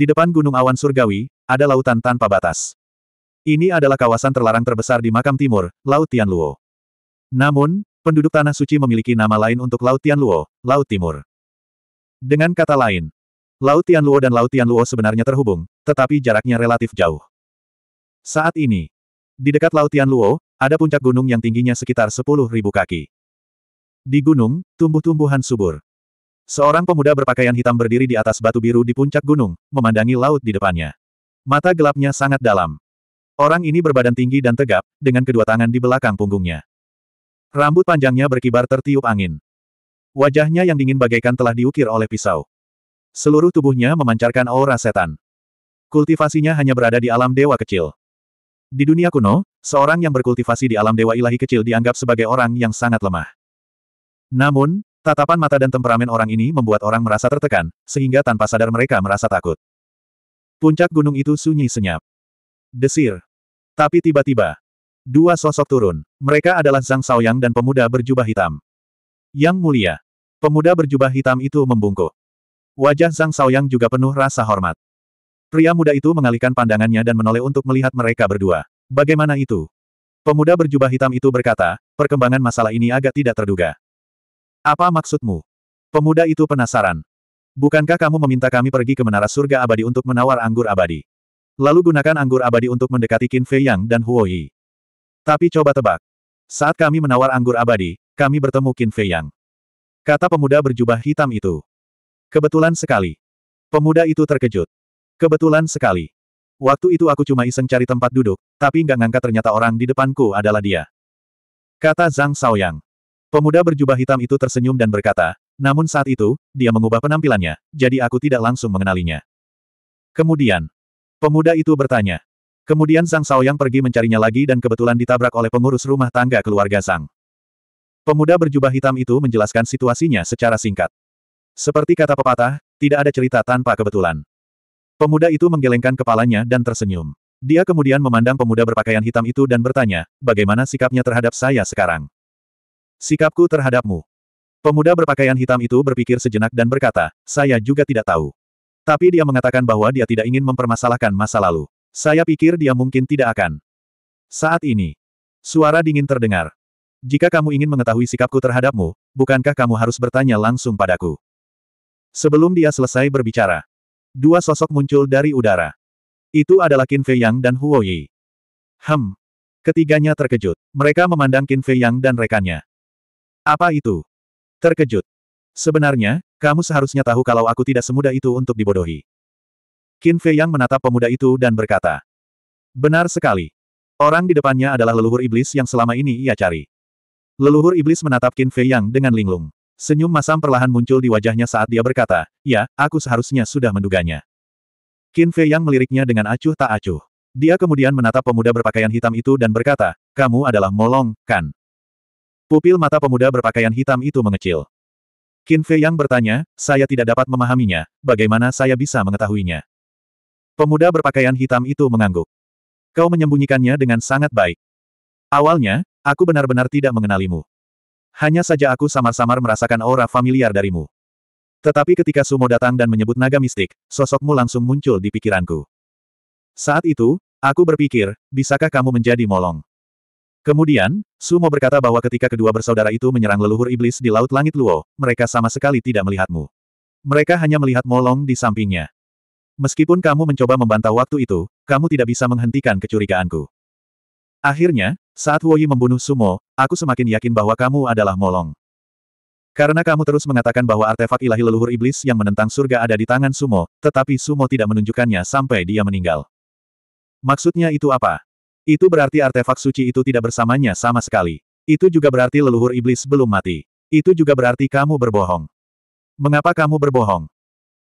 Di depan Gunung Awan Surgawi, ada lautan tanpa batas. Ini adalah kawasan terlarang terbesar di Makam Timur, Laut Tianluo. Namun, penduduk Tanah Suci memiliki nama lain untuk Laut Tianluo, Laut Timur. Dengan kata lain, Laut Tianluo dan Laut Tianluo sebenarnya terhubung, tetapi jaraknya relatif jauh. Saat ini, di dekat Laut Tianluo, ada puncak gunung yang tingginya sekitar 10.000 kaki. Di gunung, tumbuh-tumbuhan subur. Seorang pemuda berpakaian hitam berdiri di atas batu biru di puncak gunung, memandangi laut di depannya. Mata gelapnya sangat dalam. Orang ini berbadan tinggi dan tegap, dengan kedua tangan di belakang punggungnya. Rambut panjangnya berkibar tertiup angin. Wajahnya yang dingin bagaikan telah diukir oleh pisau. Seluruh tubuhnya memancarkan aura setan. Kultivasinya hanya berada di alam dewa kecil. Di dunia kuno, seorang yang berkultivasi di alam dewa ilahi kecil dianggap sebagai orang yang sangat lemah. Namun, Tatapan mata dan temperamen orang ini membuat orang merasa tertekan, sehingga tanpa sadar mereka merasa takut. Puncak gunung itu sunyi senyap. Desir. Tapi tiba-tiba, dua sosok turun. Mereka adalah Zhang Saoyang dan pemuda berjubah hitam. Yang mulia, pemuda berjubah hitam itu membungkuk. Wajah Zhang Saoyang juga penuh rasa hormat. Pria muda itu mengalihkan pandangannya dan menoleh untuk melihat mereka berdua. Bagaimana itu? Pemuda berjubah hitam itu berkata, perkembangan masalah ini agak tidak terduga. Apa maksudmu? Pemuda itu penasaran. Bukankah kamu meminta kami pergi ke Menara Surga Abadi untuk menawar anggur abadi? Lalu gunakan anggur abadi untuk mendekati Qin Fei Yang dan Huo Yi. Tapi coba tebak. Saat kami menawar anggur abadi, kami bertemu Qin Fei Yang. Kata pemuda berjubah hitam itu. Kebetulan sekali. Pemuda itu terkejut. Kebetulan sekali. Waktu itu aku cuma iseng cari tempat duduk, tapi nggak ngangkat ternyata orang di depanku adalah dia. Kata Zhang Shaoyang. Pemuda berjubah hitam itu tersenyum dan berkata, namun saat itu, dia mengubah penampilannya, jadi aku tidak langsung mengenalinya. Kemudian, pemuda itu bertanya. Kemudian Sang Saoyang pergi mencarinya lagi dan kebetulan ditabrak oleh pengurus rumah tangga keluarga Sang. Pemuda berjubah hitam itu menjelaskan situasinya secara singkat. Seperti kata pepatah, tidak ada cerita tanpa kebetulan. Pemuda itu menggelengkan kepalanya dan tersenyum. Dia kemudian memandang pemuda berpakaian hitam itu dan bertanya, bagaimana sikapnya terhadap saya sekarang? Sikapku terhadapmu. Pemuda berpakaian hitam itu berpikir sejenak dan berkata, saya juga tidak tahu. Tapi dia mengatakan bahwa dia tidak ingin mempermasalahkan masa lalu. Saya pikir dia mungkin tidak akan. Saat ini. Suara dingin terdengar. Jika kamu ingin mengetahui sikapku terhadapmu, bukankah kamu harus bertanya langsung padaku? Sebelum dia selesai berbicara. Dua sosok muncul dari udara. Itu adalah Qin Fei Yang dan Huo Yi. Hem. Ketiganya terkejut. Mereka memandang Qin Fei Yang dan rekannya. Apa itu? Terkejut. Sebenarnya, kamu seharusnya tahu kalau aku tidak semudah itu untuk dibodohi. Qin Fei yang menatap pemuda itu dan berkata. Benar sekali. Orang di depannya adalah leluhur iblis yang selama ini ia cari. Leluhur iblis menatap Qin Fei yang dengan linglung. Senyum masam perlahan muncul di wajahnya saat dia berkata, Ya, aku seharusnya sudah menduganya. Qin Fei yang meliriknya dengan acuh tak acuh. Dia kemudian menatap pemuda berpakaian hitam itu dan berkata, Kamu adalah Molong, kan? Pupil mata pemuda berpakaian hitam itu mengecil. Qin Fei yang bertanya, saya tidak dapat memahaminya, bagaimana saya bisa mengetahuinya? Pemuda berpakaian hitam itu mengangguk. Kau menyembunyikannya dengan sangat baik. Awalnya, aku benar-benar tidak mengenalimu. Hanya saja aku samar-samar merasakan aura familiar darimu. Tetapi ketika Sumo datang dan menyebut naga mistik, sosokmu langsung muncul di pikiranku. Saat itu, aku berpikir, bisakah kamu menjadi molong? Kemudian, Sumo berkata bahwa ketika kedua bersaudara itu menyerang leluhur iblis di Laut Langit Luo, mereka sama sekali tidak melihatmu. Mereka hanya melihat Molong di sampingnya. Meskipun kamu mencoba membantah waktu itu, kamu tidak bisa menghentikan kecurigaanku. Akhirnya, saat Huoyi membunuh Sumo, aku semakin yakin bahwa kamu adalah Molong. Karena kamu terus mengatakan bahwa artefak ilahi leluhur iblis yang menentang surga ada di tangan Sumo, tetapi Sumo tidak menunjukkannya sampai dia meninggal. Maksudnya itu apa? Itu berarti artefak suci itu tidak bersamanya sama sekali. Itu juga berarti leluhur iblis belum mati. Itu juga berarti kamu berbohong. Mengapa kamu berbohong?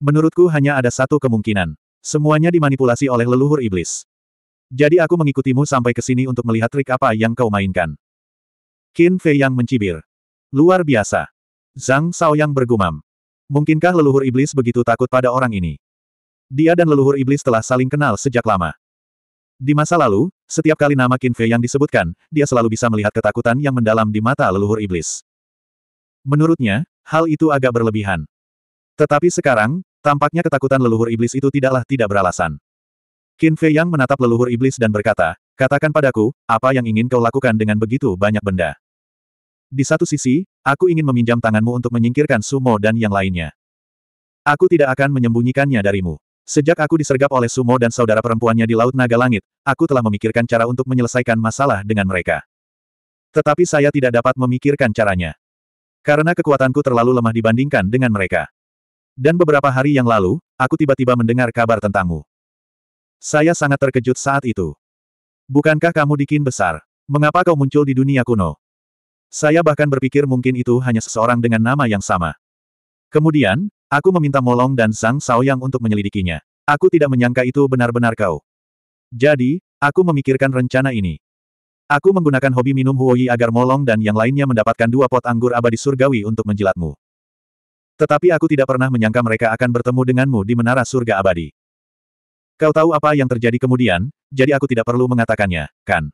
Menurutku hanya ada satu kemungkinan. Semuanya dimanipulasi oleh leluhur iblis. Jadi aku mengikutimu sampai ke sini untuk melihat trik apa yang kau mainkan. Qin Fei yang mencibir. Luar biasa. Zhang Yang bergumam. Mungkinkah leluhur iblis begitu takut pada orang ini? Dia dan leluhur iblis telah saling kenal sejak lama. Di masa lalu, setiap kali nama Qin Fei yang disebutkan, dia selalu bisa melihat ketakutan yang mendalam di mata leluhur iblis. Menurutnya, hal itu agak berlebihan. Tetapi sekarang, tampaknya ketakutan leluhur iblis itu tidaklah tidak beralasan. Qin Fei yang menatap leluhur iblis dan berkata, katakan padaku, apa yang ingin kau lakukan dengan begitu banyak benda. Di satu sisi, aku ingin meminjam tanganmu untuk menyingkirkan Sumo dan yang lainnya. Aku tidak akan menyembunyikannya darimu. Sejak aku disergap oleh Sumo dan saudara perempuannya di Laut Naga Langit, aku telah memikirkan cara untuk menyelesaikan masalah dengan mereka. Tetapi saya tidak dapat memikirkan caranya. Karena kekuatanku terlalu lemah dibandingkan dengan mereka. Dan beberapa hari yang lalu, aku tiba-tiba mendengar kabar tentangmu. Saya sangat terkejut saat itu. Bukankah kamu dikin besar? Mengapa kau muncul di dunia kuno? Saya bahkan berpikir mungkin itu hanya seseorang dengan nama yang sama. Kemudian, Aku meminta Molong dan Sang Saoyang untuk menyelidikinya. Aku tidak menyangka itu benar-benar kau. Jadi, aku memikirkan rencana ini. Aku menggunakan hobi minum Huoyi agar Molong dan yang lainnya mendapatkan dua pot anggur abadi surgawi untuk menjilatmu. Tetapi aku tidak pernah menyangka mereka akan bertemu denganmu di menara surga abadi. Kau tahu apa yang terjadi kemudian, jadi aku tidak perlu mengatakannya, kan?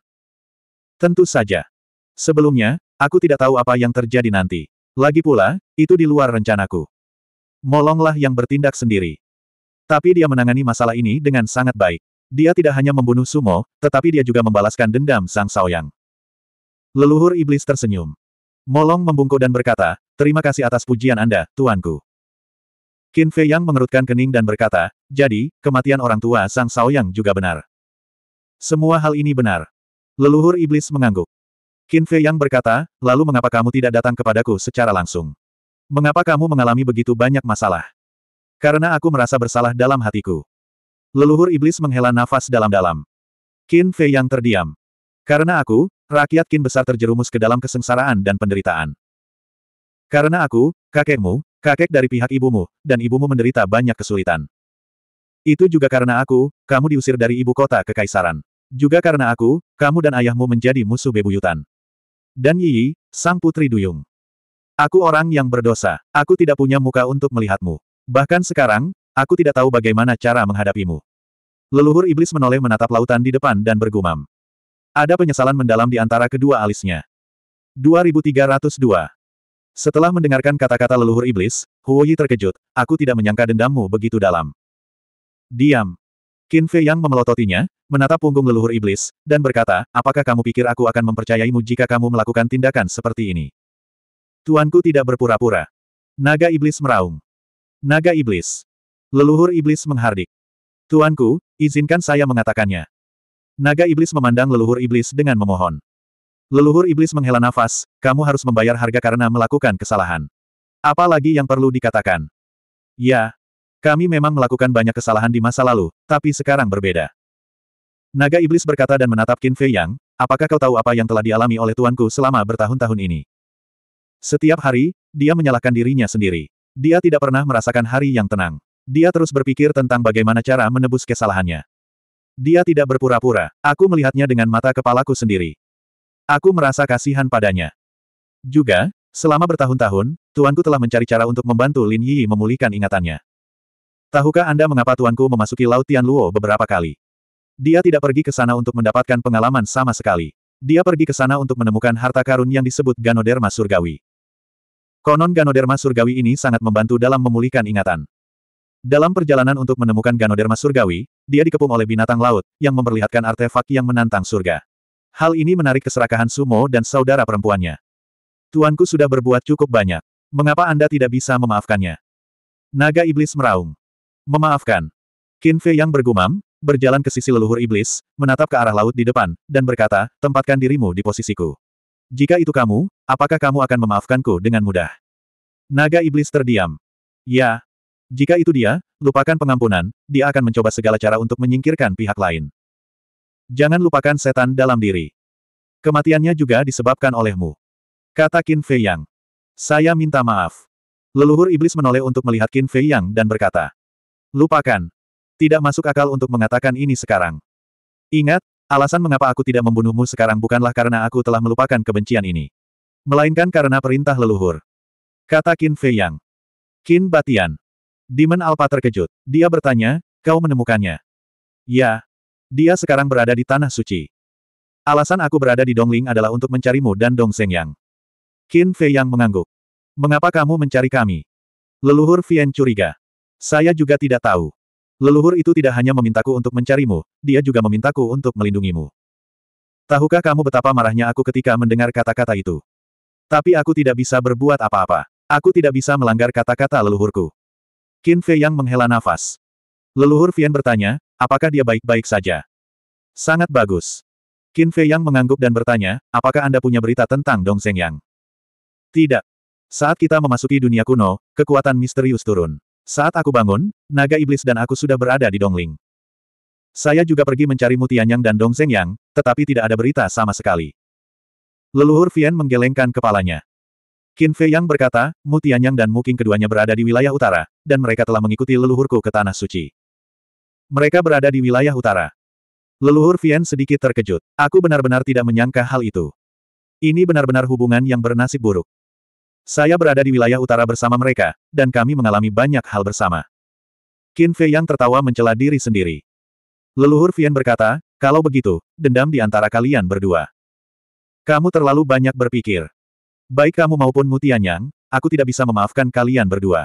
Tentu saja. Sebelumnya, aku tidak tahu apa yang terjadi nanti. Lagi pula, itu di luar rencanaku. Molonglah yang bertindak sendiri. Tapi dia menangani masalah ini dengan sangat baik. Dia tidak hanya membunuh Sumo, tetapi dia juga membalaskan dendam Sang Saoyang. Leluhur iblis tersenyum. Molong membungkuk dan berkata, terima kasih atas pujian Anda, Tuanku. Qin Fei Yang mengerutkan kening dan berkata, jadi, kematian orang tua Sang Saoyang juga benar. Semua hal ini benar. Leluhur iblis mengangguk. Qin Fei Yang berkata, lalu mengapa kamu tidak datang kepadaku secara langsung? Mengapa kamu mengalami begitu banyak masalah? Karena aku merasa bersalah dalam hatiku. Leluhur iblis menghela nafas dalam-dalam. Qin Fei yang terdiam. Karena aku, rakyat Qin besar terjerumus ke dalam kesengsaraan dan penderitaan. Karena aku, kakekmu, kakek dari pihak ibumu, dan ibumu menderita banyak kesulitan. Itu juga karena aku, kamu diusir dari ibu kota kekaisaran. Juga karena aku, kamu dan ayahmu menjadi musuh bebuyutan. Dan Yi, sang putri duyung. Aku orang yang berdosa. Aku tidak punya muka untuk melihatmu. Bahkan sekarang, aku tidak tahu bagaimana cara menghadapimu. Leluhur iblis menoleh menatap lautan di depan dan bergumam. Ada penyesalan mendalam di antara kedua alisnya. 2302 Setelah mendengarkan kata-kata leluhur iblis, Huoyi terkejut, aku tidak menyangka dendammu begitu dalam. Diam. Qin Fei yang memelototinya, menatap punggung leluhur iblis, dan berkata, apakah kamu pikir aku akan mempercayaimu jika kamu melakukan tindakan seperti ini? Tuanku tidak berpura-pura. Naga iblis meraung. Naga iblis. Leluhur iblis menghardik. Tuanku, izinkan saya mengatakannya. Naga iblis memandang leluhur iblis dengan memohon. Leluhur iblis menghela nafas, kamu harus membayar harga karena melakukan kesalahan. Apalagi yang perlu dikatakan? Ya, kami memang melakukan banyak kesalahan di masa lalu, tapi sekarang berbeda. Naga iblis berkata dan menatap Qin Fei Yang, apakah kau tahu apa yang telah dialami oleh tuanku selama bertahun-tahun ini? Setiap hari, dia menyalahkan dirinya sendiri. Dia tidak pernah merasakan hari yang tenang. Dia terus berpikir tentang bagaimana cara menebus kesalahannya. Dia tidak berpura-pura, aku melihatnya dengan mata kepalaku sendiri. Aku merasa kasihan padanya. Juga, selama bertahun-tahun, tuanku telah mencari cara untuk membantu Lin Yi memulihkan ingatannya. Tahukah Anda mengapa tuanku memasuki Laut Luo beberapa kali? Dia tidak pergi ke sana untuk mendapatkan pengalaman sama sekali. Dia pergi ke sana untuk menemukan harta karun yang disebut Ganoderma Surgawi. Konon Ganoderma surgawi ini sangat membantu dalam memulihkan ingatan. Dalam perjalanan untuk menemukan Ganoderma surgawi, dia dikepung oleh binatang laut, yang memperlihatkan artefak yang menantang surga. Hal ini menarik keserakahan Sumo dan saudara perempuannya. Tuanku sudah berbuat cukup banyak. Mengapa Anda tidak bisa memaafkannya? Naga Iblis meraung. Memaafkan. Kinfe yang bergumam, berjalan ke sisi leluhur iblis, menatap ke arah laut di depan, dan berkata, tempatkan dirimu di posisiku. Jika itu kamu, Apakah kamu akan memaafkanku dengan mudah? Naga iblis terdiam. Ya. Jika itu dia, lupakan pengampunan, dia akan mencoba segala cara untuk menyingkirkan pihak lain. Jangan lupakan setan dalam diri. Kematiannya juga disebabkan olehmu. Kata Qin Fei Yang. Saya minta maaf. Leluhur iblis menoleh untuk melihat Qin Fei Yang dan berkata. Lupakan. Tidak masuk akal untuk mengatakan ini sekarang. Ingat, alasan mengapa aku tidak membunuhmu sekarang bukanlah karena aku telah melupakan kebencian ini melainkan karena perintah leluhur. Kata Qin Fei Yang. Qin Batian. Demon Alpa terkejut. Dia bertanya, kau menemukannya? Ya. Dia sekarang berada di Tanah Suci. Alasan aku berada di Dongling adalah untuk mencarimu dan Dong Seng Yang. Qin Fei Yang mengangguk. Mengapa kamu mencari kami? Leluhur Vien curiga. Saya juga tidak tahu. Leluhur itu tidak hanya memintaku untuk mencarimu, dia juga memintaku untuk melindungimu. Tahukah kamu betapa marahnya aku ketika mendengar kata-kata itu? Tapi aku tidak bisa berbuat apa-apa. Aku tidak bisa melanggar kata-kata leluhurku. Qin Fei yang menghela nafas. Leluhur Vian bertanya, apakah dia baik-baik saja? Sangat bagus. Qin Fei yang mengangguk dan bertanya, apakah Anda punya berita tentang Dong Zeng Yang? Tidak. Saat kita memasuki dunia kuno, kekuatan misterius turun. Saat aku bangun, naga iblis dan aku sudah berada di Dongling. Saya juga pergi mencari Mutianyang dan Dong Yang, tetapi tidak ada berita sama sekali. Leluhur Vian menggelengkan kepalanya. Qin Fei Yang berkata, Mu Tianyang dan Mu Qing keduanya berada di wilayah utara, dan mereka telah mengikuti leluhurku ke Tanah Suci. Mereka berada di wilayah utara. Leluhur Vian sedikit terkejut. Aku benar-benar tidak menyangka hal itu. Ini benar-benar hubungan yang bernasib buruk. Saya berada di wilayah utara bersama mereka, dan kami mengalami banyak hal bersama. Qin Fei Yang tertawa mencela diri sendiri. Leluhur Vian berkata, kalau begitu, dendam di antara kalian berdua. Kamu terlalu banyak berpikir. Baik kamu maupun Mutianyang, aku tidak bisa memaafkan kalian berdua.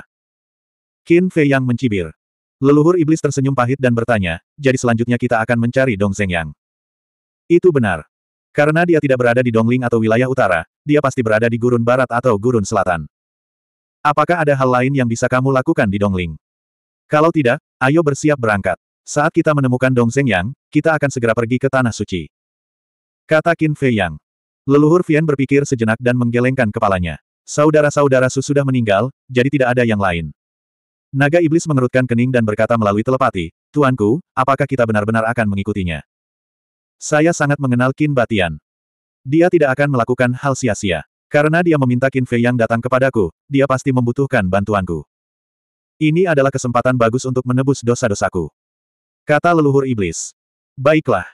Qin Fei Yang mencibir. Leluhur iblis tersenyum pahit dan bertanya, jadi selanjutnya kita akan mencari Dong Zeng Yang. Itu benar. Karena dia tidak berada di Dongling atau wilayah utara, dia pasti berada di gurun barat atau gurun selatan. Apakah ada hal lain yang bisa kamu lakukan di Dongling? Kalau tidak, ayo bersiap berangkat. Saat kita menemukan Dong Zeng Yang, kita akan segera pergi ke Tanah Suci. Kata Qin Fei Yang. Leluhur Vian berpikir sejenak dan menggelengkan kepalanya. Saudara-saudara Su sudah meninggal, jadi tidak ada yang lain. Naga Iblis mengerutkan kening dan berkata melalui telepati, Tuanku, apakah kita benar-benar akan mengikutinya? Saya sangat mengenal Kin Batian. Dia tidak akan melakukan hal sia-sia. Karena dia meminta Kin Fei yang datang kepadaku, dia pasti membutuhkan bantuanku. Ini adalah kesempatan bagus untuk menebus dosa-dosaku. Kata leluhur iblis. Baiklah.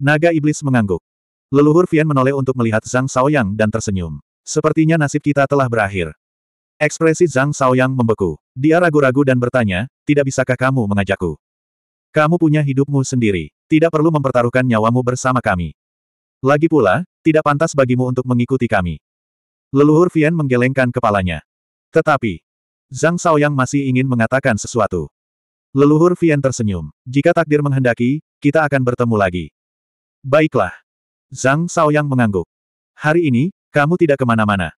Naga iblis mengangguk. Leluhur Vian menoleh untuk melihat Zhang Shaoyang dan tersenyum. Sepertinya nasib kita telah berakhir. Ekspresi Zhang Shaoyang membeku. Dia ragu-ragu dan bertanya, tidak bisakah kamu mengajakku? Kamu punya hidupmu sendiri. Tidak perlu mempertaruhkan nyawamu bersama kami. Lagi pula, tidak pantas bagimu untuk mengikuti kami. Leluhur Vian menggelengkan kepalanya. Tetapi, Zhang Shaoyang masih ingin mengatakan sesuatu. Leluhur Vian tersenyum. Jika takdir menghendaki, kita akan bertemu lagi. Baiklah. Zhang Yang mengangguk. Hari ini, kamu tidak kemana-mana.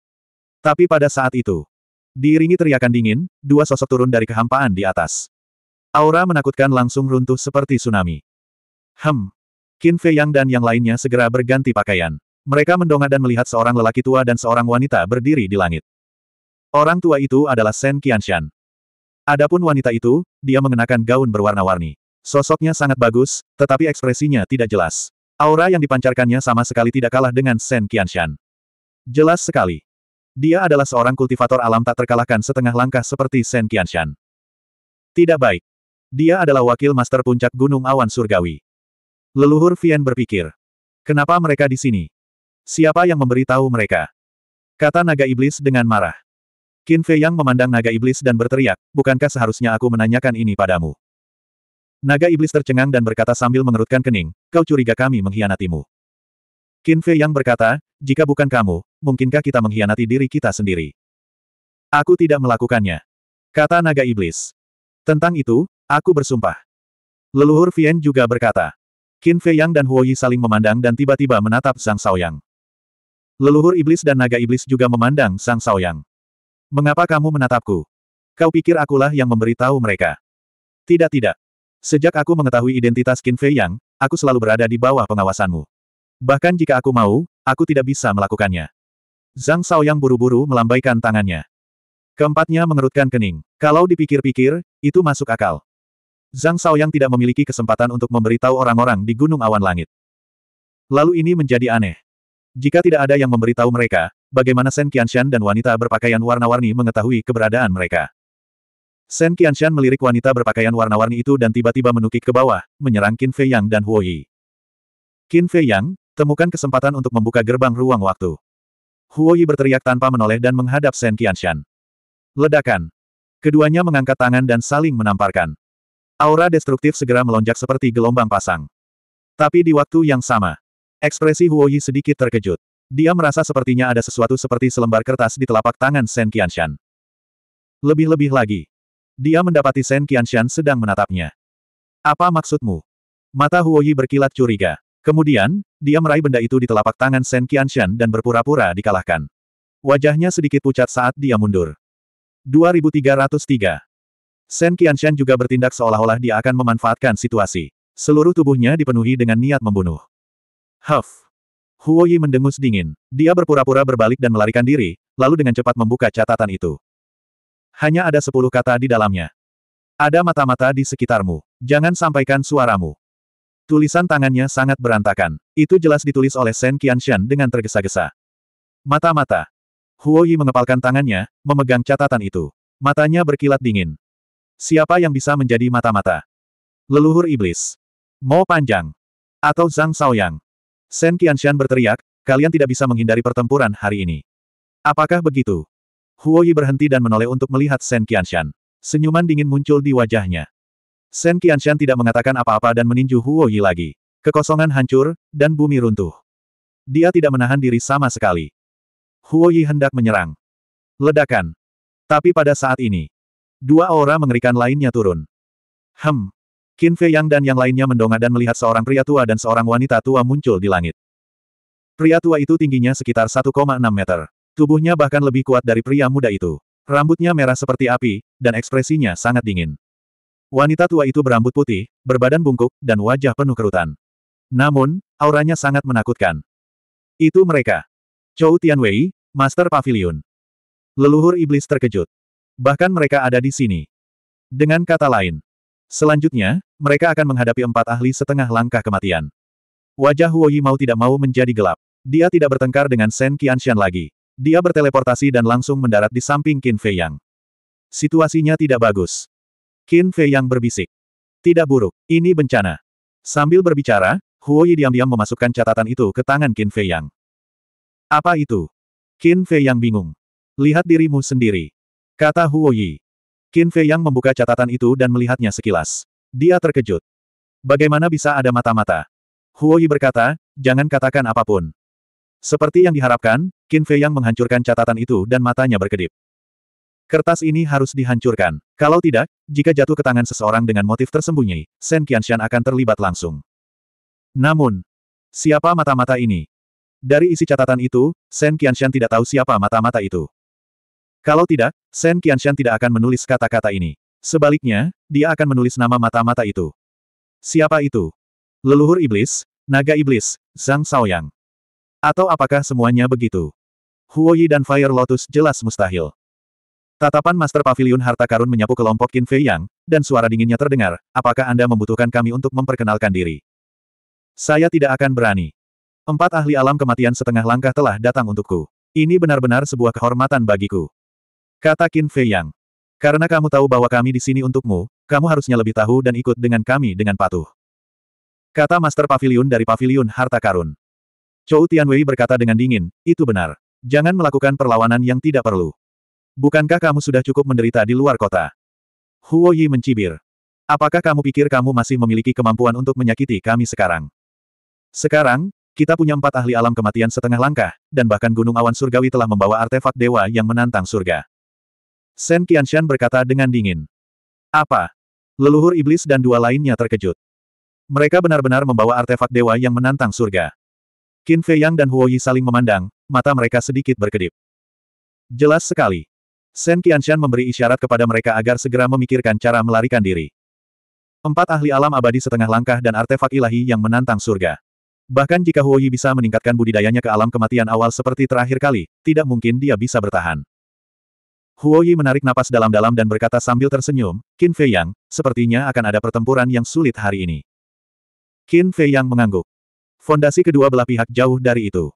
Tapi pada saat itu, diiringi teriakan dingin, dua sosok turun dari kehampaan di atas. Aura menakutkan langsung runtuh seperti tsunami. Hem. Qin Fei Yang dan yang lainnya segera berganti pakaian. Mereka mendongak dan melihat seorang lelaki tua dan seorang wanita berdiri di langit. Orang tua itu adalah Shen Qianshan. Adapun wanita itu, dia mengenakan gaun berwarna-warni. Sosoknya sangat bagus, tetapi ekspresinya tidak jelas. Aura yang dipancarkannya sama sekali tidak kalah dengan Shen Qianshan. Jelas sekali. Dia adalah seorang kultivator alam tak terkalahkan setengah langkah seperti Shen Qianshan. Tidak baik. Dia adalah wakil master puncak Gunung Awan Surgawi. Leluhur Vian berpikir. Kenapa mereka di sini? Siapa yang memberitahu mereka? Kata naga iblis dengan marah. Qin Fei Yang memandang naga iblis dan berteriak, bukankah seharusnya aku menanyakan ini padamu? Naga iblis tercengang dan berkata sambil mengerutkan kening, kau curiga kami mengkhianatimu. Qin Fei yang berkata, jika bukan kamu, mungkinkah kita mengkhianati diri kita sendiri? Aku tidak melakukannya. Kata naga iblis. Tentang itu, aku bersumpah. Leluhur Vian juga berkata. Qin Fei Yang dan Huo Yi saling memandang dan tiba-tiba menatap Zhang Yang. Leluhur iblis dan naga iblis juga memandang Zhang Yang. Mengapa kamu menatapku? Kau pikir akulah yang memberitahu mereka? Tidak tidak, Sejak aku mengetahui identitas Qin Fei Yang, aku selalu berada di bawah pengawasanmu. Bahkan jika aku mau, aku tidak bisa melakukannya. Zhang Yang buru-buru melambaikan tangannya. Keempatnya mengerutkan kening. Kalau dipikir-pikir, itu masuk akal. Zhang Yang tidak memiliki kesempatan untuk memberitahu orang-orang di Gunung Awan Langit. Lalu ini menjadi aneh. Jika tidak ada yang memberitahu mereka, bagaimana Shen Qianshan dan wanita berpakaian warna-warni mengetahui keberadaan mereka? Sen Qianshan melirik wanita berpakaian warna-warni itu dan tiba-tiba menukik ke bawah, menyerang Qin Fei Yang dan Huo Yi. Qin Fei Yang, temukan kesempatan untuk membuka gerbang ruang waktu. Huo Yi berteriak tanpa menoleh dan menghadap Sen Qianshan. Ledakan. Keduanya mengangkat tangan dan saling menamparkan. Aura destruktif segera melonjak seperti gelombang pasang. Tapi di waktu yang sama, ekspresi Huo Yi sedikit terkejut. Dia merasa sepertinya ada sesuatu seperti selembar kertas di telapak tangan Sen Qianshan. Lebih-lebih lagi, dia mendapati Shen Qianshan sedang menatapnya. Apa maksudmu? Mata Huoyi berkilat curiga. Kemudian, dia meraih benda itu di telapak tangan Shen Qianshan dan berpura-pura dikalahkan. Wajahnya sedikit pucat saat dia mundur. 2303 Shen Qianshan juga bertindak seolah-olah dia akan memanfaatkan situasi. Seluruh tubuhnya dipenuhi dengan niat membunuh. Huff! Huoyi mendengus dingin. Dia berpura-pura berbalik dan melarikan diri, lalu dengan cepat membuka catatan itu. Hanya ada sepuluh kata di dalamnya. Ada mata-mata di sekitarmu. Jangan sampaikan suaramu. Tulisan tangannya sangat berantakan. Itu jelas ditulis oleh Shen Qianshan dengan tergesa-gesa. Mata-mata. Huo Yi mengepalkan tangannya, memegang catatan itu. Matanya berkilat dingin. Siapa yang bisa menjadi mata-mata? Leluhur iblis. Mo Panjang. Atau Zhang Saoyang. Shen Qianshan berteriak, kalian tidak bisa menghindari pertempuran hari ini. Apakah begitu? Huo Yi berhenti dan menoleh untuk melihat Shen Qianshan. Senyuman dingin muncul di wajahnya. Shen Qianshan tidak mengatakan apa-apa dan meninju Huo Yi lagi. Kekosongan hancur, dan bumi runtuh. Dia tidak menahan diri sama sekali. Huo Yi hendak menyerang. Ledakan. Tapi pada saat ini, dua aura mengerikan lainnya turun. Hem. Qin Fei Yang dan yang lainnya mendongak dan melihat seorang pria tua dan seorang wanita tua muncul di langit. Pria tua itu tingginya sekitar 1,6 meter. Tubuhnya bahkan lebih kuat dari pria muda itu. Rambutnya merah seperti api, dan ekspresinya sangat dingin. Wanita tua itu berambut putih, berbadan bungkuk, dan wajah penuh kerutan. Namun, auranya sangat menakutkan. Itu mereka. Chou Tianwei, Master Pavilion. Leluhur iblis terkejut. Bahkan mereka ada di sini. Dengan kata lain, selanjutnya, mereka akan menghadapi empat ahli setengah langkah kematian. Wajah Huoyi mau tidak mau menjadi gelap. Dia tidak bertengkar dengan Shen Qianxian lagi. Dia berteleportasi dan langsung mendarat di samping Qin Fei Yang. Situasinya tidak bagus. Qin Fei Yang berbisik. Tidak buruk, ini bencana. Sambil berbicara, Huo Yi diam-diam memasukkan catatan itu ke tangan Qin Fei Yang. Apa itu? Qin Fei Yang bingung. Lihat dirimu sendiri. Kata Huo Yi. Qin Fei Yang membuka catatan itu dan melihatnya sekilas. Dia terkejut. Bagaimana bisa ada mata-mata? Huo Yi berkata, jangan katakan apapun. Seperti yang diharapkan, Qin Fei yang menghancurkan catatan itu dan matanya berkedip. Kertas ini harus dihancurkan. Kalau tidak, jika jatuh ke tangan seseorang dengan motif tersembunyi, Shen Qianshan akan terlibat langsung. Namun, siapa mata-mata ini? Dari isi catatan itu, Shen Qianshan tidak tahu siapa mata-mata itu. Kalau tidak, Shen Qianshan tidak akan menulis kata-kata ini. Sebaliknya, dia akan menulis nama mata-mata itu. Siapa itu? Leluhur Iblis, Naga Iblis, Zhang Shaoyang. Atau apakah semuanya begitu? Huoyi dan Fire Lotus jelas mustahil. Tatapan Master Pavilion Harta Karun menyapu kelompok Qin Fei Yang, dan suara dinginnya terdengar, apakah Anda membutuhkan kami untuk memperkenalkan diri? Saya tidak akan berani. Empat ahli alam kematian setengah langkah telah datang untukku. Ini benar-benar sebuah kehormatan bagiku. Kata Qin Fei Yang. Karena kamu tahu bahwa kami di sini untukmu, kamu harusnya lebih tahu dan ikut dengan kami dengan patuh. Kata Master Pavilion dari Pavilion Harta Karun. Chou Tianwei berkata dengan dingin, itu benar. Jangan melakukan perlawanan yang tidak perlu. Bukankah kamu sudah cukup menderita di luar kota? Huo Yi mencibir. Apakah kamu pikir kamu masih memiliki kemampuan untuk menyakiti kami sekarang? Sekarang, kita punya empat ahli alam kematian setengah langkah, dan bahkan gunung awan surgawi telah membawa artefak dewa yang menantang surga. Shen Qianshan berkata dengan dingin. Apa? Leluhur iblis dan dua lainnya terkejut. Mereka benar-benar membawa artefak dewa yang menantang surga. Qin Fei Yang dan Huo Yi saling memandang, mata mereka sedikit berkedip. Jelas sekali. Shen Qianshan memberi isyarat kepada mereka agar segera memikirkan cara melarikan diri. Empat ahli alam abadi setengah langkah dan artefak ilahi yang menantang surga. Bahkan jika Huo Yi bisa meningkatkan budidayanya ke alam kematian awal seperti terakhir kali, tidak mungkin dia bisa bertahan. Huo Yi menarik napas dalam-dalam dan berkata sambil tersenyum, Qin Fei Yang, sepertinya akan ada pertempuran yang sulit hari ini. Qin Fei Yang mengangguk. Fondasi kedua belah pihak jauh dari itu.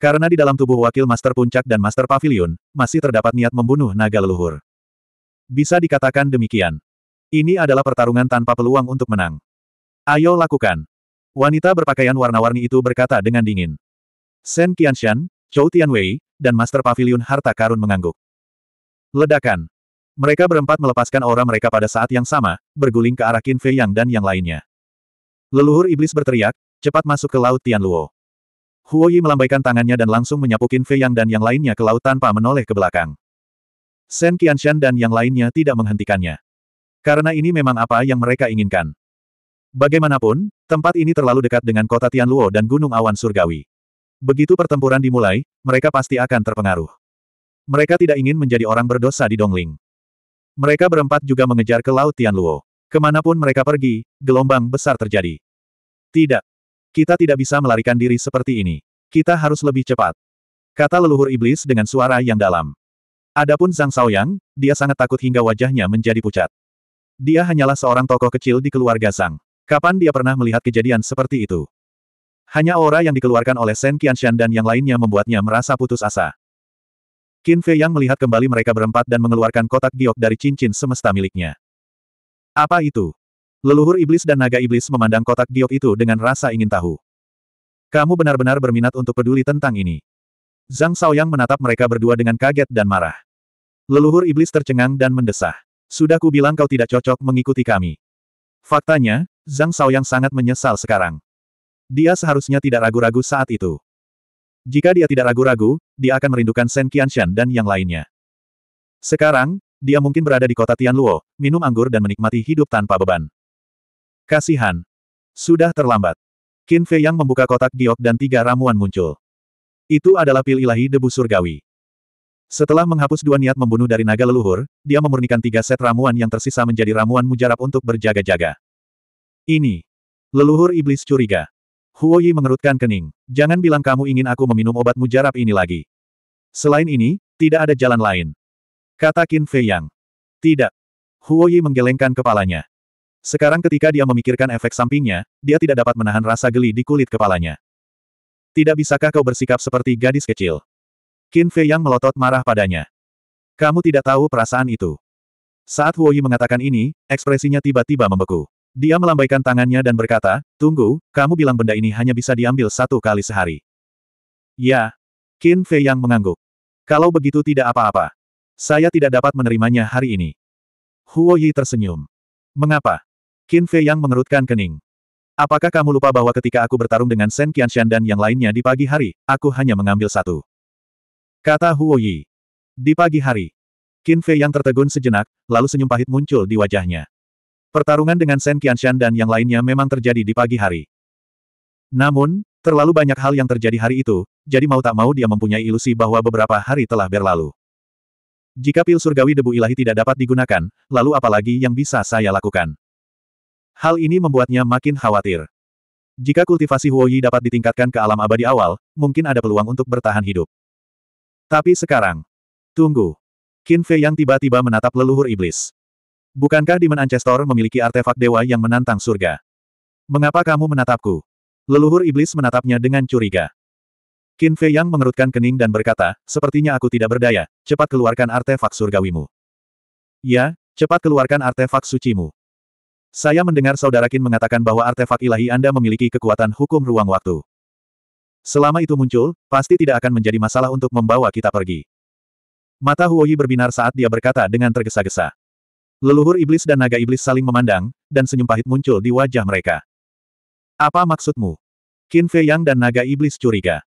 Karena di dalam tubuh wakil Master Puncak dan Master Pavilion, masih terdapat niat membunuh naga leluhur. Bisa dikatakan demikian. Ini adalah pertarungan tanpa peluang untuk menang. Ayo lakukan. Wanita berpakaian warna-warni itu berkata dengan dingin. Shen Qianshan, Chou Tianwei, dan Master Pavilion Harta Karun mengangguk. Ledakan. Mereka berempat melepaskan aura mereka pada saat yang sama, berguling ke arah Qin Fei Yang dan yang lainnya. Leluhur iblis berteriak, Cepat masuk ke Laut Tianluo. Huo Yi melambaikan tangannya dan langsung menyapu Qin Fei Yang dan yang lainnya ke laut tanpa menoleh ke belakang. Shen Qianshan dan yang lainnya tidak menghentikannya. Karena ini memang apa yang mereka inginkan. Bagaimanapun, tempat ini terlalu dekat dengan kota Tianluo dan Gunung Awan Surgawi. Begitu pertempuran dimulai, mereka pasti akan terpengaruh. Mereka tidak ingin menjadi orang berdosa di Dongling. Mereka berempat juga mengejar ke Laut Tianluo. Kemanapun mereka pergi, gelombang besar terjadi. Tidak, kita tidak bisa melarikan diri seperti ini. Kita harus lebih cepat. Kata leluhur iblis dengan suara yang dalam. Adapun Zhang Xiaoyang, dia sangat takut hingga wajahnya menjadi pucat. Dia hanyalah seorang tokoh kecil di keluarga Zhang. Kapan dia pernah melihat kejadian seperti itu? Hanya aura yang dikeluarkan oleh Sen Qianshan dan yang lainnya membuatnya merasa putus asa. Qin Fei yang melihat kembali mereka berempat dan mengeluarkan kotak giok dari cincin semesta miliknya. Apa itu? Leluhur iblis dan naga iblis memandang kotak giok itu dengan rasa ingin tahu. Kamu benar-benar berminat untuk peduli tentang ini. Zhang Shaoyang menatap mereka berdua dengan kaget dan marah. Leluhur iblis tercengang dan mendesah. Sudah ku bilang kau tidak cocok mengikuti kami. Faktanya, Zhang Shaoyang sangat menyesal sekarang. Dia seharusnya tidak ragu-ragu saat itu. Jika dia tidak ragu-ragu, dia akan merindukan Shen Qianshan dan yang lainnya. Sekarang, dia mungkin berada di kota Tianluo, minum anggur dan menikmati hidup tanpa beban. Kasihan. Sudah terlambat. Qin Fei yang membuka kotak giok dan tiga ramuan muncul. Itu adalah pil ilahi debu surgawi. Setelah menghapus dua niat membunuh dari naga leluhur, dia memurnikan tiga set ramuan yang tersisa menjadi ramuan mujarab untuk berjaga-jaga. Ini. Leluhur iblis curiga. Huo Yi mengerutkan kening. Jangan bilang kamu ingin aku meminum obat mujarab ini lagi. Selain ini, tidak ada jalan lain. Kata Qin Fei Yang. Tidak. Huo Yi menggelengkan kepalanya. Sekarang ketika dia memikirkan efek sampingnya, dia tidak dapat menahan rasa geli di kulit kepalanya. Tidak bisakah kau bersikap seperti gadis kecil? Qin Fei yang melotot marah padanya. Kamu tidak tahu perasaan itu. Saat Huo Yi mengatakan ini, ekspresinya tiba-tiba membeku. Dia melambaikan tangannya dan berkata, Tunggu, kamu bilang benda ini hanya bisa diambil satu kali sehari. Ya. Qin Fei yang mengangguk. Kalau begitu tidak apa-apa. Saya tidak dapat menerimanya hari ini. Huo Yi tersenyum. Mengapa? Qin Fei yang mengerutkan kening. Apakah kamu lupa bahwa ketika aku bertarung dengan Shen Qianshan dan yang lainnya di pagi hari, aku hanya mengambil satu? Kata Huo Yi. Di pagi hari. Qin Fei yang tertegun sejenak, lalu senyum pahit muncul di wajahnya. Pertarungan dengan Shen Qianshan dan yang lainnya memang terjadi di pagi hari. Namun, terlalu banyak hal yang terjadi hari itu, jadi mau tak mau dia mempunyai ilusi bahwa beberapa hari telah berlalu. Jika pil surgawi debu ilahi tidak dapat digunakan, lalu apalagi yang bisa saya lakukan? Hal ini membuatnya makin khawatir. Jika kultivasi Huoyi dapat ditingkatkan ke alam abadi awal, mungkin ada peluang untuk bertahan hidup. Tapi sekarang, tunggu. Qin Fei yang tiba-tiba menatap leluhur iblis. Bukankah Demon Ancestor memiliki artefak dewa yang menantang surga? Mengapa kamu menatapku? Leluhur iblis menatapnya dengan curiga. Qin Fei Yang mengerutkan kening dan berkata, sepertinya aku tidak berdaya, cepat keluarkan artefak surgawimu. Ya, cepat keluarkan artefak sucimu. Saya mendengar saudara Kin mengatakan bahwa artefak ilahi Anda memiliki kekuatan hukum ruang waktu. Selama itu muncul, pasti tidak akan menjadi masalah untuk membawa kita pergi. Mata Huoyi berbinar saat dia berkata dengan tergesa-gesa. Leluhur iblis dan naga iblis saling memandang, dan senyum pahit muncul di wajah mereka. Apa maksudmu? Qin Fei Yang dan naga iblis curiga.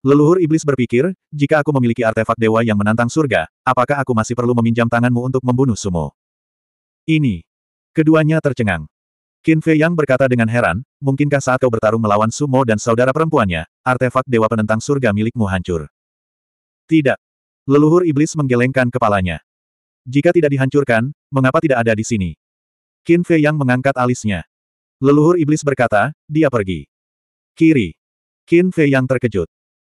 Leluhur iblis berpikir, jika aku memiliki artefak dewa yang menantang surga, apakah aku masih perlu meminjam tanganmu untuk membunuh sumo? Ini, Keduanya tercengang. Qin Fei Yang berkata dengan heran, mungkinkah saat kau bertarung melawan Sumo dan saudara perempuannya, artefak Dewa Penentang Surga milikmu hancur? Tidak. Leluhur Iblis menggelengkan kepalanya. Jika tidak dihancurkan, mengapa tidak ada di sini? Qin Fei Yang mengangkat alisnya. Leluhur Iblis berkata, dia pergi. Kiri. Qin Fei Yang terkejut.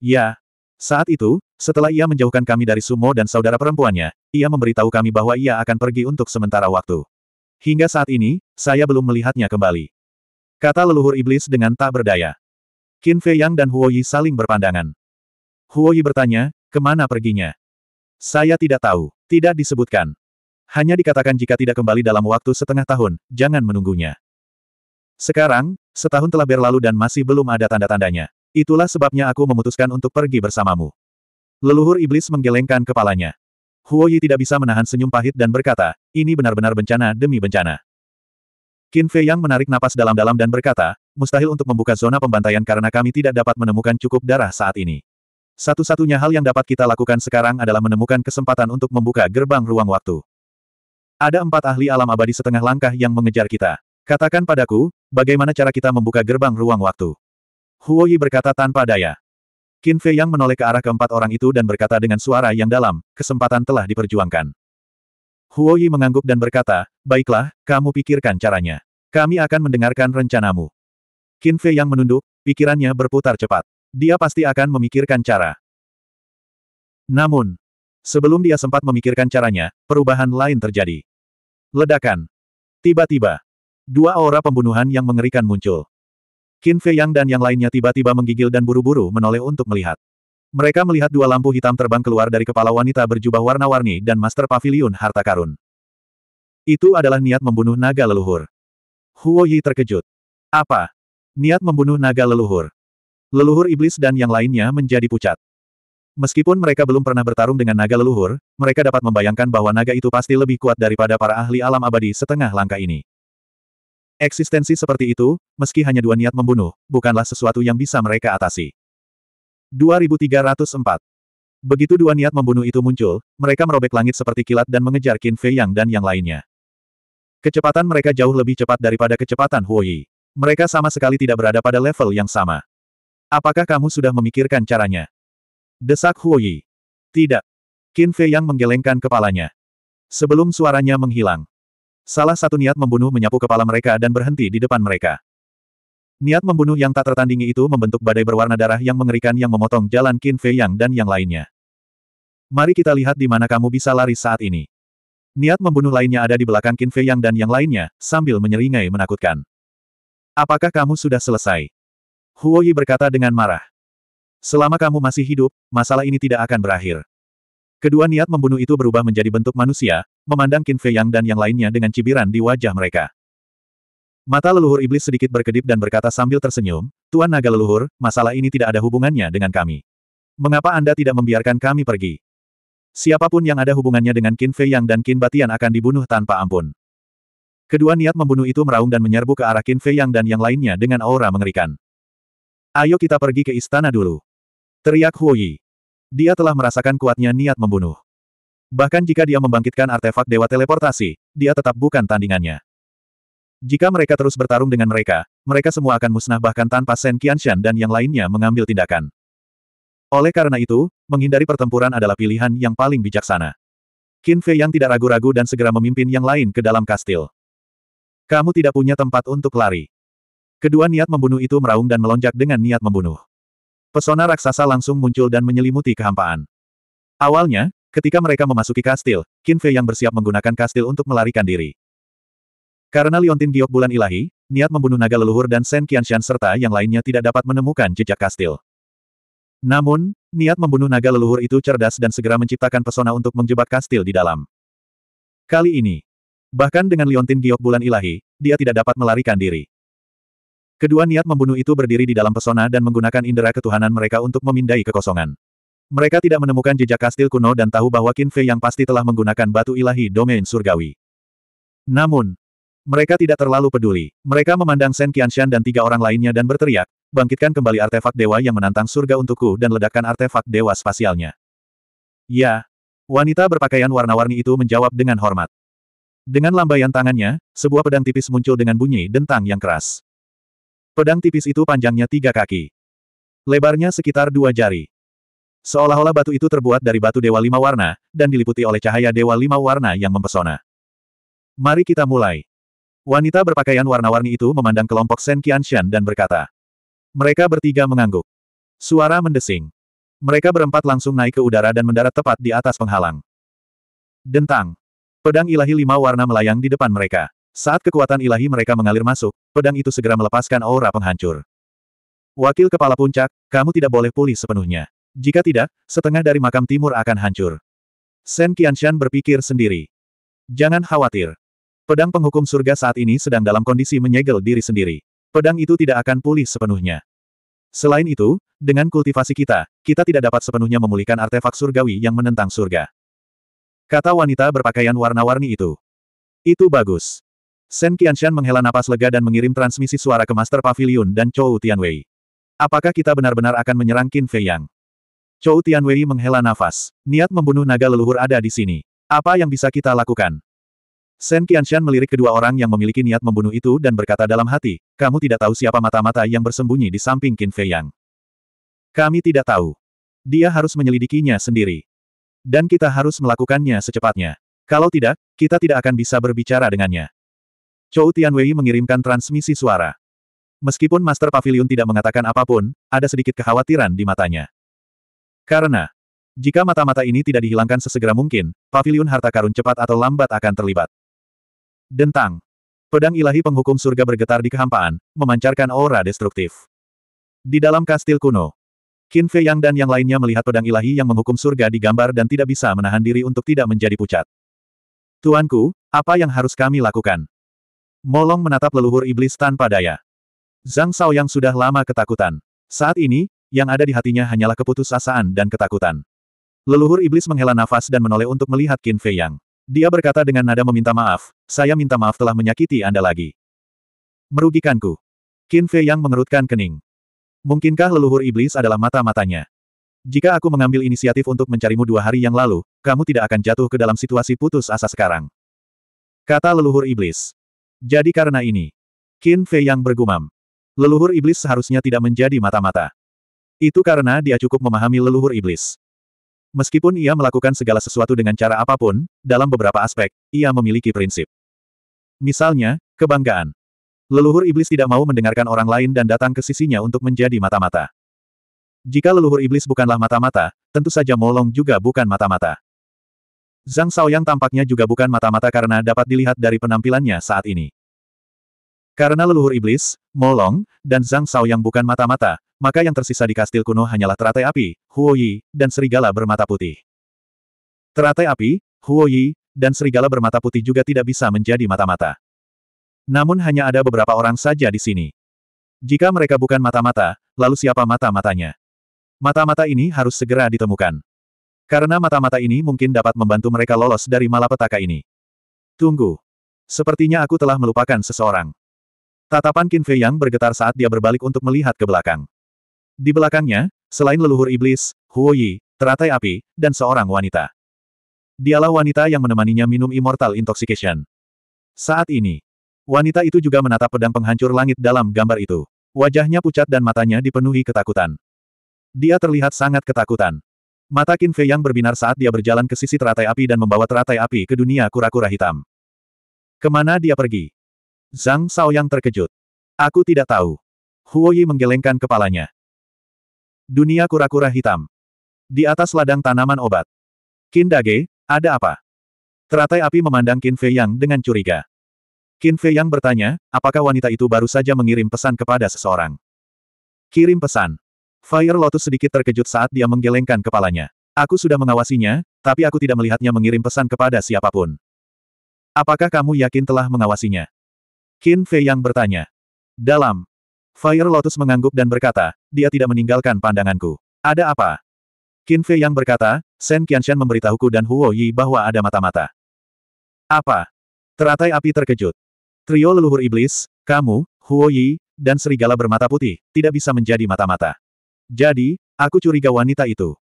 Ya. Saat itu, setelah ia menjauhkan kami dari Sumo dan saudara perempuannya, ia memberitahu kami bahwa ia akan pergi untuk sementara waktu. Hingga saat ini, saya belum melihatnya kembali. Kata leluhur iblis dengan tak berdaya. Qin Fei Yang dan Huo Yi saling berpandangan. Huo Yi bertanya, kemana perginya? Saya tidak tahu, tidak disebutkan. Hanya dikatakan jika tidak kembali dalam waktu setengah tahun, jangan menunggunya. Sekarang, setahun telah berlalu dan masih belum ada tanda-tandanya. Itulah sebabnya aku memutuskan untuk pergi bersamamu. Leluhur iblis menggelengkan kepalanya. Huo Yi tidak bisa menahan senyum pahit dan berkata, ini benar-benar bencana demi bencana. Qin Fei Yang menarik napas dalam-dalam dan berkata, mustahil untuk membuka zona pembantaian karena kami tidak dapat menemukan cukup darah saat ini. Satu-satunya hal yang dapat kita lakukan sekarang adalah menemukan kesempatan untuk membuka gerbang ruang waktu. Ada empat ahli alam abadi setengah langkah yang mengejar kita. Katakan padaku, bagaimana cara kita membuka gerbang ruang waktu? Huo Yi berkata tanpa daya. Qin Fei Yang menoleh ke arah keempat orang itu dan berkata dengan suara yang dalam, kesempatan telah diperjuangkan. Huo Yi mengangguk dan berkata, baiklah, kamu pikirkan caranya. Kami akan mendengarkan rencanamu. Qin Fei yang menunduk, pikirannya berputar cepat. Dia pasti akan memikirkan cara. Namun, sebelum dia sempat memikirkan caranya, perubahan lain terjadi. Ledakan. Tiba-tiba, dua aura pembunuhan yang mengerikan muncul. Qin Fei Yang dan yang lainnya tiba-tiba menggigil dan buru-buru menoleh untuk melihat. Mereka melihat dua lampu hitam terbang keluar dari kepala wanita berjubah warna-warni dan Master Pavilion Harta Karun. Itu adalah niat membunuh naga leluhur. Huo Yi terkejut. Apa? Niat membunuh naga leluhur. Leluhur iblis dan yang lainnya menjadi pucat. Meskipun mereka belum pernah bertarung dengan naga leluhur, mereka dapat membayangkan bahwa naga itu pasti lebih kuat daripada para ahli alam abadi setengah langkah ini. Eksistensi seperti itu, meski hanya dua niat membunuh, bukanlah sesuatu yang bisa mereka atasi. 2304. Begitu dua niat membunuh itu muncul, mereka merobek langit seperti kilat dan mengejar Qin Fei Yang dan yang lainnya. Kecepatan mereka jauh lebih cepat daripada kecepatan Huo Yi. Mereka sama sekali tidak berada pada level yang sama. Apakah kamu sudah memikirkan caranya? Desak Huo Yi. Tidak. Qin Fei Yang menggelengkan kepalanya. Sebelum suaranya menghilang. Salah satu niat membunuh menyapu kepala mereka dan berhenti di depan mereka. Niat membunuh yang tak tertandingi itu membentuk badai berwarna darah yang mengerikan yang memotong jalan Qin Fei Yang dan yang lainnya. Mari kita lihat di mana kamu bisa lari saat ini. Niat membunuh lainnya ada di belakang Qin Fei Yang dan yang lainnya, sambil menyeringai menakutkan. Apakah kamu sudah selesai? Huo Yi berkata dengan marah. Selama kamu masih hidup, masalah ini tidak akan berakhir. Kedua niat membunuh itu berubah menjadi bentuk manusia, memandang Qin Fei Yang dan yang lainnya dengan cibiran di wajah mereka. Mata leluhur iblis sedikit berkedip dan berkata sambil tersenyum, Tuan Naga Leluhur, masalah ini tidak ada hubungannya dengan kami. Mengapa Anda tidak membiarkan kami pergi? Siapapun yang ada hubungannya dengan Qin Fei Yang dan Qin Batian akan dibunuh tanpa ampun. Kedua niat membunuh itu meraung dan menyerbu ke arah Qin Fei Yang dan yang lainnya dengan aura mengerikan. Ayo kita pergi ke istana dulu. Teriak Huo Yi. Dia telah merasakan kuatnya niat membunuh. Bahkan jika dia membangkitkan artefak dewa teleportasi, dia tetap bukan tandingannya. Jika mereka terus bertarung dengan mereka, mereka semua akan musnah bahkan tanpa Sen Qianshan dan yang lainnya mengambil tindakan. Oleh karena itu, menghindari pertempuran adalah pilihan yang paling bijaksana. Qin Fei yang tidak ragu-ragu dan segera memimpin yang lain ke dalam kastil. Kamu tidak punya tempat untuk lari. Kedua niat membunuh itu meraung dan melonjak dengan niat membunuh. Pesona raksasa langsung muncul dan menyelimuti kehampaan. Awalnya, ketika mereka memasuki kastil, Qin Fei yang bersiap menggunakan kastil untuk melarikan diri. Karena Liontin Giok Bulan Ilahi, niat membunuh naga leluhur dan Sen Qianshan serta yang lainnya tidak dapat menemukan jejak kastil. Namun, niat membunuh naga leluhur itu cerdas dan segera menciptakan pesona untuk menjebak kastil di dalam. Kali ini, bahkan dengan liontin giok bulan ilahi, dia tidak dapat melarikan diri. Kedua niat membunuh itu berdiri di dalam pesona dan menggunakan indera ketuhanan mereka untuk memindai kekosongan. Mereka tidak menemukan jejak kastil kuno dan tahu bahwa Qin Fei yang pasti telah menggunakan batu ilahi domain surgawi. Namun, mereka tidak terlalu peduli. Mereka memandang Shen Qianshan dan tiga orang lainnya dan berteriak, bangkitkan kembali artefak dewa yang menantang surga untukku dan ledakan artefak dewa spasialnya. Ya. Wanita berpakaian warna-warni itu menjawab dengan hormat. Dengan lambaian tangannya, sebuah pedang tipis muncul dengan bunyi dentang yang keras. Pedang tipis itu panjangnya tiga kaki. Lebarnya sekitar dua jari. Seolah-olah batu itu terbuat dari batu dewa lima warna, dan diliputi oleh cahaya dewa lima warna yang mempesona. Mari kita mulai. Wanita berpakaian warna-warni itu memandang kelompok Sen Qianshan dan berkata. Mereka bertiga mengangguk. Suara mendesing. Mereka berempat langsung naik ke udara dan mendarat tepat di atas penghalang. Dentang. Pedang ilahi lima warna melayang di depan mereka. Saat kekuatan ilahi mereka mengalir masuk, pedang itu segera melepaskan aura penghancur. Wakil kepala puncak, kamu tidak boleh pulih sepenuhnya. Jika tidak, setengah dari makam timur akan hancur. Sen Qianshan berpikir sendiri. Jangan khawatir. Pedang penghukum surga saat ini sedang dalam kondisi menyegel diri sendiri. Pedang itu tidak akan pulih sepenuhnya. Selain itu, dengan kultivasi kita, kita tidak dapat sepenuhnya memulihkan artefak surgawi yang menentang surga. Kata wanita berpakaian warna-warni itu. Itu bagus. Shen Qianshan menghela napas lega dan mengirim transmisi suara ke Master Pavilion dan Chou Tianwei. Apakah kita benar-benar akan menyerang Qin Fei Yang? Chou Tianwei menghela nafas. Niat membunuh naga leluhur ada di sini. Apa yang bisa kita lakukan? Sen Qianshan melirik kedua orang yang memiliki niat membunuh itu dan berkata dalam hati, kamu tidak tahu siapa mata-mata yang bersembunyi di samping Qin Fei Yang. Kami tidak tahu. Dia harus menyelidikinya sendiri. Dan kita harus melakukannya secepatnya. Kalau tidak, kita tidak akan bisa berbicara dengannya. Chou Tianwei mengirimkan transmisi suara. Meskipun Master Pavilion tidak mengatakan apapun, ada sedikit kekhawatiran di matanya. Karena, jika mata-mata ini tidak dihilangkan sesegera mungkin, Pavilion Harta Karun cepat atau lambat akan terlibat. Dentang. Pedang ilahi penghukum surga bergetar di kehampaan, memancarkan aura destruktif. Di dalam kastil kuno, Qin Fei Yang dan yang lainnya melihat pedang ilahi yang menghukum surga digambar dan tidak bisa menahan diri untuk tidak menjadi pucat. Tuanku, apa yang harus kami lakukan? Molong menatap leluhur iblis tanpa daya. Zhang Shao yang sudah lama ketakutan. Saat ini, yang ada di hatinya hanyalah keputusasaan dan ketakutan. Leluhur iblis menghela nafas dan menoleh untuk melihat Qin Fei Yang. Dia berkata dengan nada meminta maaf, saya minta maaf telah menyakiti Anda lagi. Merugikanku. Qin Fei yang mengerutkan kening. Mungkinkah leluhur iblis adalah mata-matanya? Jika aku mengambil inisiatif untuk mencarimu dua hari yang lalu, kamu tidak akan jatuh ke dalam situasi putus asa sekarang. Kata leluhur iblis. Jadi karena ini. Qin Fei yang bergumam. Leluhur iblis seharusnya tidak menjadi mata-mata. Itu karena dia cukup memahami leluhur iblis. Meskipun ia melakukan segala sesuatu dengan cara apapun, dalam beberapa aspek, ia memiliki prinsip. Misalnya, kebanggaan. Leluhur iblis tidak mau mendengarkan orang lain dan datang ke sisinya untuk menjadi mata-mata. Jika leluhur iblis bukanlah mata-mata, tentu saja Molong juga bukan mata-mata. Zhang Shaoyang tampaknya juga bukan mata-mata karena dapat dilihat dari penampilannya saat ini. Karena leluhur iblis, Molong, dan Zhang Shaoyang bukan mata-mata, maka yang tersisa di kastil kuno hanyalah teratai api, Huoyi, dan serigala bermata putih. Teratai api, Huoyi, dan serigala bermata putih juga tidak bisa menjadi mata-mata. Namun hanya ada beberapa orang saja di sini. Jika mereka bukan mata-mata, lalu siapa mata-matanya? Mata-mata ini harus segera ditemukan. Karena mata-mata ini mungkin dapat membantu mereka lolos dari malapetaka ini. Tunggu. Sepertinya aku telah melupakan seseorang. Tatapan Qin Fei Yang bergetar saat dia berbalik untuk melihat ke belakang. Di belakangnya, selain leluhur iblis, Huo Yi, teratai api, dan seorang wanita. Dialah wanita yang menemaninya minum Immortal Intoxication. Saat ini, wanita itu juga menatap pedang penghancur langit dalam gambar itu. Wajahnya pucat dan matanya dipenuhi ketakutan. Dia terlihat sangat ketakutan. Mata Qin Fei yang berbinar saat dia berjalan ke sisi teratai api dan membawa teratai api ke dunia kura-kura hitam. Kemana dia pergi? Zhang Shao yang terkejut. Aku tidak tahu. Huo Yi menggelengkan kepalanya. Dunia kura-kura hitam. Di atas ladang tanaman obat. Kindage, ada apa? Teratai api memandang Qin Fei Yang dengan curiga. Qin Fei Yang bertanya, apakah wanita itu baru saja mengirim pesan kepada seseorang? Kirim pesan. Fire Lotus sedikit terkejut saat dia menggelengkan kepalanya. Aku sudah mengawasinya, tapi aku tidak melihatnya mengirim pesan kepada siapapun. Apakah kamu yakin telah mengawasinya? Qin Fei Yang bertanya. Dalam. Fire Lotus mengangguk dan berkata, dia tidak meninggalkan pandanganku. Ada apa? Qin Fei yang berkata, Shen Qianshan memberitahuku dan Huo Yi bahwa ada mata-mata. Apa? Teratai api terkejut. Trio leluhur iblis, kamu, Huo Yi, dan serigala bermata putih, tidak bisa menjadi mata-mata. Jadi, aku curiga wanita itu.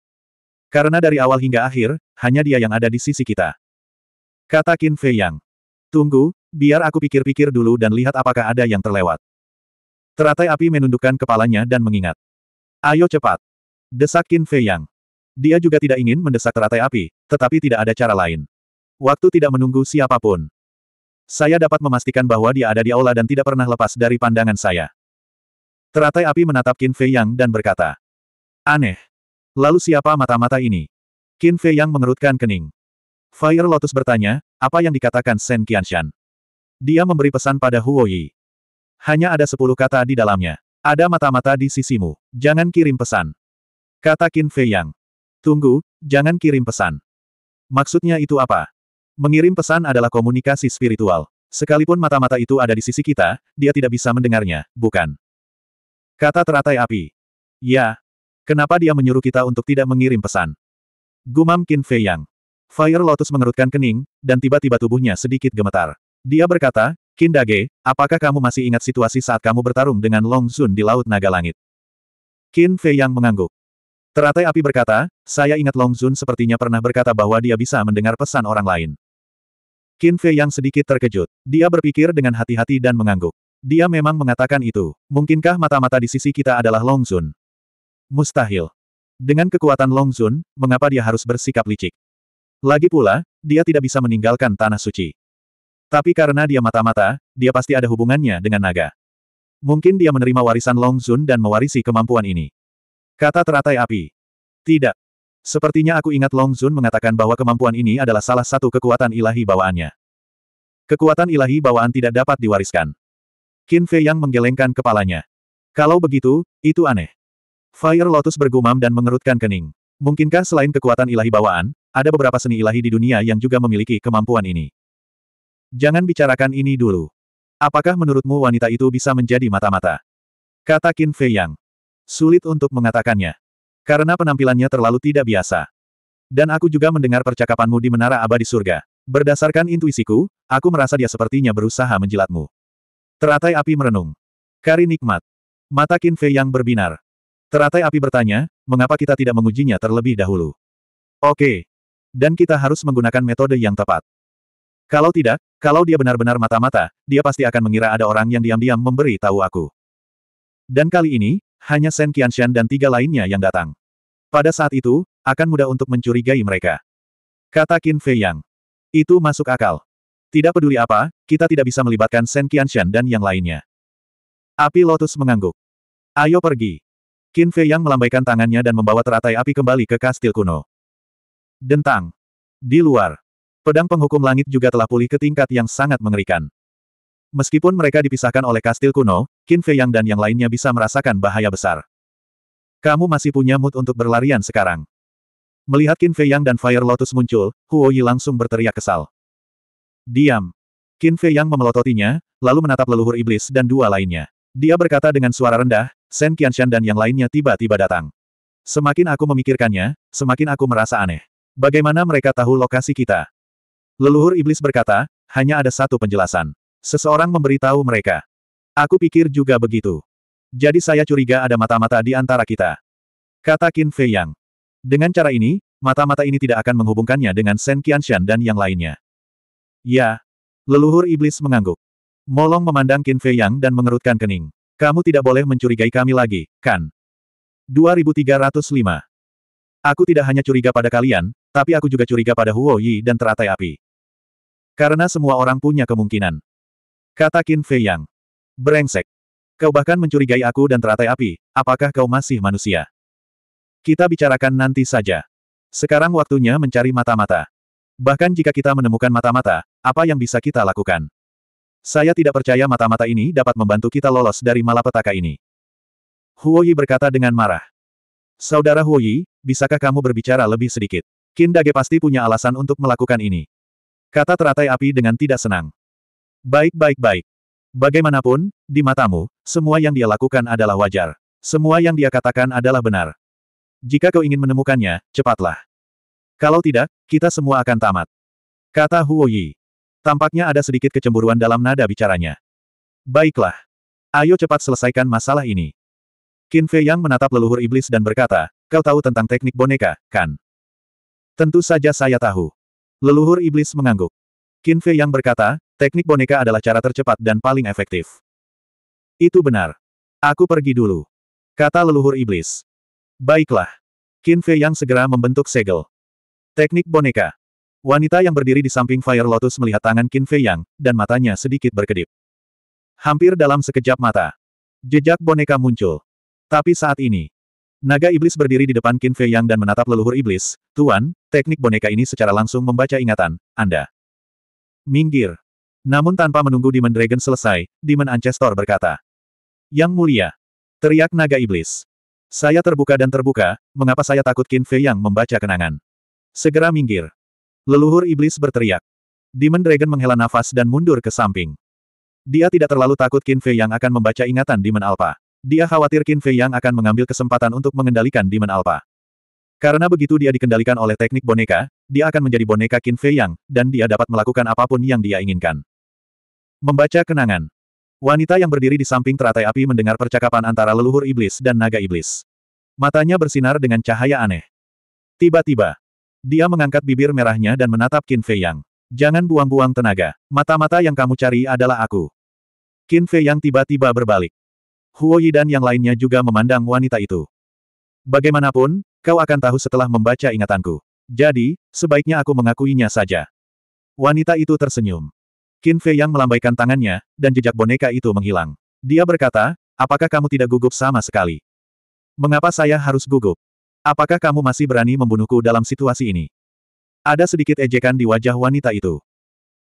Karena dari awal hingga akhir, hanya dia yang ada di sisi kita. Kata Qin Fei Yang. Tunggu, biar aku pikir-pikir dulu dan lihat apakah ada yang terlewat. Teratai api menundukkan kepalanya dan mengingat. Ayo cepat. Desak Qin Fei Yang. Dia juga tidak ingin mendesak teratai api, tetapi tidak ada cara lain. Waktu tidak menunggu siapapun. Saya dapat memastikan bahwa dia ada di aula dan tidak pernah lepas dari pandangan saya. Teratai api menatap Qin Fei Yang dan berkata. Aneh. Lalu siapa mata-mata ini? Qin Fei Yang mengerutkan kening. Fire Lotus bertanya, apa yang dikatakan Sen Qianshan? Dia memberi pesan pada Huo Yi. Hanya ada sepuluh kata di dalamnya. Ada mata-mata di sisimu. Jangan kirim pesan. Kata Qin Fei Yang. Tunggu, jangan kirim pesan. Maksudnya itu apa? Mengirim pesan adalah komunikasi spiritual. Sekalipun mata-mata itu ada di sisi kita, dia tidak bisa mendengarnya, bukan? Kata teratai api. Ya. Kenapa dia menyuruh kita untuk tidak mengirim pesan? Gumam Qin Fei Yang. Fire Lotus mengerutkan kening, dan tiba-tiba tubuhnya sedikit gemetar. Dia berkata, Kindage, apakah kamu masih ingat situasi saat kamu bertarung dengan Long Zun di Laut Naga Langit? Qin Fei yang mengangguk. Teratai api berkata, saya ingat Long Zun sepertinya pernah berkata bahwa dia bisa mendengar pesan orang lain. Qin Fei yang sedikit terkejut. Dia berpikir dengan hati-hati dan mengangguk. Dia memang mengatakan itu. Mungkinkah mata-mata di sisi kita adalah Long Zun? Mustahil. Dengan kekuatan Long Zun, mengapa dia harus bersikap licik? Lagi pula, dia tidak bisa meninggalkan tanah suci. Tapi karena dia mata-mata, dia pasti ada hubungannya dengan naga. Mungkin dia menerima warisan Long Zun dan mewarisi kemampuan ini. Kata teratai api. Tidak. Sepertinya aku ingat Long Zun mengatakan bahwa kemampuan ini adalah salah satu kekuatan ilahi bawaannya. Kekuatan ilahi bawaan tidak dapat diwariskan. Qin Fei yang menggelengkan kepalanya. Kalau begitu, itu aneh. Fire Lotus bergumam dan mengerutkan kening. Mungkinkah selain kekuatan ilahi bawaan, ada beberapa seni ilahi di dunia yang juga memiliki kemampuan ini? Jangan bicarakan ini dulu. Apakah menurutmu wanita itu bisa menjadi mata-mata? Kata Qin Fei Yang. Sulit untuk mengatakannya. Karena penampilannya terlalu tidak biasa. Dan aku juga mendengar percakapanmu di Menara Abadi Surga. Berdasarkan intuisiku, aku merasa dia sepertinya berusaha menjilatmu. Teratai api merenung. Kari nikmat. Mata Qin Fei Yang berbinar. Teratai api bertanya, mengapa kita tidak mengujinya terlebih dahulu? Oke. Dan kita harus menggunakan metode yang tepat. Kalau tidak, kalau dia benar-benar mata-mata, dia pasti akan mengira ada orang yang diam-diam memberi tahu aku. Dan kali ini, hanya Sen Qianshan dan tiga lainnya yang datang. Pada saat itu, akan mudah untuk mencurigai mereka. Kata Qin Fei Yang. Itu masuk akal. Tidak peduli apa, kita tidak bisa melibatkan Sen Qianshan dan yang lainnya. Api Lotus mengangguk. Ayo pergi. Qin Fei Yang melambaikan tangannya dan membawa teratai api kembali ke kastil kuno. Dentang. Di luar. Pedang penghukum langit juga telah pulih ke tingkat yang sangat mengerikan. Meskipun mereka dipisahkan oleh kastil kuno, Qin Fei Yang dan yang lainnya bisa merasakan bahaya besar. Kamu masih punya mood untuk berlarian sekarang. Melihat Qin Fei Yang dan Fire Lotus muncul, Huo Yi langsung berteriak kesal. Diam. Qin Fei Yang memelototinya, lalu menatap leluhur iblis dan dua lainnya. Dia berkata dengan suara rendah, Sen Qianshan dan yang lainnya tiba-tiba datang. Semakin aku memikirkannya, semakin aku merasa aneh. Bagaimana mereka tahu lokasi kita? Leluhur iblis berkata, hanya ada satu penjelasan. Seseorang memberitahu mereka. Aku pikir juga begitu. Jadi saya curiga ada mata-mata di antara kita. Kata Qin Fei Yang. Dengan cara ini, mata-mata ini tidak akan menghubungkannya dengan Shen Qianxian dan yang lainnya. Ya. Leluhur iblis mengangguk. Molong memandang Qin Fei Yang dan mengerutkan kening. Kamu tidak boleh mencurigai kami lagi, kan? 2305. Aku tidak hanya curiga pada kalian, tapi aku juga curiga pada Huo Yi dan teratai api. Karena semua orang punya kemungkinan. Kata Qin Fei Yang. Brengsek. Kau bahkan mencurigai aku dan teratai api, apakah kau masih manusia? Kita bicarakan nanti saja. Sekarang waktunya mencari mata-mata. Bahkan jika kita menemukan mata-mata, apa yang bisa kita lakukan? Saya tidak percaya mata-mata ini dapat membantu kita lolos dari malapetaka ini. Huoyi berkata dengan marah. Saudara Huoyi, bisakah kamu berbicara lebih sedikit? Kindage pasti punya alasan untuk melakukan ini. Kata teratai api dengan tidak senang. Baik baik baik. Bagaimanapun, di matamu, semua yang dia lakukan adalah wajar. Semua yang dia katakan adalah benar. Jika kau ingin menemukannya, cepatlah. Kalau tidak, kita semua akan tamat. Kata Huo Yi. Tampaknya ada sedikit kecemburuan dalam nada bicaranya. Baiklah. Ayo cepat selesaikan masalah ini. Qin Fei Yang menatap leluhur iblis dan berkata, kau tahu tentang teknik boneka, kan? Tentu saja saya tahu. Leluhur iblis mengangguk. Qin Fei yang berkata, teknik boneka adalah cara tercepat dan paling efektif. Itu benar. Aku pergi dulu. Kata leluhur iblis. Baiklah. Qin Fei yang segera membentuk segel. Teknik boneka. Wanita yang berdiri di samping Fire Lotus melihat tangan Qin Fei yang, dan matanya sedikit berkedip. Hampir dalam sekejap mata. Jejak boneka muncul. Tapi saat ini, Naga iblis berdiri di depan Qin Fei Yang dan menatap leluhur iblis. Tuan, teknik boneka ini secara langsung membaca ingatan, Anda. Minggir. Namun tanpa menunggu Demon Dragon selesai, Demon Ancestor berkata. Yang mulia. Teriak naga iblis. Saya terbuka dan terbuka, mengapa saya takut Qin Fei Yang membaca kenangan. Segera minggir. Leluhur iblis berteriak. Demon Dragon menghela nafas dan mundur ke samping. Dia tidak terlalu takut Qin Fei Yang akan membaca ingatan Demon Alpha. Dia khawatir Qin Fei yang akan mengambil kesempatan untuk mengendalikan Demon Alpha. Karena begitu dia dikendalikan oleh teknik boneka, dia akan menjadi boneka Qin Fei yang, dan dia dapat melakukan apapun yang dia inginkan. Membaca kenangan. Wanita yang berdiri di samping teratai api mendengar percakapan antara leluhur iblis dan naga iblis. Matanya bersinar dengan cahaya aneh. Tiba-tiba, dia mengangkat bibir merahnya dan menatap Qin Fei Yang. Jangan buang-buang tenaga, mata-mata yang kamu cari adalah aku. Qin Fei Yang tiba-tiba berbalik. Huo Yi dan yang lainnya juga memandang wanita itu. Bagaimanapun, kau akan tahu setelah membaca ingatanku. Jadi, sebaiknya aku mengakuinya saja. Wanita itu tersenyum. Qin Fei yang melambaikan tangannya, dan jejak boneka itu menghilang. Dia berkata, apakah kamu tidak gugup sama sekali? Mengapa saya harus gugup? Apakah kamu masih berani membunuhku dalam situasi ini? Ada sedikit ejekan di wajah wanita itu.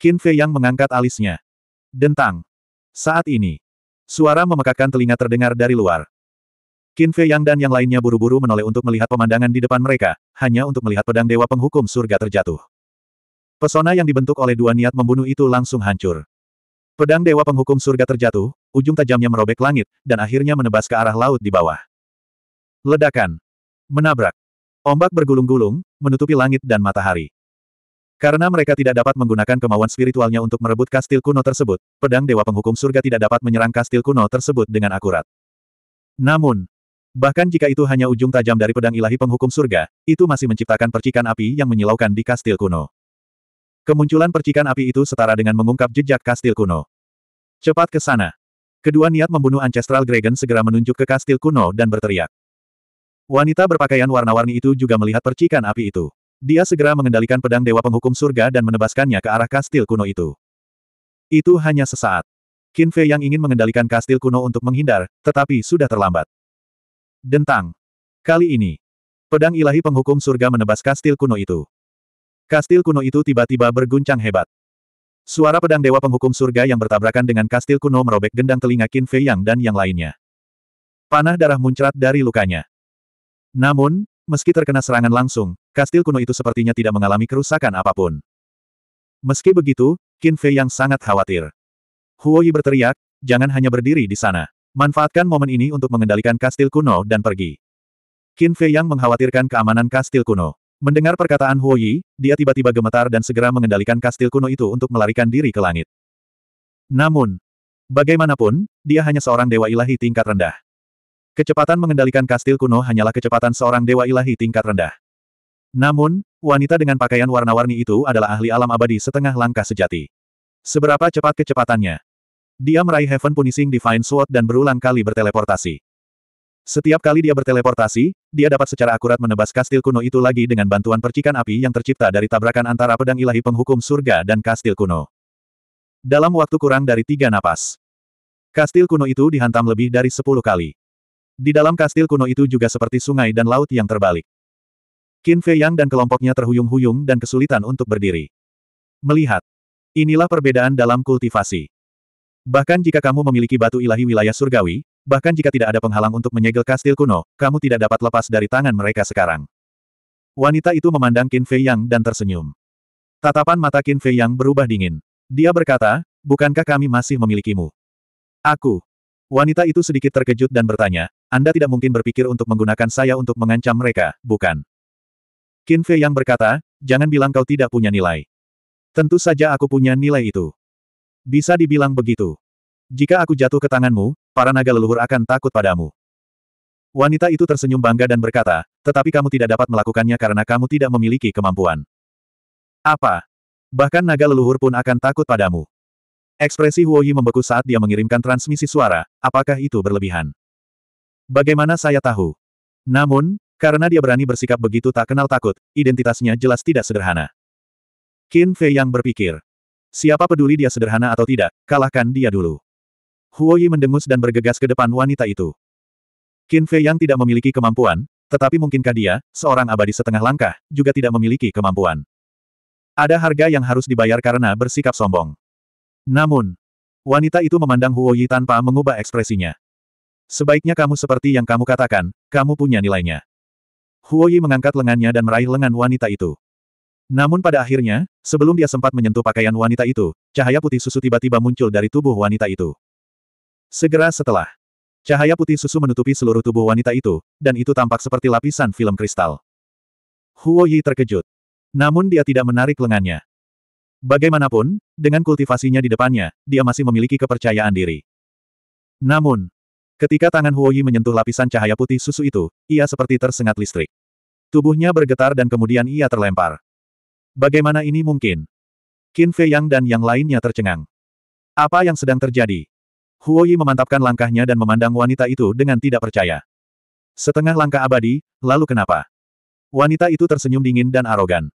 Qin Fei yang mengangkat alisnya. Dentang. Saat ini, Suara memekakkan telinga terdengar dari luar. Qin Fei Yang dan yang lainnya buru-buru menoleh untuk melihat pemandangan di depan mereka, hanya untuk melihat pedang dewa penghukum surga terjatuh. Pesona yang dibentuk oleh dua niat membunuh itu langsung hancur. Pedang dewa penghukum surga terjatuh, ujung tajamnya merobek langit, dan akhirnya menebas ke arah laut di bawah. Ledakan. Menabrak. Ombak bergulung-gulung, menutupi langit dan matahari. Karena mereka tidak dapat menggunakan kemauan spiritualnya untuk merebut kastil kuno tersebut, pedang Dewa Penghukum Surga tidak dapat menyerang kastil kuno tersebut dengan akurat. Namun, bahkan jika itu hanya ujung tajam dari pedang ilahi penghukum surga, itu masih menciptakan percikan api yang menyilaukan di kastil kuno. Kemunculan percikan api itu setara dengan mengungkap jejak kastil kuno. Cepat ke sana. Kedua niat membunuh Ancestral Dragon segera menunjuk ke kastil kuno dan berteriak. Wanita berpakaian warna-warni itu juga melihat percikan api itu. Dia segera mengendalikan pedang Dewa Penghukum Surga dan menebaskannya ke arah kastil kuno itu. Itu hanya sesaat. Qin Fei yang ingin mengendalikan kastil kuno untuk menghindar, tetapi sudah terlambat. Dentang. Kali ini, pedang ilahi penghukum surga menebas kastil kuno itu. Kastil kuno itu tiba-tiba berguncang hebat. Suara pedang dewa penghukum surga yang bertabrakan dengan kastil kuno merobek gendang telinga Qin Fei Yang dan yang lainnya. Panah darah muncrat dari lukanya. Namun, meski terkena serangan langsung, kastil kuno itu sepertinya tidak mengalami kerusakan apapun. Meski begitu, Qin Fei yang sangat khawatir. Huoyi berteriak, jangan hanya berdiri di sana. Manfaatkan momen ini untuk mengendalikan kastil kuno dan pergi. Qin Fei yang mengkhawatirkan keamanan kastil kuno. Mendengar perkataan Huoyi, dia tiba-tiba gemetar dan segera mengendalikan kastil kuno itu untuk melarikan diri ke langit. Namun, bagaimanapun, dia hanya seorang dewa ilahi tingkat rendah. Kecepatan mengendalikan kastil kuno hanyalah kecepatan seorang dewa ilahi tingkat rendah. Namun, wanita dengan pakaian warna-warni itu adalah ahli alam abadi setengah langkah sejati. Seberapa cepat kecepatannya? Dia meraih Heaven Punishing Divine Sword dan berulang kali berteleportasi. Setiap kali dia berteleportasi, dia dapat secara akurat menebas kastil kuno itu lagi dengan bantuan percikan api yang tercipta dari tabrakan antara pedang ilahi penghukum surga dan kastil kuno. Dalam waktu kurang dari tiga napas, kastil kuno itu dihantam lebih dari sepuluh kali. Di dalam kastil kuno itu juga seperti sungai dan laut yang terbalik. Qin Fei Yang dan kelompoknya terhuyung-huyung dan kesulitan untuk berdiri. Melihat. Inilah perbedaan dalam kultivasi. Bahkan jika kamu memiliki batu ilahi wilayah surgawi, bahkan jika tidak ada penghalang untuk menyegel kastil kuno, kamu tidak dapat lepas dari tangan mereka sekarang. Wanita itu memandang Qin Fei Yang dan tersenyum. Tatapan mata Qin Fei Yang berubah dingin. Dia berkata, bukankah kami masih memilikimu? Aku. Wanita itu sedikit terkejut dan bertanya, Anda tidak mungkin berpikir untuk menggunakan saya untuk mengancam mereka, bukan? Qin Fei yang berkata, jangan bilang kau tidak punya nilai. Tentu saja aku punya nilai itu. Bisa dibilang begitu. Jika aku jatuh ke tanganmu, para naga leluhur akan takut padamu. Wanita itu tersenyum bangga dan berkata, tetapi kamu tidak dapat melakukannya karena kamu tidak memiliki kemampuan. Apa? Bahkan naga leluhur pun akan takut padamu. Ekspresi Huoyi membeku saat dia mengirimkan transmisi suara, apakah itu berlebihan? Bagaimana saya tahu? Namun, karena dia berani bersikap begitu tak kenal takut, identitasnya jelas tidak sederhana. Qin Fei yang berpikir. Siapa peduli dia sederhana atau tidak, kalahkan dia dulu. Huo Yi mendengus dan bergegas ke depan wanita itu. Qin Fei yang tidak memiliki kemampuan, tetapi mungkinkah dia, seorang abadi setengah langkah, juga tidak memiliki kemampuan. Ada harga yang harus dibayar karena bersikap sombong. Namun, wanita itu memandang Huo Yi tanpa mengubah ekspresinya. Sebaiknya kamu seperti yang kamu katakan, kamu punya nilainya. Huoyi mengangkat lengannya dan meraih lengan wanita itu. Namun pada akhirnya, sebelum dia sempat menyentuh pakaian wanita itu, cahaya putih susu tiba-tiba muncul dari tubuh wanita itu. Segera setelah, cahaya putih susu menutupi seluruh tubuh wanita itu, dan itu tampak seperti lapisan film kristal. Huoyi terkejut. Namun dia tidak menarik lengannya. Bagaimanapun, dengan kultivasinya di depannya, dia masih memiliki kepercayaan diri. Namun, Ketika tangan Huoyi menyentuh lapisan cahaya putih susu itu, ia seperti tersengat listrik. Tubuhnya bergetar dan kemudian ia terlempar. Bagaimana ini mungkin? Qin Fei Yang dan yang lainnya tercengang. Apa yang sedang terjadi? Huoyi memantapkan langkahnya dan memandang wanita itu dengan tidak percaya. Setengah langkah abadi, lalu kenapa? Wanita itu tersenyum dingin dan arogan.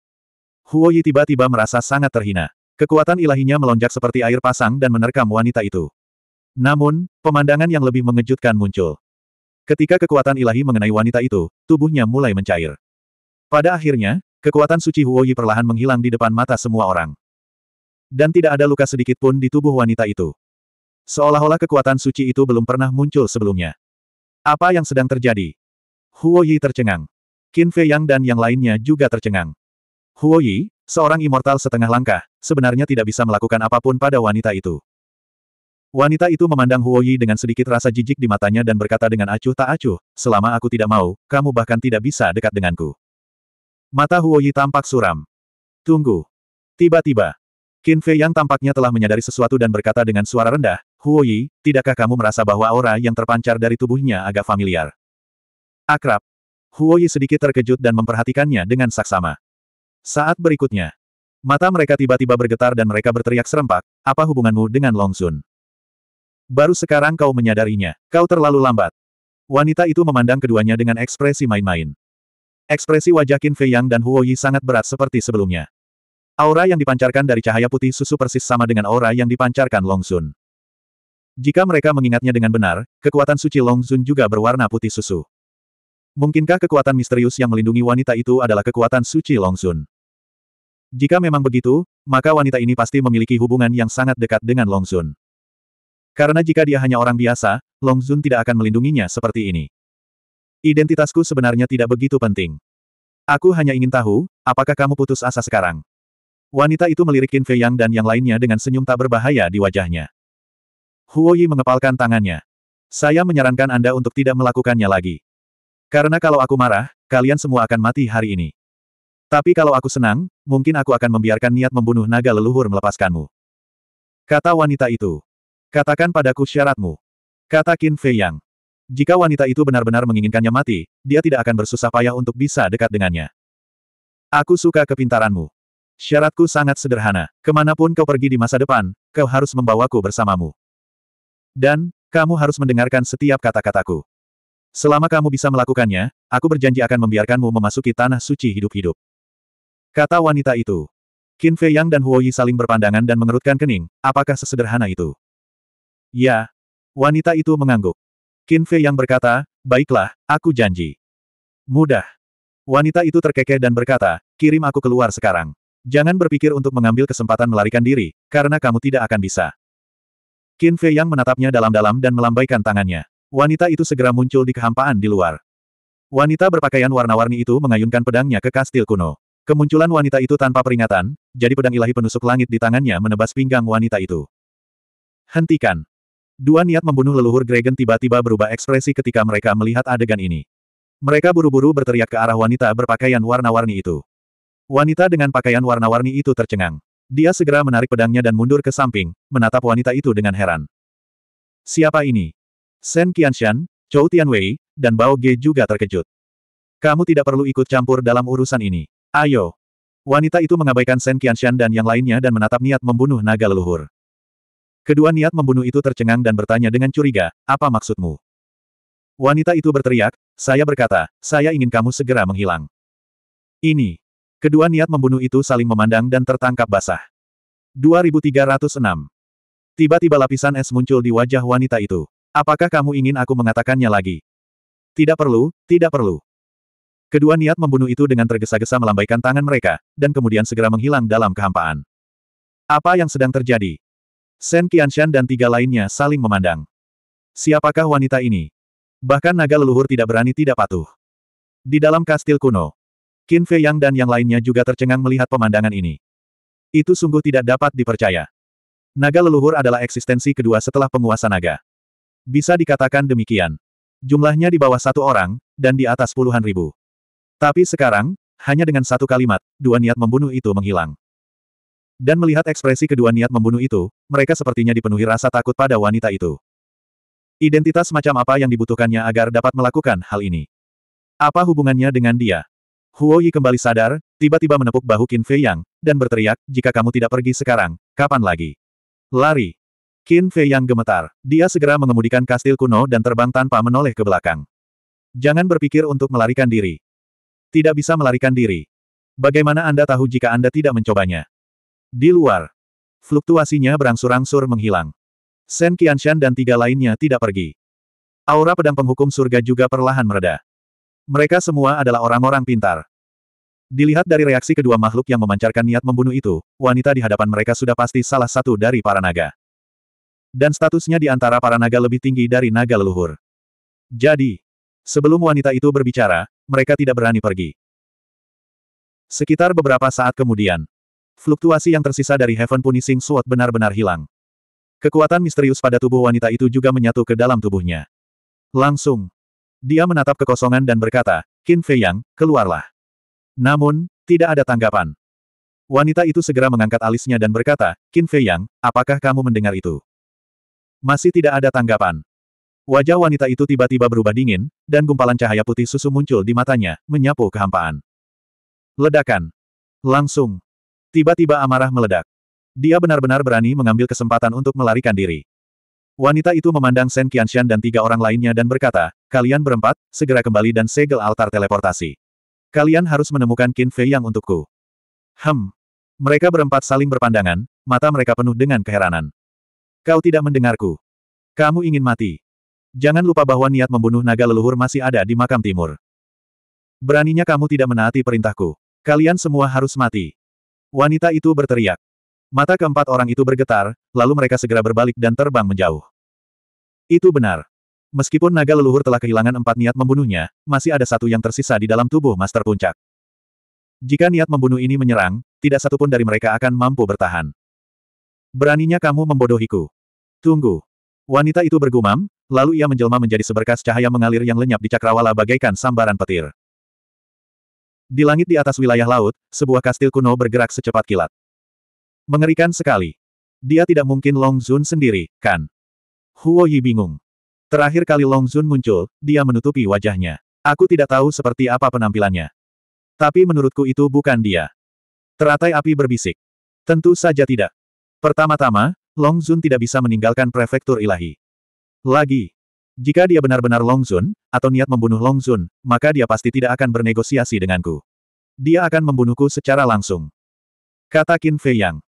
Huoyi tiba-tiba merasa sangat terhina. Kekuatan ilahinya melonjak seperti air pasang dan menerkam wanita itu. Namun, pemandangan yang lebih mengejutkan muncul. Ketika kekuatan ilahi mengenai wanita itu, tubuhnya mulai mencair. Pada akhirnya, kekuatan suci Huoyi perlahan menghilang di depan mata semua orang. Dan tidak ada luka sedikit pun di tubuh wanita itu. Seolah-olah kekuatan suci itu belum pernah muncul sebelumnya. Apa yang sedang terjadi? Huoyi tercengang. Qin Fei Yang dan yang lainnya juga tercengang. Huoyi, seorang immortal setengah langkah, sebenarnya tidak bisa melakukan apapun pada wanita itu. Wanita itu memandang Huo Yi dengan sedikit rasa jijik di matanya dan berkata dengan acuh tak acuh, selama aku tidak mau, kamu bahkan tidak bisa dekat denganku. Mata Huo Yi tampak suram. Tunggu. Tiba-tiba. Qin Fei yang tampaknya telah menyadari sesuatu dan berkata dengan suara rendah, Huo Yi, tidakkah kamu merasa bahwa aura yang terpancar dari tubuhnya agak familiar? Akrab. Huo Yi sedikit terkejut dan memperhatikannya dengan saksama. Saat berikutnya. Mata mereka tiba-tiba bergetar dan mereka berteriak serempak, apa hubunganmu dengan Long Sun? Baru sekarang kau menyadarinya. Kau terlalu lambat. Wanita itu memandang keduanya dengan ekspresi main-main. Ekspresi wajah Qin Fei Yang dan Huo Yi sangat berat seperti sebelumnya. Aura yang dipancarkan dari cahaya putih susu persis sama dengan aura yang dipancarkan Long Sun. Jika mereka mengingatnya dengan benar, kekuatan suci Long Sun juga berwarna putih susu. Mungkinkah kekuatan misterius yang melindungi wanita itu adalah kekuatan suci Long Sun? Jika memang begitu, maka wanita ini pasti memiliki hubungan yang sangat dekat dengan Long Sun. Karena jika dia hanya orang biasa, Long Zun tidak akan melindunginya seperti ini. Identitasku sebenarnya tidak begitu penting. Aku hanya ingin tahu, apakah kamu putus asa sekarang? Wanita itu melirik Qin Fei Yang dan yang lainnya dengan senyum tak berbahaya di wajahnya. Huo Yi mengepalkan tangannya. Saya menyarankan Anda untuk tidak melakukannya lagi. Karena kalau aku marah, kalian semua akan mati hari ini. Tapi kalau aku senang, mungkin aku akan membiarkan niat membunuh naga leluhur melepaskanmu. Kata wanita itu. Katakan padaku syaratmu. Kata Qin Fei Yang. Jika wanita itu benar-benar menginginkannya mati, dia tidak akan bersusah payah untuk bisa dekat dengannya. Aku suka kepintaranmu. Syaratku sangat sederhana. Kemanapun kau pergi di masa depan, kau harus membawaku bersamamu. Dan, kamu harus mendengarkan setiap kata-kataku. Selama kamu bisa melakukannya, aku berjanji akan membiarkanmu memasuki tanah suci hidup-hidup. Kata wanita itu. Qin Fei Yang dan Huo Yi saling berpandangan dan mengerutkan kening, apakah sesederhana itu? Ya. Wanita itu mengangguk. Qin Fei yang berkata, baiklah, aku janji. Mudah. Wanita itu terkekeh dan berkata, kirim aku keluar sekarang. Jangan berpikir untuk mengambil kesempatan melarikan diri, karena kamu tidak akan bisa. Qin Fei yang menatapnya dalam-dalam dan melambaikan tangannya. Wanita itu segera muncul di kehampaan di luar. Wanita berpakaian warna-warni itu mengayunkan pedangnya ke kastil kuno. Kemunculan wanita itu tanpa peringatan, jadi pedang ilahi penusuk langit di tangannya menebas pinggang wanita itu. Hentikan. Dua niat membunuh leluhur Gregen tiba-tiba berubah ekspresi ketika mereka melihat adegan ini. Mereka buru-buru berteriak ke arah wanita berpakaian warna-warni itu. Wanita dengan pakaian warna-warni itu tercengang. Dia segera menarik pedangnya dan mundur ke samping, menatap wanita itu dengan heran. Siapa ini? Shen Qianshan, Chou Tianwei, dan Bao Ge juga terkejut. Kamu tidak perlu ikut campur dalam urusan ini. Ayo. Wanita itu mengabaikan Shen Qianshan dan yang lainnya dan menatap niat membunuh naga leluhur. Kedua niat membunuh itu tercengang dan bertanya dengan curiga, apa maksudmu? Wanita itu berteriak, saya berkata, saya ingin kamu segera menghilang. Ini. Kedua niat membunuh itu saling memandang dan tertangkap basah. 2306. Tiba-tiba lapisan es muncul di wajah wanita itu. Apakah kamu ingin aku mengatakannya lagi? Tidak perlu, tidak perlu. Kedua niat membunuh itu dengan tergesa-gesa melambaikan tangan mereka, dan kemudian segera menghilang dalam kehampaan. Apa yang sedang terjadi? Sen Qianshan dan tiga lainnya saling memandang. Siapakah wanita ini? Bahkan naga leluhur tidak berani tidak patuh. Di dalam kastil kuno, Qin Fei Yang dan yang lainnya juga tercengang melihat pemandangan ini. Itu sungguh tidak dapat dipercaya. Naga leluhur adalah eksistensi kedua setelah penguasa naga. Bisa dikatakan demikian. Jumlahnya di bawah satu orang, dan di atas puluhan ribu. Tapi sekarang, hanya dengan satu kalimat, dua niat membunuh itu menghilang. Dan melihat ekspresi kedua niat membunuh itu, mereka sepertinya dipenuhi rasa takut pada wanita itu. Identitas macam apa yang dibutuhkannya agar dapat melakukan hal ini? Apa hubungannya dengan dia? Huo Yi kembali sadar, tiba-tiba menepuk bahu Qin Fei Yang, dan berteriak, jika kamu tidak pergi sekarang, kapan lagi? Lari! Qin Fei Yang gemetar. Dia segera mengemudikan kastil kuno dan terbang tanpa menoleh ke belakang. Jangan berpikir untuk melarikan diri. Tidak bisa melarikan diri. Bagaimana Anda tahu jika Anda tidak mencobanya? Di luar, fluktuasinya berangsur-angsur menghilang. Sen Qianshan dan tiga lainnya tidak pergi. Aura pedang penghukum surga juga perlahan mereda. Mereka semua adalah orang-orang pintar. Dilihat dari reaksi kedua makhluk yang memancarkan niat membunuh itu, wanita di hadapan mereka sudah pasti salah satu dari para naga. Dan statusnya di antara para naga lebih tinggi dari naga leluhur. Jadi, sebelum wanita itu berbicara, mereka tidak berani pergi. Sekitar beberapa saat kemudian, Fluktuasi yang tersisa dari Heaven Punishing Sword benar-benar hilang. Kekuatan misterius pada tubuh wanita itu juga menyatu ke dalam tubuhnya. Langsung. Dia menatap kekosongan dan berkata, Qin Fei Yang, keluarlah. Namun, tidak ada tanggapan. Wanita itu segera mengangkat alisnya dan berkata, Qin Fei Yang, apakah kamu mendengar itu? Masih tidak ada tanggapan. Wajah wanita itu tiba-tiba berubah dingin, dan gumpalan cahaya putih susu muncul di matanya, menyapu kehampaan. Ledakan. Langsung. Tiba-tiba amarah meledak. Dia benar-benar berani mengambil kesempatan untuk melarikan diri. Wanita itu memandang Shen Qianxian dan tiga orang lainnya dan berkata, kalian berempat, segera kembali dan segel altar teleportasi. Kalian harus menemukan Qin Fei yang untukku. Hem. Mereka berempat saling berpandangan, mata mereka penuh dengan keheranan. Kau tidak mendengarku. Kamu ingin mati. Jangan lupa bahwa niat membunuh naga leluhur masih ada di makam timur. Beraninya kamu tidak menaati perintahku. Kalian semua harus mati. Wanita itu berteriak. Mata keempat orang itu bergetar, lalu mereka segera berbalik dan terbang menjauh. Itu benar. Meskipun naga leluhur telah kehilangan empat niat membunuhnya, masih ada satu yang tersisa di dalam tubuh Master Puncak. Jika niat membunuh ini menyerang, tidak satupun dari mereka akan mampu bertahan. Beraninya kamu membodohiku. Tunggu. Wanita itu bergumam, lalu ia menjelma menjadi seberkas cahaya mengalir yang lenyap di cakrawala bagaikan sambaran petir. Di langit di atas wilayah laut, sebuah kastil kuno bergerak secepat kilat. Mengerikan sekali. Dia tidak mungkin Long Zun sendiri, kan? Huo Yi bingung. Terakhir kali Long Zun muncul, dia menutupi wajahnya. Aku tidak tahu seperti apa penampilannya. Tapi menurutku itu bukan dia. Teratai api berbisik. Tentu saja tidak. Pertama-tama, Long Zun tidak bisa meninggalkan prefektur ilahi. Lagi, jika dia benar-benar Long atau niat membunuh Long maka dia pasti tidak akan bernegosiasi denganku. Dia akan membunuhku secara langsung. Kata Qin Fei Yang.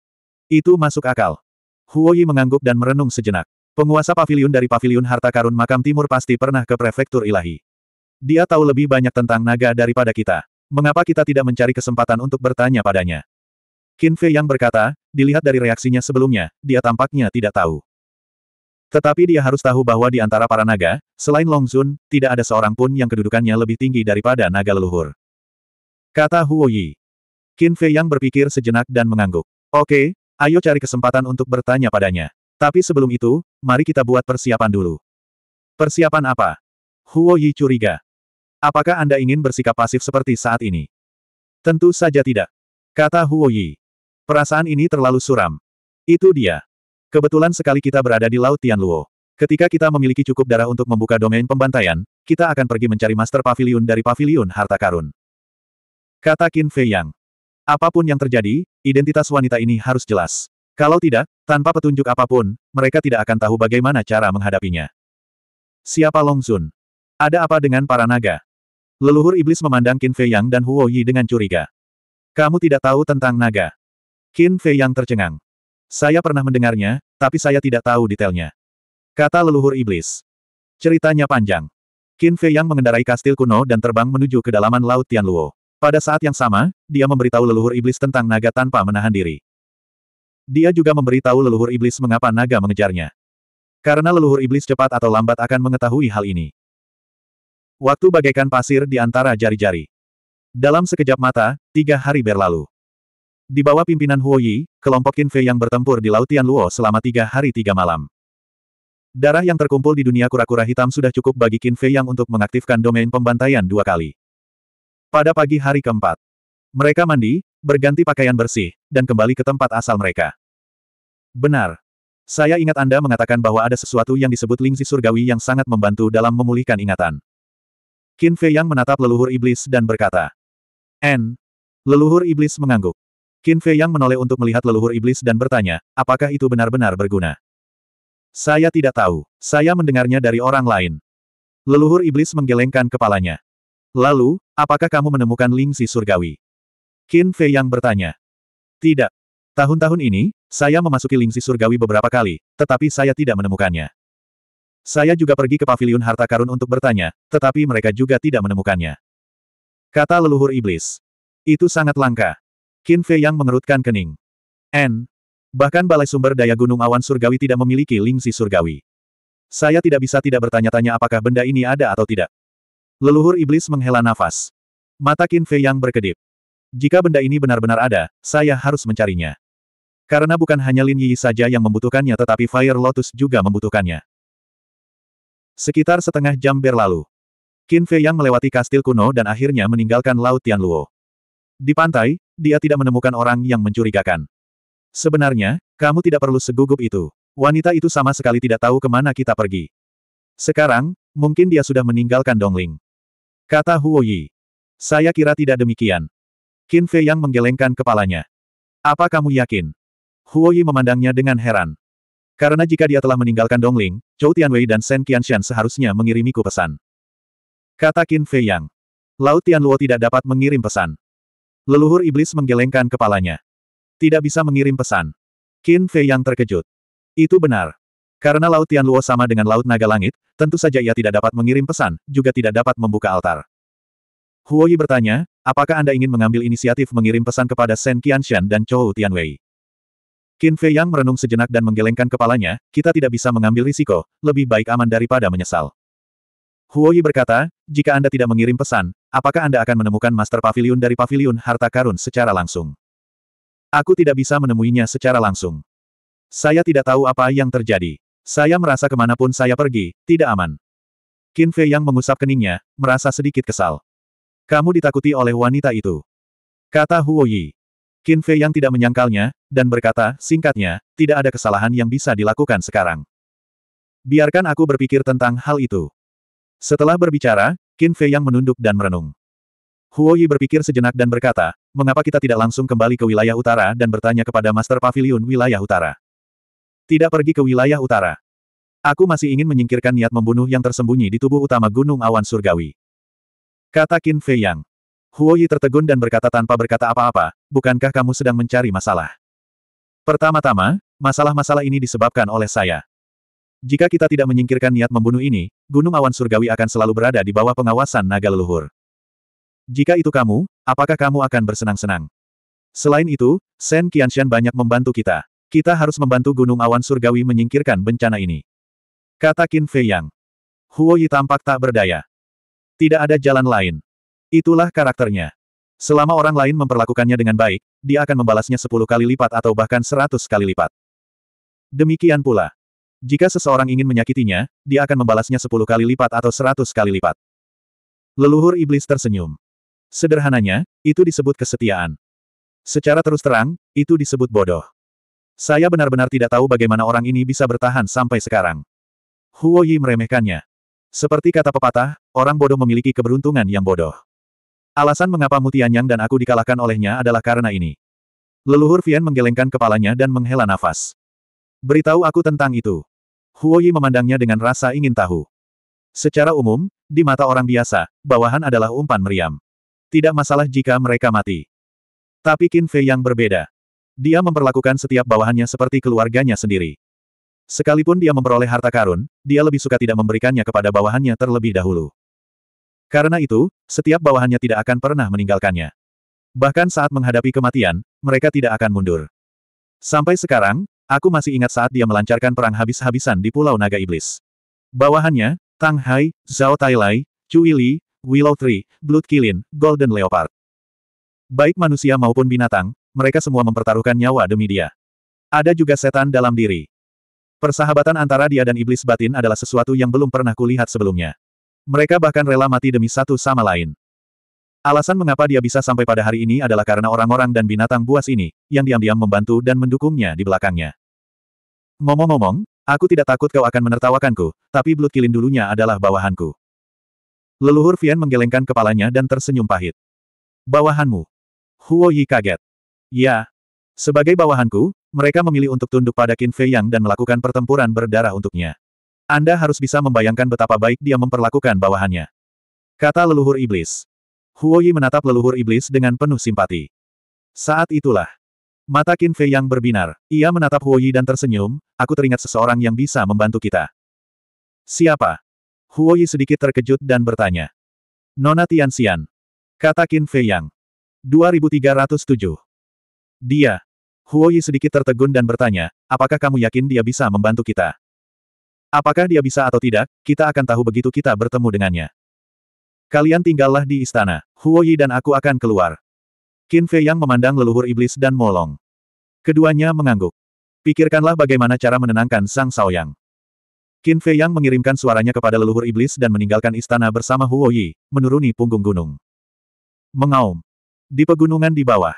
Itu masuk akal. Huoyi mengangguk dan merenung sejenak. Penguasa pavilion dari pavilion harta karun makam timur pasti pernah ke prefektur ilahi. Dia tahu lebih banyak tentang naga daripada kita. Mengapa kita tidak mencari kesempatan untuk bertanya padanya? Qin Fei Yang berkata, dilihat dari reaksinya sebelumnya, dia tampaknya tidak tahu. Tetapi dia harus tahu bahwa di antara para naga, selain Long Zun, tidak ada seorang pun yang kedudukannya lebih tinggi daripada naga leluhur. Kata Huo Yi. Qin Fei yang berpikir sejenak dan mengangguk. Oke, ayo cari kesempatan untuk bertanya padanya. Tapi sebelum itu, mari kita buat persiapan dulu. Persiapan apa? Huo Yi curiga. Apakah Anda ingin bersikap pasif seperti saat ini? Tentu saja tidak. Kata Huo Yi. Perasaan ini terlalu suram. Itu dia. Kebetulan sekali kita berada di Laut Tianluo. Ketika kita memiliki cukup darah untuk membuka domain pembantaian, kita akan pergi mencari Master Pavilion dari Pavilion Harta Karun. Kata Qin Fei Yang. Apapun yang terjadi, identitas wanita ini harus jelas. Kalau tidak, tanpa petunjuk apapun, mereka tidak akan tahu bagaimana cara menghadapinya. Siapa Long Zun? Ada apa dengan para naga? Leluhur iblis memandang Qin Fei Yang dan Huo Yi dengan curiga. Kamu tidak tahu tentang naga. Qin Fei Yang tercengang. Saya pernah mendengarnya, tapi saya tidak tahu detailnya. Kata leluhur iblis. Ceritanya panjang. Qin Fei Yang mengendarai kastil kuno dan terbang menuju kedalaman Laut Tianluo. Pada saat yang sama, dia memberitahu leluhur iblis tentang naga tanpa menahan diri. Dia juga memberitahu leluhur iblis mengapa naga mengejarnya. Karena leluhur iblis cepat atau lambat akan mengetahui hal ini. Waktu bagaikan pasir di antara jari-jari. Dalam sekejap mata, tiga hari berlalu. Di bawah pimpinan Huo Yi, kelompok Qin Fei yang bertempur di Laut Luo selama tiga hari tiga malam. Darah yang terkumpul di dunia kura-kura hitam sudah cukup bagi Qin Fei yang untuk mengaktifkan domain pembantaian dua kali. Pada pagi hari keempat, mereka mandi, berganti pakaian bersih, dan kembali ke tempat asal mereka. Benar. Saya ingat Anda mengatakan bahwa ada sesuatu yang disebut lingzi surgawi yang sangat membantu dalam memulihkan ingatan. Qin Fei yang menatap leluhur iblis dan berkata, N. Leluhur iblis mengangguk. Qin Fei yang menoleh untuk melihat leluhur iblis dan bertanya, apakah itu benar-benar berguna? Saya tidak tahu. Saya mendengarnya dari orang lain. Leluhur iblis menggelengkan kepalanya. Lalu, apakah kamu menemukan lingsi surgawi? Qin Fei yang bertanya. Tidak. Tahun-tahun ini, saya memasuki lingsi surgawi beberapa kali, tetapi saya tidak menemukannya. Saya juga pergi ke paviliun harta karun untuk bertanya, tetapi mereka juga tidak menemukannya. Kata leluhur iblis. Itu sangat langka. Qin Fei yang mengerutkan kening. N. Bahkan Balai Sumber Daya Gunung Awan Surgawi tidak memiliki lingsi surgawi. Saya tidak bisa tidak bertanya-tanya apakah benda ini ada atau tidak. Leluhur iblis menghela nafas. Mata Qin Fei yang berkedip. Jika benda ini benar-benar ada, saya harus mencarinya. Karena bukan hanya Lin Yi saja yang membutuhkannya tetapi Fire Lotus juga membutuhkannya. Sekitar setengah jam berlalu. Qin Fei yang melewati kastil kuno dan akhirnya meninggalkan Laut Tianluo. Di pantai, dia tidak menemukan orang yang mencurigakan. Sebenarnya, kamu tidak perlu segugup itu. Wanita itu sama sekali tidak tahu kemana kita pergi. Sekarang, mungkin dia sudah meninggalkan Dongling. Kata Huo Yi. Saya kira tidak demikian. Qin Fei yang menggelengkan kepalanya. Apa kamu yakin? Huo Yi memandangnya dengan heran. Karena jika dia telah meninggalkan Dongling, Chou Tianwei dan Shen Qianxian seharusnya mengirimiku pesan. Kata Qin Fei Yang. Laut Tianluo tidak dapat mengirim pesan. Leluhur iblis menggelengkan kepalanya. Tidak bisa mengirim pesan. Qin Fei yang terkejut. Itu benar. Karena Laut Tian Luo sama dengan Laut Naga Langit, tentu saja ia tidak dapat mengirim pesan, juga tidak dapat membuka altar. Huo Yi bertanya, apakah Anda ingin mengambil inisiatif mengirim pesan kepada Shen Qianxian dan Chou Tianwei? Qin Fei Yang merenung sejenak dan menggelengkan kepalanya, kita tidak bisa mengambil risiko, lebih baik aman daripada menyesal. Huoyi berkata, jika Anda tidak mengirim pesan, apakah Anda akan menemukan Master Pavilion dari Pavilion Harta Karun secara langsung? Aku tidak bisa menemuinya secara langsung. Saya tidak tahu apa yang terjadi. Saya merasa kemanapun saya pergi, tidak aman. Qin Fei yang mengusap keningnya, merasa sedikit kesal. Kamu ditakuti oleh wanita itu. Kata Huoyi. Qin Fei yang tidak menyangkalnya, dan berkata, singkatnya, tidak ada kesalahan yang bisa dilakukan sekarang. Biarkan aku berpikir tentang hal itu. Setelah berbicara, Qin Fei yang menunduk dan merenung. Huo Yi berpikir sejenak dan berkata, mengapa kita tidak langsung kembali ke wilayah utara dan bertanya kepada Master Pavilion wilayah utara? Tidak pergi ke wilayah utara. Aku masih ingin menyingkirkan niat membunuh yang tersembunyi di tubuh utama Gunung Awan Surgawi. Kata Qin Fei Yang. Huo Yi tertegun dan berkata tanpa berkata apa-apa, bukankah kamu sedang mencari masalah? Pertama-tama, masalah-masalah ini disebabkan oleh saya. Jika kita tidak menyingkirkan niat membunuh ini, gunung awan surgawi akan selalu berada di bawah pengawasan naga leluhur. Jika itu kamu, apakah kamu akan bersenang-senang? Selain itu, Sen Qianshan banyak membantu kita. Kita harus membantu gunung awan surgawi menyingkirkan bencana ini. Kata Qin Fei Yang. Huo Yi tampak tak berdaya. Tidak ada jalan lain. Itulah karakternya. Selama orang lain memperlakukannya dengan baik, dia akan membalasnya sepuluh kali lipat atau bahkan seratus kali lipat. Demikian pula, jika seseorang ingin menyakitinya, dia akan membalasnya sepuluh kali lipat atau seratus kali lipat. Leluhur iblis tersenyum. Sederhananya, itu disebut kesetiaan. Secara terus terang, itu disebut bodoh. Saya benar-benar tidak tahu bagaimana orang ini bisa bertahan sampai sekarang. Huo Yi meremehkannya. Seperti kata pepatah, orang bodoh memiliki keberuntungan yang bodoh. Alasan mengapa Mutianyang dan aku dikalahkan olehnya adalah karena ini. Leluhur Vian menggelengkan kepalanya dan menghela nafas. Beritahu aku tentang itu. Huoyi memandangnya dengan rasa ingin tahu. Secara umum, di mata orang biasa, bawahan adalah umpan meriam. Tidak masalah jika mereka mati. Tapi Qin Fei yang berbeda. Dia memperlakukan setiap bawahannya seperti keluarganya sendiri. Sekalipun dia memperoleh harta karun, dia lebih suka tidak memberikannya kepada bawahannya terlebih dahulu. Karena itu, setiap bawahannya tidak akan pernah meninggalkannya. Bahkan saat menghadapi kematian, mereka tidak akan mundur. Sampai sekarang, Aku masih ingat saat dia melancarkan perang habis-habisan di Pulau Naga Iblis. Bawahannya, Tang Hai, Zhao Tai Lai, Cui Li, Willow Tree, Blood Kilin, Golden Leopard. Baik manusia maupun binatang, mereka semua mempertaruhkan nyawa demi dia. Ada juga setan dalam diri. Persahabatan antara dia dan iblis batin adalah sesuatu yang belum pernah kulihat sebelumnya. Mereka bahkan rela mati demi satu sama lain. Alasan mengapa dia bisa sampai pada hari ini adalah karena orang-orang dan binatang buas ini, yang diam-diam membantu dan mendukungnya di belakangnya. Ngomong-ngomong, aku tidak takut kau akan menertawakanku, tapi belut kilin dulunya adalah bawahanku. Leluhur Vian menggelengkan kepalanya dan tersenyum pahit. Bawahanmu. Huo Yi kaget. Ya. Sebagai bawahanku, mereka memilih untuk tunduk pada Qin Fei Yang dan melakukan pertempuran berdarah untuknya. Anda harus bisa membayangkan betapa baik dia memperlakukan bawahannya. Kata leluhur iblis. Huoyi menatap leluhur iblis dengan penuh simpati. Saat itulah. Mata Qin Fei yang berbinar. Ia menatap Huoyi dan tersenyum, aku teringat seseorang yang bisa membantu kita. Siapa? Huoyi sedikit terkejut dan bertanya. Nona Tianxian. Kata Qin Fei Yang. 2307. Dia. Huoyi sedikit tertegun dan bertanya, apakah kamu yakin dia bisa membantu kita? Apakah dia bisa atau tidak, kita akan tahu begitu kita bertemu dengannya. Kalian tinggallah di istana. Huoyi dan aku akan keluar. Qin Fei yang memandang leluhur iblis dan molong. Keduanya mengangguk. Pikirkanlah bagaimana cara menenangkan Sang Saoyang. Qin Fei yang mengirimkan suaranya kepada leluhur iblis dan meninggalkan istana bersama Huoyi, menuruni punggung gunung. Mengaum. Di pegunungan di bawah.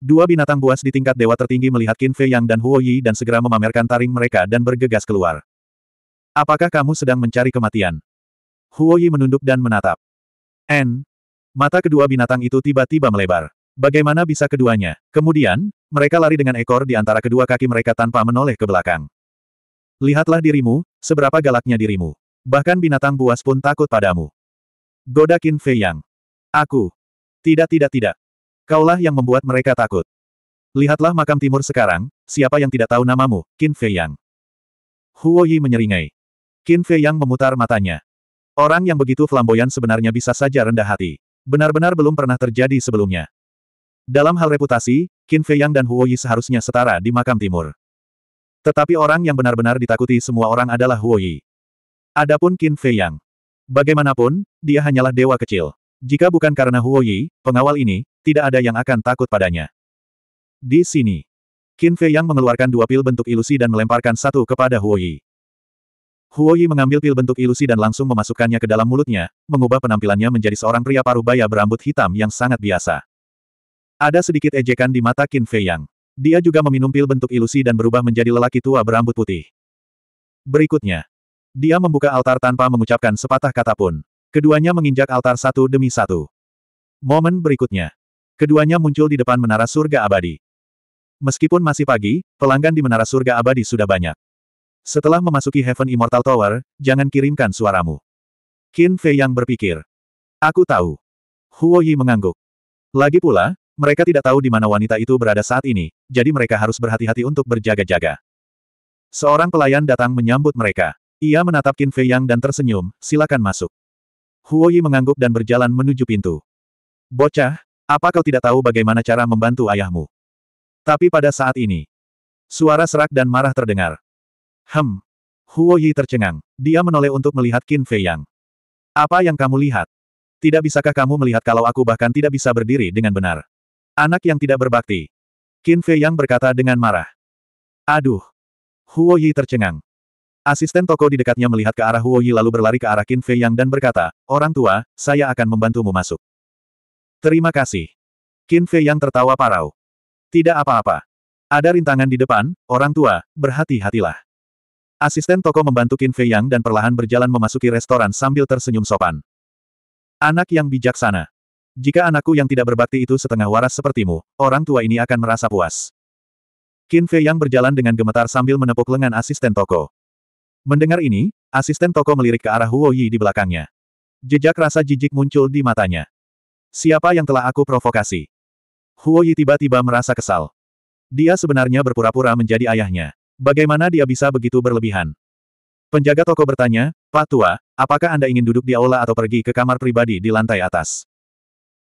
Dua binatang buas di tingkat dewa tertinggi melihat Qin Fei Yang dan Huo Yi dan segera memamerkan taring mereka dan bergegas keluar. Apakah kamu sedang mencari kematian? Huo Yi menunduk dan menatap. N. Mata kedua binatang itu tiba-tiba melebar. Bagaimana bisa keduanya? Kemudian, mereka lari dengan ekor di antara kedua kaki mereka tanpa menoleh ke belakang. Lihatlah dirimu, seberapa galaknya dirimu. Bahkan binatang buas pun takut padamu. Godakin Fei Yang. Aku. Tidak tidak tidak. Kaulah yang membuat mereka takut. Lihatlah makam timur sekarang, siapa yang tidak tahu namamu, Qin Fei Yang. Huo Yi menyeringai. Qin Fei Yang memutar matanya. Orang yang begitu flamboyan sebenarnya bisa saja rendah hati. Benar-benar belum pernah terjadi sebelumnya. Dalam hal reputasi, Qin Fei Yang dan Huo Yi seharusnya setara di makam timur. Tetapi orang yang benar-benar ditakuti semua orang adalah Huo Yi. Adapun Qin Fei Yang. Bagaimanapun, dia hanyalah dewa kecil. Jika bukan karena Huo Yi, pengawal ini, tidak ada yang akan takut padanya. Di sini, Qin Fei Yang mengeluarkan dua pil bentuk ilusi dan melemparkan satu kepada Huo Yi. Huoyi mengambil pil bentuk ilusi dan langsung memasukkannya ke dalam mulutnya, mengubah penampilannya menjadi seorang pria parubaya berambut hitam yang sangat biasa. Ada sedikit ejekan di mata Qin Fei Yang. Dia juga meminum pil bentuk ilusi dan berubah menjadi lelaki tua berambut putih. Berikutnya, dia membuka altar tanpa mengucapkan sepatah kata pun. Keduanya menginjak altar satu demi satu. Momen berikutnya, keduanya muncul di depan menara surga abadi. Meskipun masih pagi, pelanggan di menara surga abadi sudah banyak. Setelah memasuki Heaven Immortal Tower, jangan kirimkan suaramu. Qin Fei yang berpikir. Aku tahu. Huo Yi mengangguk. Lagi pula, mereka tidak tahu di mana wanita itu berada saat ini, jadi mereka harus berhati-hati untuk berjaga-jaga. Seorang pelayan datang menyambut mereka. Ia menatap Qin Fei Yang dan tersenyum, silakan masuk. Huo Yi mengangguk dan berjalan menuju pintu. Bocah, apa kau tidak tahu bagaimana cara membantu ayahmu? Tapi pada saat ini, suara serak dan marah terdengar. Hem. Huo Yi tercengang. Dia menoleh untuk melihat Qin Fei Yang. Apa yang kamu lihat? Tidak bisakah kamu melihat kalau aku bahkan tidak bisa berdiri dengan benar? Anak yang tidak berbakti. Qin Fei Yang berkata dengan marah. Aduh. Huo Yi tercengang. Asisten toko di dekatnya melihat ke arah Huo Yi lalu berlari ke arah Qin Fei Yang dan berkata, Orang tua, saya akan membantumu masuk. Terima kasih. Qin Fei Yang tertawa parau. Tidak apa-apa. Ada rintangan di depan, orang tua, berhati-hatilah. Asisten toko membantu Qin Fei Yang dan perlahan berjalan memasuki restoran sambil tersenyum sopan. Anak yang bijaksana. Jika anakku yang tidak berbakti itu setengah waras sepertimu, orang tua ini akan merasa puas. Qin Fei Yang berjalan dengan gemetar sambil menepuk lengan asisten toko. Mendengar ini, asisten toko melirik ke arah Huo Yi di belakangnya. Jejak rasa jijik muncul di matanya. Siapa yang telah aku provokasi? Huo Yi tiba-tiba merasa kesal. Dia sebenarnya berpura-pura menjadi ayahnya. Bagaimana dia bisa begitu berlebihan? Penjaga toko bertanya, Pak Tua, apakah Anda ingin duduk di aula atau pergi ke kamar pribadi di lantai atas?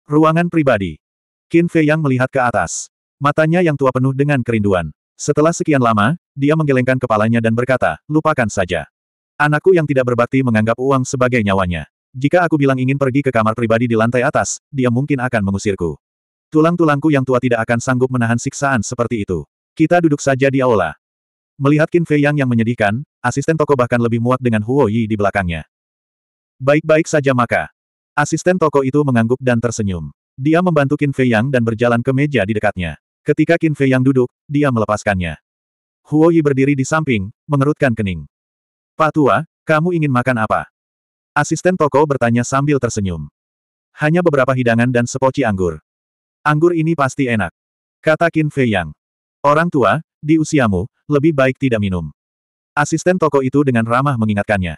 Ruangan pribadi. Qin Fei Yang melihat ke atas. Matanya yang tua penuh dengan kerinduan. Setelah sekian lama, dia menggelengkan kepalanya dan berkata, lupakan saja. Anakku yang tidak berbakti menganggap uang sebagai nyawanya. Jika aku bilang ingin pergi ke kamar pribadi di lantai atas, dia mungkin akan mengusirku. Tulang-tulangku yang tua tidak akan sanggup menahan siksaan seperti itu. Kita duduk saja di aula. Melihat Qin Fei Yang yang menyedihkan, asisten toko bahkan lebih muak dengan Huo Yi di belakangnya. Baik-baik saja maka. Asisten toko itu mengangguk dan tersenyum. Dia membantu Qin Fei Yang dan berjalan ke meja di dekatnya. Ketika Qin Fei Yang duduk, dia melepaskannya. Huo Yi berdiri di samping, mengerutkan kening. Pak Tua, kamu ingin makan apa? Asisten toko bertanya sambil tersenyum. Hanya beberapa hidangan dan sepoci anggur. Anggur ini pasti enak. Kata Qin Fei Yang. Orang tua, di usiamu, lebih baik tidak minum. Asisten toko itu dengan ramah mengingatkannya.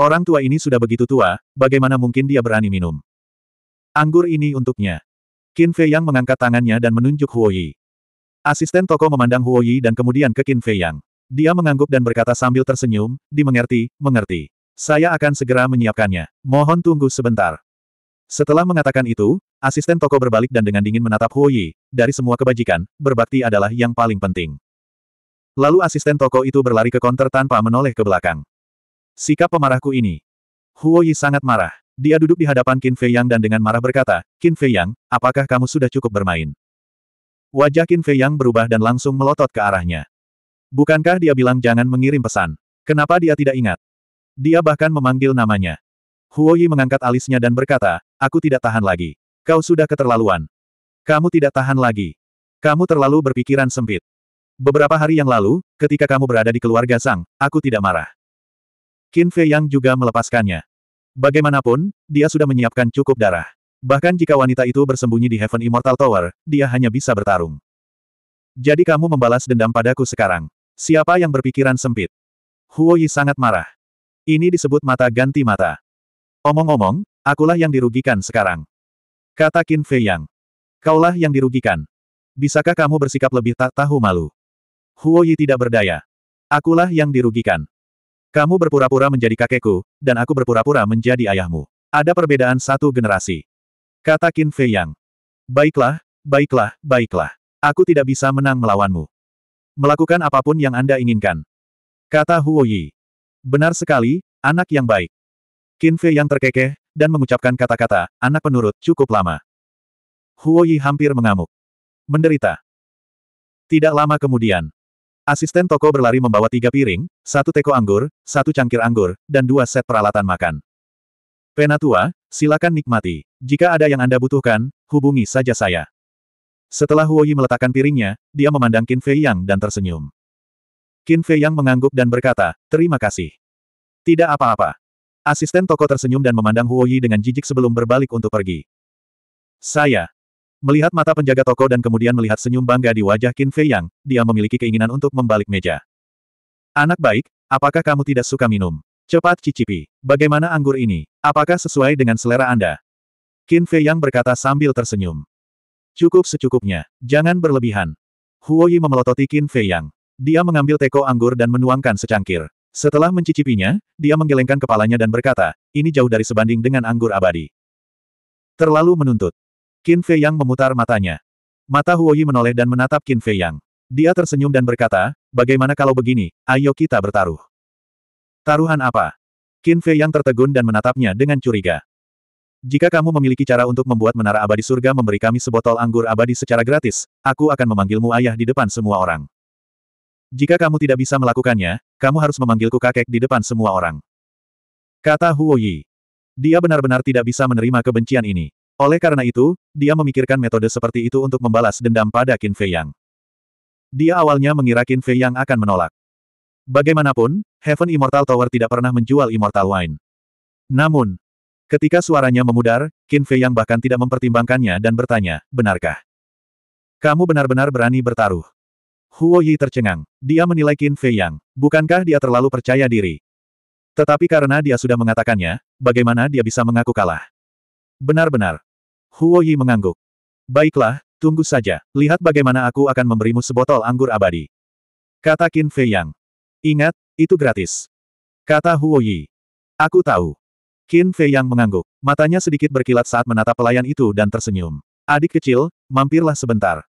Orang tua ini sudah begitu tua, bagaimana mungkin dia berani minum? Anggur ini untuknya. Qin Fei Yang mengangkat tangannya dan menunjuk Huo Yi. Asisten toko memandang Huo Yi dan kemudian ke Qin Fei Yang. Dia mengangguk dan berkata sambil tersenyum, dimengerti, mengerti. Saya akan segera menyiapkannya. Mohon tunggu sebentar. Setelah mengatakan itu, asisten toko berbalik dan dengan dingin menatap Huo Yi, dari semua kebajikan, berbakti adalah yang paling penting. Lalu asisten toko itu berlari ke konter tanpa menoleh ke belakang. Sikap pemarahku ini. Huo Yi sangat marah. Dia duduk di hadapan Qin Fei Yang dan dengan marah berkata, Qin Fei Yang, apakah kamu sudah cukup bermain? Wajah Qin Fei Yang berubah dan langsung melotot ke arahnya. Bukankah dia bilang jangan mengirim pesan? Kenapa dia tidak ingat? Dia bahkan memanggil namanya. Huo Yi mengangkat alisnya dan berkata, aku tidak tahan lagi. Kau sudah keterlaluan. Kamu tidak tahan lagi. Kamu terlalu berpikiran sempit. Beberapa hari yang lalu, ketika kamu berada di keluarga Sang, aku tidak marah. Qin Fei Yang juga melepaskannya. Bagaimanapun, dia sudah menyiapkan cukup darah. Bahkan jika wanita itu bersembunyi di Heaven Immortal Tower, dia hanya bisa bertarung. Jadi kamu membalas dendam padaku sekarang. Siapa yang berpikiran sempit? Huo Yi sangat marah. Ini disebut mata ganti mata. Omong-omong, akulah yang dirugikan sekarang. Kata Qin Fei Yang. Kaulah yang dirugikan. Bisakah kamu bersikap lebih tak tahu malu? Huo Yi tidak berdaya. Akulah yang dirugikan. Kamu berpura-pura menjadi kakekku, dan aku berpura-pura menjadi ayahmu. Ada perbedaan satu generasi. Kata Qin Fei Yang. Baiklah, baiklah, baiklah. Aku tidak bisa menang melawanmu. Melakukan apapun yang Anda inginkan. Kata Huo Yi. Benar sekali, anak yang baik. Qin Fei Yang terkekeh, dan mengucapkan kata-kata, anak penurut, cukup lama. Huo Yi hampir mengamuk. Menderita. Tidak lama kemudian, Asisten toko berlari membawa tiga piring, satu teko anggur, satu cangkir anggur, dan dua set peralatan makan. Penatua, silakan nikmati. Jika ada yang Anda butuhkan, hubungi saja saya. Setelah Huoyi meletakkan piringnya, dia memandang Qin Fei Yang dan tersenyum. Qin Fei Yang mengangguk dan berkata, terima kasih. Tidak apa-apa. Asisten toko tersenyum dan memandang Huoyi dengan jijik sebelum berbalik untuk pergi. Saya, Melihat mata penjaga toko dan kemudian melihat senyum bangga di wajah Qin Fei Yang, dia memiliki keinginan untuk membalik meja. Anak baik, apakah kamu tidak suka minum? Cepat cicipi. Bagaimana anggur ini? Apakah sesuai dengan selera Anda? Qin Fei Yang berkata sambil tersenyum. Cukup secukupnya. Jangan berlebihan. Huo Yi memelototi Qin Fei Yang. Dia mengambil teko anggur dan menuangkan secangkir. Setelah mencicipinya, dia menggelengkan kepalanya dan berkata, ini jauh dari sebanding dengan anggur abadi. Terlalu menuntut. Qin Fei Yang memutar matanya. Mata Huoyi menoleh dan menatap Qin Fei Yang. Dia tersenyum dan berkata, bagaimana kalau begini, ayo kita bertaruh. Taruhan apa? Qin Fei Yang tertegun dan menatapnya dengan curiga. Jika kamu memiliki cara untuk membuat menara abadi surga memberi kami sebotol anggur abadi secara gratis, aku akan memanggilmu ayah di depan semua orang. Jika kamu tidak bisa melakukannya, kamu harus memanggilku kakek di depan semua orang. Kata Huo Yi. Dia benar-benar tidak bisa menerima kebencian ini. Oleh karena itu, dia memikirkan metode seperti itu untuk membalas dendam pada Qin Fei Yang. Dia awalnya mengira Qin Fei Yang akan menolak. Bagaimanapun, Heaven Immortal Tower tidak pernah menjual Immortal Wine. Namun, ketika suaranya memudar, Qin Fei Yang bahkan tidak mempertimbangkannya dan bertanya, benarkah? Kamu benar-benar berani bertaruh. Huo Yi tercengang. Dia menilai Qin Fei Yang. Bukankah dia terlalu percaya diri? Tetapi karena dia sudah mengatakannya, bagaimana dia bisa mengaku kalah? Benar-benar, Huo Yi mengangguk. Baiklah, tunggu saja, lihat bagaimana aku akan memberimu sebotol anggur abadi. Kata Qin Fei Yang. Ingat, itu gratis. Kata Huo Yi. Aku tahu. Qin Fei Yang mengangguk, matanya sedikit berkilat saat menatap pelayan itu dan tersenyum. Adik kecil, mampirlah sebentar.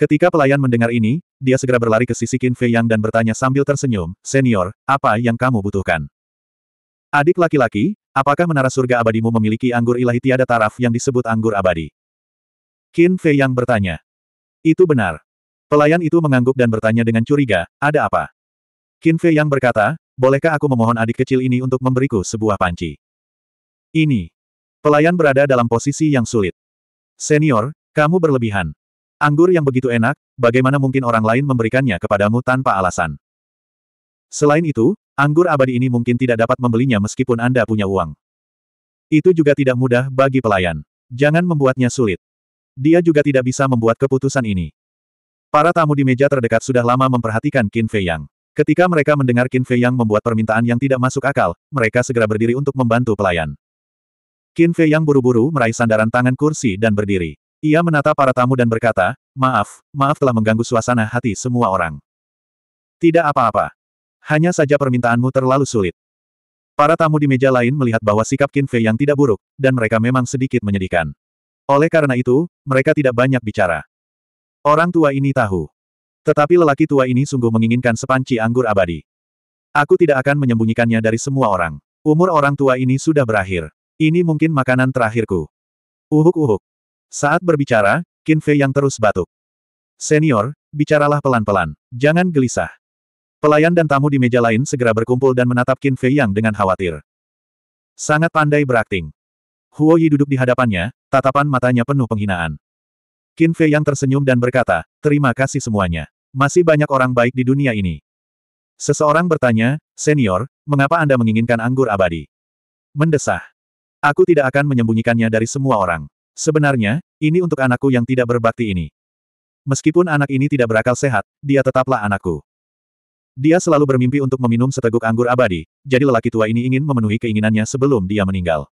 Ketika pelayan mendengar ini, dia segera berlari ke sisi Qin Fei Yang dan bertanya sambil tersenyum, Senior, apa yang kamu butuhkan? Adik laki-laki, Apakah menara surga abadimu memiliki anggur ilahi tiada taraf yang disebut anggur abadi? Qin Fei yang bertanya. Itu benar. Pelayan itu mengangguk dan bertanya dengan curiga, ada apa? Qin Fei yang berkata, bolehkah aku memohon adik kecil ini untuk memberiku sebuah panci? Ini. Pelayan berada dalam posisi yang sulit. Senior, kamu berlebihan. Anggur yang begitu enak, bagaimana mungkin orang lain memberikannya kepadamu tanpa alasan? Selain itu, Anggur abadi ini mungkin tidak dapat membelinya meskipun Anda punya uang. Itu juga tidak mudah bagi pelayan. Jangan membuatnya sulit. Dia juga tidak bisa membuat keputusan ini. Para tamu di meja terdekat sudah lama memperhatikan Qin Fei Yang. Ketika mereka mendengar Qin Fei Yang membuat permintaan yang tidak masuk akal, mereka segera berdiri untuk membantu pelayan. Qin Fei Yang buru-buru meraih sandaran tangan kursi dan berdiri. Ia menata para tamu dan berkata, Maaf, maaf telah mengganggu suasana hati semua orang. Tidak apa-apa. Hanya saja permintaanmu terlalu sulit. Para tamu di meja lain melihat bahwa sikap Qin Fei yang tidak buruk, dan mereka memang sedikit menyedihkan. Oleh karena itu, mereka tidak banyak bicara. Orang tua ini tahu. Tetapi lelaki tua ini sungguh menginginkan sepanci anggur abadi. Aku tidak akan menyembunyikannya dari semua orang. Umur orang tua ini sudah berakhir. Ini mungkin makanan terakhirku. Uhuk-uhuk. Saat berbicara, Qin Fei yang terus batuk. Senior, bicaralah pelan-pelan. Jangan gelisah. Pelayan dan tamu di meja lain segera berkumpul dan menatap Qin Fei Yang dengan khawatir. Sangat pandai berakting. Huo Yi duduk di hadapannya, tatapan matanya penuh penghinaan. Qin Fei Yang tersenyum dan berkata, terima kasih semuanya. Masih banyak orang baik di dunia ini. Seseorang bertanya, senior, mengapa Anda menginginkan anggur abadi? Mendesah. Aku tidak akan menyembunyikannya dari semua orang. Sebenarnya, ini untuk anakku yang tidak berbakti ini. Meskipun anak ini tidak berakal sehat, dia tetaplah anakku. Dia selalu bermimpi untuk meminum seteguk anggur abadi, jadi lelaki tua ini ingin memenuhi keinginannya sebelum dia meninggal.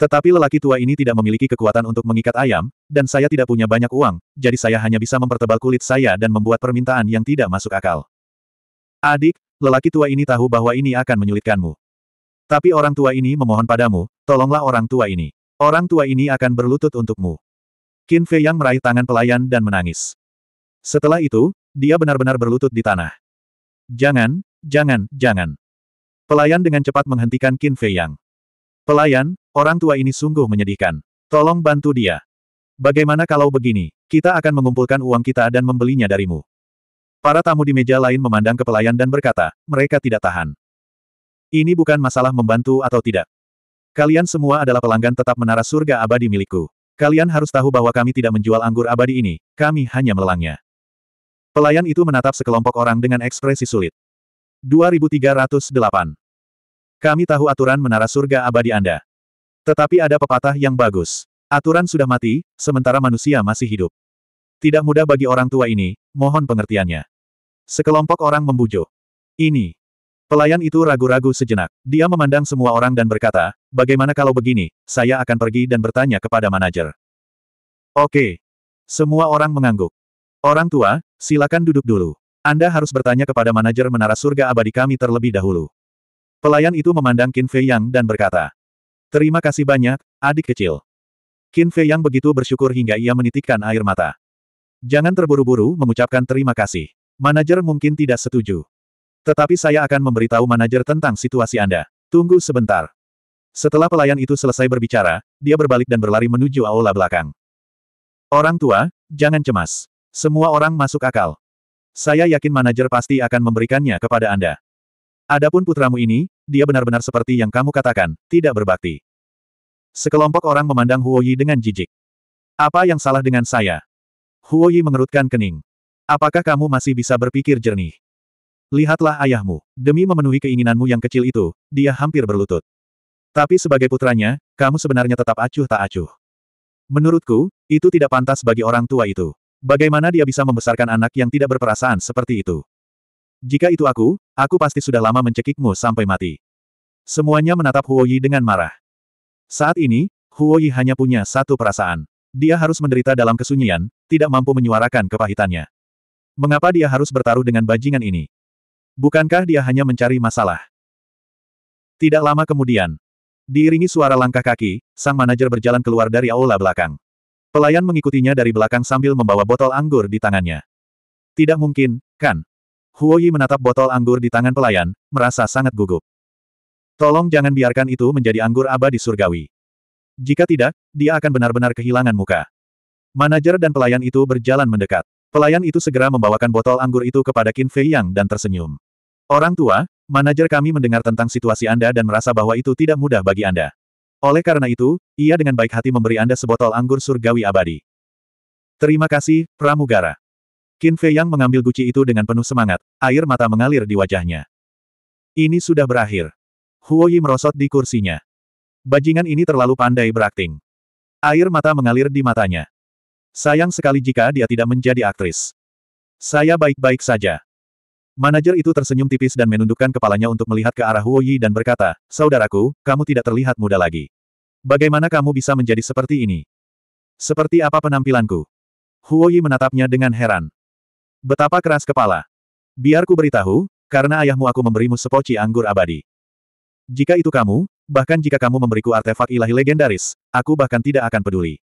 Tetapi lelaki tua ini tidak memiliki kekuatan untuk mengikat ayam, dan saya tidak punya banyak uang, jadi saya hanya bisa mempertebal kulit saya dan membuat permintaan yang tidak masuk akal. Adik, lelaki tua ini tahu bahwa ini akan menyulitkanmu. Tapi orang tua ini memohon padamu, tolonglah orang tua ini. Orang tua ini akan berlutut untukmu. Qin Fei yang meraih tangan pelayan dan menangis. Setelah itu, dia benar-benar berlutut di tanah. Jangan, jangan, jangan. Pelayan dengan cepat menghentikan Qin Fei Yang. Pelayan, orang tua ini sungguh menyedihkan. Tolong bantu dia. Bagaimana kalau begini, kita akan mengumpulkan uang kita dan membelinya darimu. Para tamu di meja lain memandang ke pelayan dan berkata, mereka tidak tahan. Ini bukan masalah membantu atau tidak. Kalian semua adalah pelanggan tetap menara surga abadi milikku. Kalian harus tahu bahwa kami tidak menjual anggur abadi ini, kami hanya melelangnya. Pelayan itu menatap sekelompok orang dengan ekspresi sulit. 2308. Kami tahu aturan menara surga abadi Anda. Tetapi ada pepatah yang bagus. Aturan sudah mati, sementara manusia masih hidup. Tidak mudah bagi orang tua ini, mohon pengertiannya. Sekelompok orang membujuk. Ini. Pelayan itu ragu-ragu sejenak. Dia memandang semua orang dan berkata, bagaimana kalau begini, saya akan pergi dan bertanya kepada manajer. Oke. Semua orang mengangguk. Orang tua, silakan duduk dulu. Anda harus bertanya kepada manajer menara surga abadi kami terlebih dahulu. Pelayan itu memandang Qin Fei Yang dan berkata, Terima kasih banyak, adik kecil. Qin Fei Yang begitu bersyukur hingga ia menitikkan air mata. Jangan terburu-buru mengucapkan terima kasih. Manajer mungkin tidak setuju. Tetapi saya akan memberitahu manajer tentang situasi Anda. Tunggu sebentar. Setelah pelayan itu selesai berbicara, dia berbalik dan berlari menuju aula belakang. Orang tua, jangan cemas. Semua orang masuk akal. Saya yakin manajer pasti akan memberikannya kepada Anda. Adapun putramu ini, dia benar-benar seperti yang kamu katakan, tidak berbakti. Sekelompok orang memandang Huo Yi dengan jijik. Apa yang salah dengan saya? Huo Yi mengerutkan kening. Apakah kamu masih bisa berpikir jernih? Lihatlah ayahmu. Demi memenuhi keinginanmu yang kecil itu, dia hampir berlutut. Tapi sebagai putranya, kamu sebenarnya tetap acuh tak acuh. Menurutku, itu tidak pantas bagi orang tua itu. Bagaimana dia bisa membesarkan anak yang tidak berperasaan seperti itu? Jika itu aku, aku pasti sudah lama mencekikmu sampai mati. Semuanya menatap Huoyi dengan marah. Saat ini, Huoyi hanya punya satu perasaan. Dia harus menderita dalam kesunyian, tidak mampu menyuarakan kepahitannya. Mengapa dia harus bertaruh dengan bajingan ini? Bukankah dia hanya mencari masalah? Tidak lama kemudian, diiringi suara langkah kaki, sang manajer berjalan keluar dari aula belakang. Pelayan mengikutinya dari belakang sambil membawa botol anggur di tangannya. Tidak mungkin, kan? Huoyi menatap botol anggur di tangan pelayan, merasa sangat gugup. Tolong jangan biarkan itu menjadi anggur abadi surgawi. Jika tidak, dia akan benar-benar kehilangan muka. Manajer dan pelayan itu berjalan mendekat. Pelayan itu segera membawakan botol anggur itu kepada Qin Fei Yang dan tersenyum. Orang tua, manajer kami mendengar tentang situasi Anda dan merasa bahwa itu tidak mudah bagi Anda. Oleh karena itu, ia dengan baik hati memberi Anda sebotol anggur surgawi abadi. Terima kasih, Pramugara. Qin Fei Yang mengambil guci itu dengan penuh semangat, air mata mengalir di wajahnya. Ini sudah berakhir. Huo Yi merosot di kursinya. Bajingan ini terlalu pandai berakting. Air mata mengalir di matanya. Sayang sekali jika dia tidak menjadi aktris. Saya baik-baik saja. Manajer itu tersenyum tipis dan menundukkan kepalanya untuk melihat ke arah Huo Yi dan berkata, Saudaraku, kamu tidak terlihat muda lagi. Bagaimana kamu bisa menjadi seperti ini? Seperti apa penampilanku? Huoyi menatapnya dengan heran. Betapa keras kepala. Biarku beritahu, karena ayahmu aku memberimu sepoci anggur abadi. Jika itu kamu, bahkan jika kamu memberiku artefak ilahi legendaris, aku bahkan tidak akan peduli.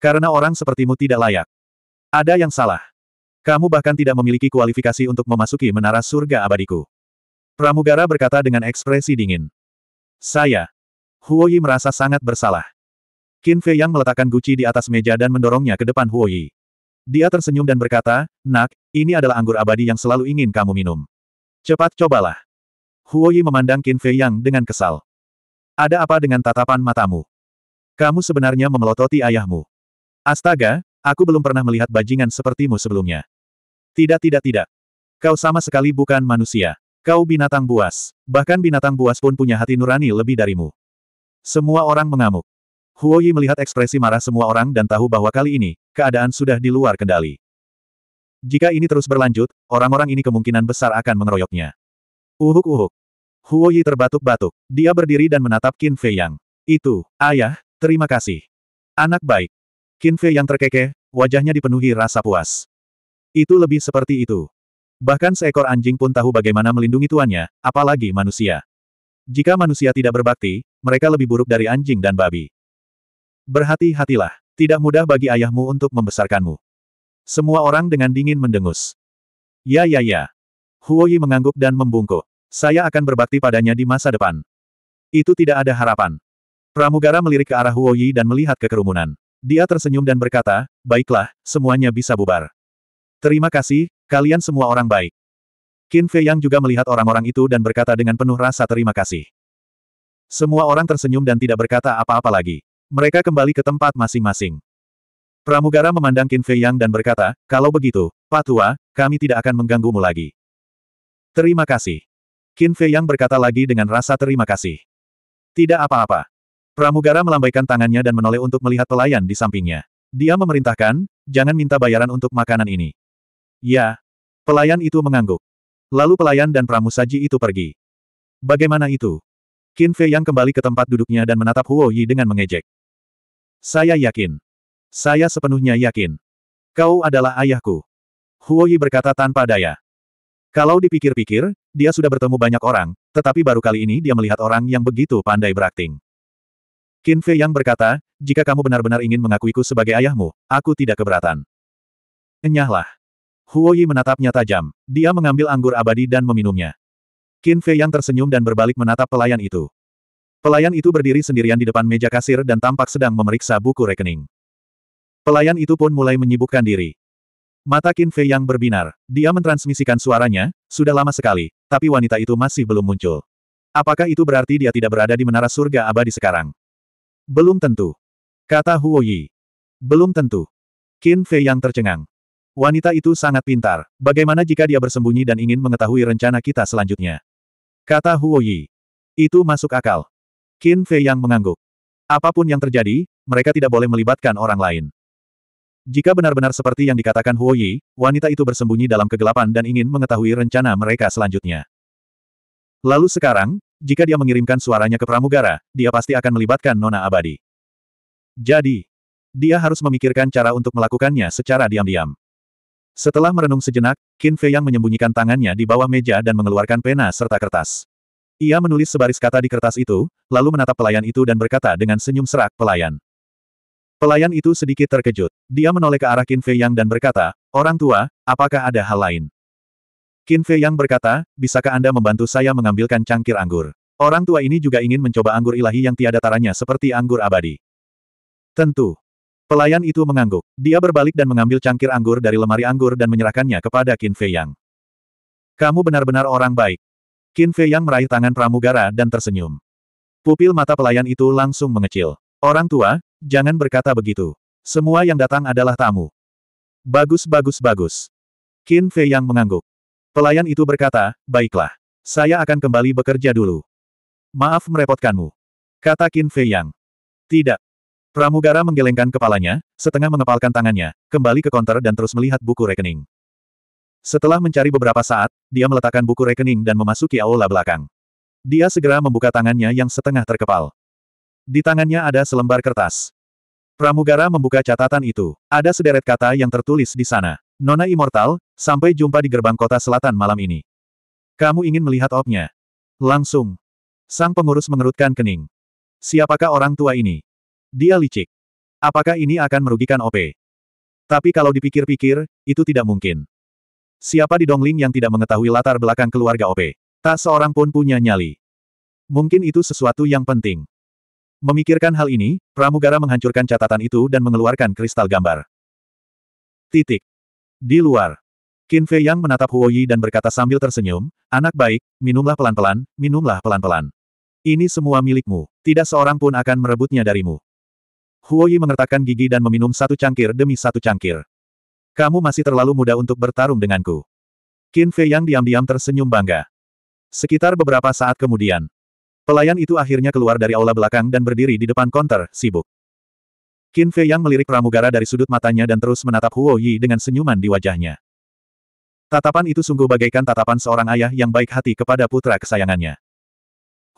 Karena orang sepertimu tidak layak. Ada yang salah. Kamu bahkan tidak memiliki kualifikasi untuk memasuki menara surga abadiku. Pramugara berkata dengan ekspresi dingin. Saya, Huoyi merasa sangat bersalah. Qin Fei Yang meletakkan guci di atas meja dan mendorongnya ke depan Huoyi. Dia tersenyum dan berkata, Nak, ini adalah anggur abadi yang selalu ingin kamu minum. Cepat cobalah. Huoyi memandang Qin Fei Yang dengan kesal. Ada apa dengan tatapan matamu? Kamu sebenarnya memelototi ayahmu. Astaga, aku belum pernah melihat bajingan sepertimu sebelumnya. Tidak tidak tidak. Kau sama sekali bukan manusia. Kau binatang buas. Bahkan binatang buas pun punya hati nurani lebih darimu. Semua orang mengamuk. Huo Yi melihat ekspresi marah semua orang dan tahu bahwa kali ini, keadaan sudah di luar kendali. Jika ini terus berlanjut, orang-orang ini kemungkinan besar akan mengeroyoknya. Uhuk-uhuk. Huo Yi terbatuk-batuk. Dia berdiri dan menatap Qin Fei Yang. Itu, ayah, terima kasih. Anak baik. Qin Fei Yang terkekeh, wajahnya dipenuhi rasa puas. Itu lebih seperti itu. Bahkan seekor anjing pun tahu bagaimana melindungi tuannya, apalagi manusia. Jika manusia tidak berbakti, mereka lebih buruk dari anjing dan babi. Berhati-hatilah. Tidak mudah bagi ayahmu untuk membesarkanmu. Semua orang dengan dingin mendengus. Ya ya ya. Huoyi mengangguk dan membungkuk. Saya akan berbakti padanya di masa depan. Itu tidak ada harapan. Pramugara melirik ke arah Huoyi dan melihat ke kerumunan. Dia tersenyum dan berkata, baiklah, semuanya bisa bubar. Terima kasih, kalian semua orang baik. Qin Fei Yang juga melihat orang-orang itu dan berkata dengan penuh rasa terima kasih. Semua orang tersenyum dan tidak berkata apa-apa lagi. Mereka kembali ke tempat masing-masing. Pramugara memandang Qin Fei Yang dan berkata, kalau begitu, Pak Tua, kami tidak akan mengganggumu lagi. Terima kasih. Qin Fei Yang berkata lagi dengan rasa terima kasih. Tidak apa-apa. Pramugara melambaikan tangannya dan menoleh untuk melihat pelayan di sampingnya. Dia memerintahkan, jangan minta bayaran untuk makanan ini. Ya. Pelayan itu mengangguk. Lalu pelayan dan pramu saji itu pergi. Bagaimana itu? Qin Fei yang kembali ke tempat duduknya dan menatap Huo Yi dengan mengejek. Saya yakin. Saya sepenuhnya yakin. Kau adalah ayahku. Huo Yi berkata tanpa daya. Kalau dipikir-pikir, dia sudah bertemu banyak orang, tetapi baru kali ini dia melihat orang yang begitu pandai berakting. Qin Fei yang berkata, jika kamu benar-benar ingin mengakuiku sebagai ayahmu, aku tidak keberatan. Enyahlah. Huoyi menatapnya tajam. Dia mengambil anggur abadi dan meminumnya. Qin Fei yang tersenyum dan berbalik menatap pelayan itu. Pelayan itu berdiri sendirian di depan meja kasir dan tampak sedang memeriksa buku rekening. Pelayan itu pun mulai menyibukkan diri. Mata Qin Fei yang berbinar. Dia mentransmisikan suaranya, sudah lama sekali, tapi wanita itu masih belum muncul. Apakah itu berarti dia tidak berada di menara surga abadi sekarang? Belum tentu. Kata Huo Yi. Belum tentu. Qin Fei yang tercengang. Wanita itu sangat pintar. Bagaimana jika dia bersembunyi dan ingin mengetahui rencana kita selanjutnya? Kata Huo Yi. Itu masuk akal. Qin Fei yang mengangguk. Apapun yang terjadi, mereka tidak boleh melibatkan orang lain. Jika benar-benar seperti yang dikatakan Huo Yi, wanita itu bersembunyi dalam kegelapan dan ingin mengetahui rencana mereka selanjutnya. Lalu sekarang, jika dia mengirimkan suaranya ke pramugara, dia pasti akan melibatkan Nona Abadi. Jadi, dia harus memikirkan cara untuk melakukannya secara diam-diam. Setelah merenung sejenak, Qin Fei yang menyembunyikan tangannya di bawah meja dan mengeluarkan pena serta kertas. Ia menulis sebaris kata di kertas itu, lalu menatap pelayan itu dan berkata dengan senyum serak, pelayan. Pelayan itu sedikit terkejut. Dia menoleh ke arah Qin Fei Yang dan berkata, Orang tua, apakah ada hal lain? Qin Fei Yang berkata, Bisakah Anda membantu saya mengambilkan cangkir anggur? Orang tua ini juga ingin mencoba anggur ilahi yang tiada taranya seperti anggur abadi. Tentu. Pelayan itu mengangguk. Dia berbalik dan mengambil cangkir anggur dari lemari anggur dan menyerahkannya kepada Qin Fei Yang. Kamu benar-benar orang baik. Qin Fei Yang meraih tangan pramugara dan tersenyum. Pupil mata pelayan itu langsung mengecil. Orang tua, jangan berkata begitu. Semua yang datang adalah tamu. Bagus bagus bagus. Qin Fei Yang mengangguk. Pelayan itu berkata, baiklah. Saya akan kembali bekerja dulu. Maaf merepotkanmu. Kata Qin Fei Yang. Tidak. Pramugara menggelengkan kepalanya, setengah mengepalkan tangannya, kembali ke konter dan terus melihat buku rekening. Setelah mencari beberapa saat, dia meletakkan buku rekening dan memasuki aula belakang. Dia segera membuka tangannya yang setengah terkepal. Di tangannya ada selembar kertas. Pramugara membuka catatan itu. Ada sederet kata yang tertulis di sana. Nona Immortal, sampai jumpa di gerbang kota selatan malam ini. Kamu ingin melihat opnya? Langsung. Sang pengurus mengerutkan kening. Siapakah orang tua ini? Dia licik. Apakah ini akan merugikan OP? Tapi kalau dipikir-pikir, itu tidak mungkin. Siapa di Dongling yang tidak mengetahui latar belakang keluarga OP? Tak seorang pun punya nyali. Mungkin itu sesuatu yang penting. Memikirkan hal ini, pramugara menghancurkan catatan itu dan mengeluarkan kristal gambar. Titik. Di luar. Qin Fei Yang menatap Huo Yi dan berkata sambil tersenyum, Anak baik, minumlah pelan-pelan, minumlah pelan-pelan. Ini semua milikmu, tidak seorang pun akan merebutnya darimu. Huoyi mengertakkan gigi dan meminum satu cangkir demi satu cangkir. Kamu masih terlalu muda untuk bertarung denganku. Qin Fei yang diam-diam tersenyum bangga. Sekitar beberapa saat kemudian, pelayan itu akhirnya keluar dari aula belakang dan berdiri di depan konter, sibuk. Qin Fei yang melirik pramugara dari sudut matanya dan terus menatap Huo Yi dengan senyuman di wajahnya. Tatapan itu sungguh bagaikan tatapan seorang ayah yang baik hati kepada putra kesayangannya.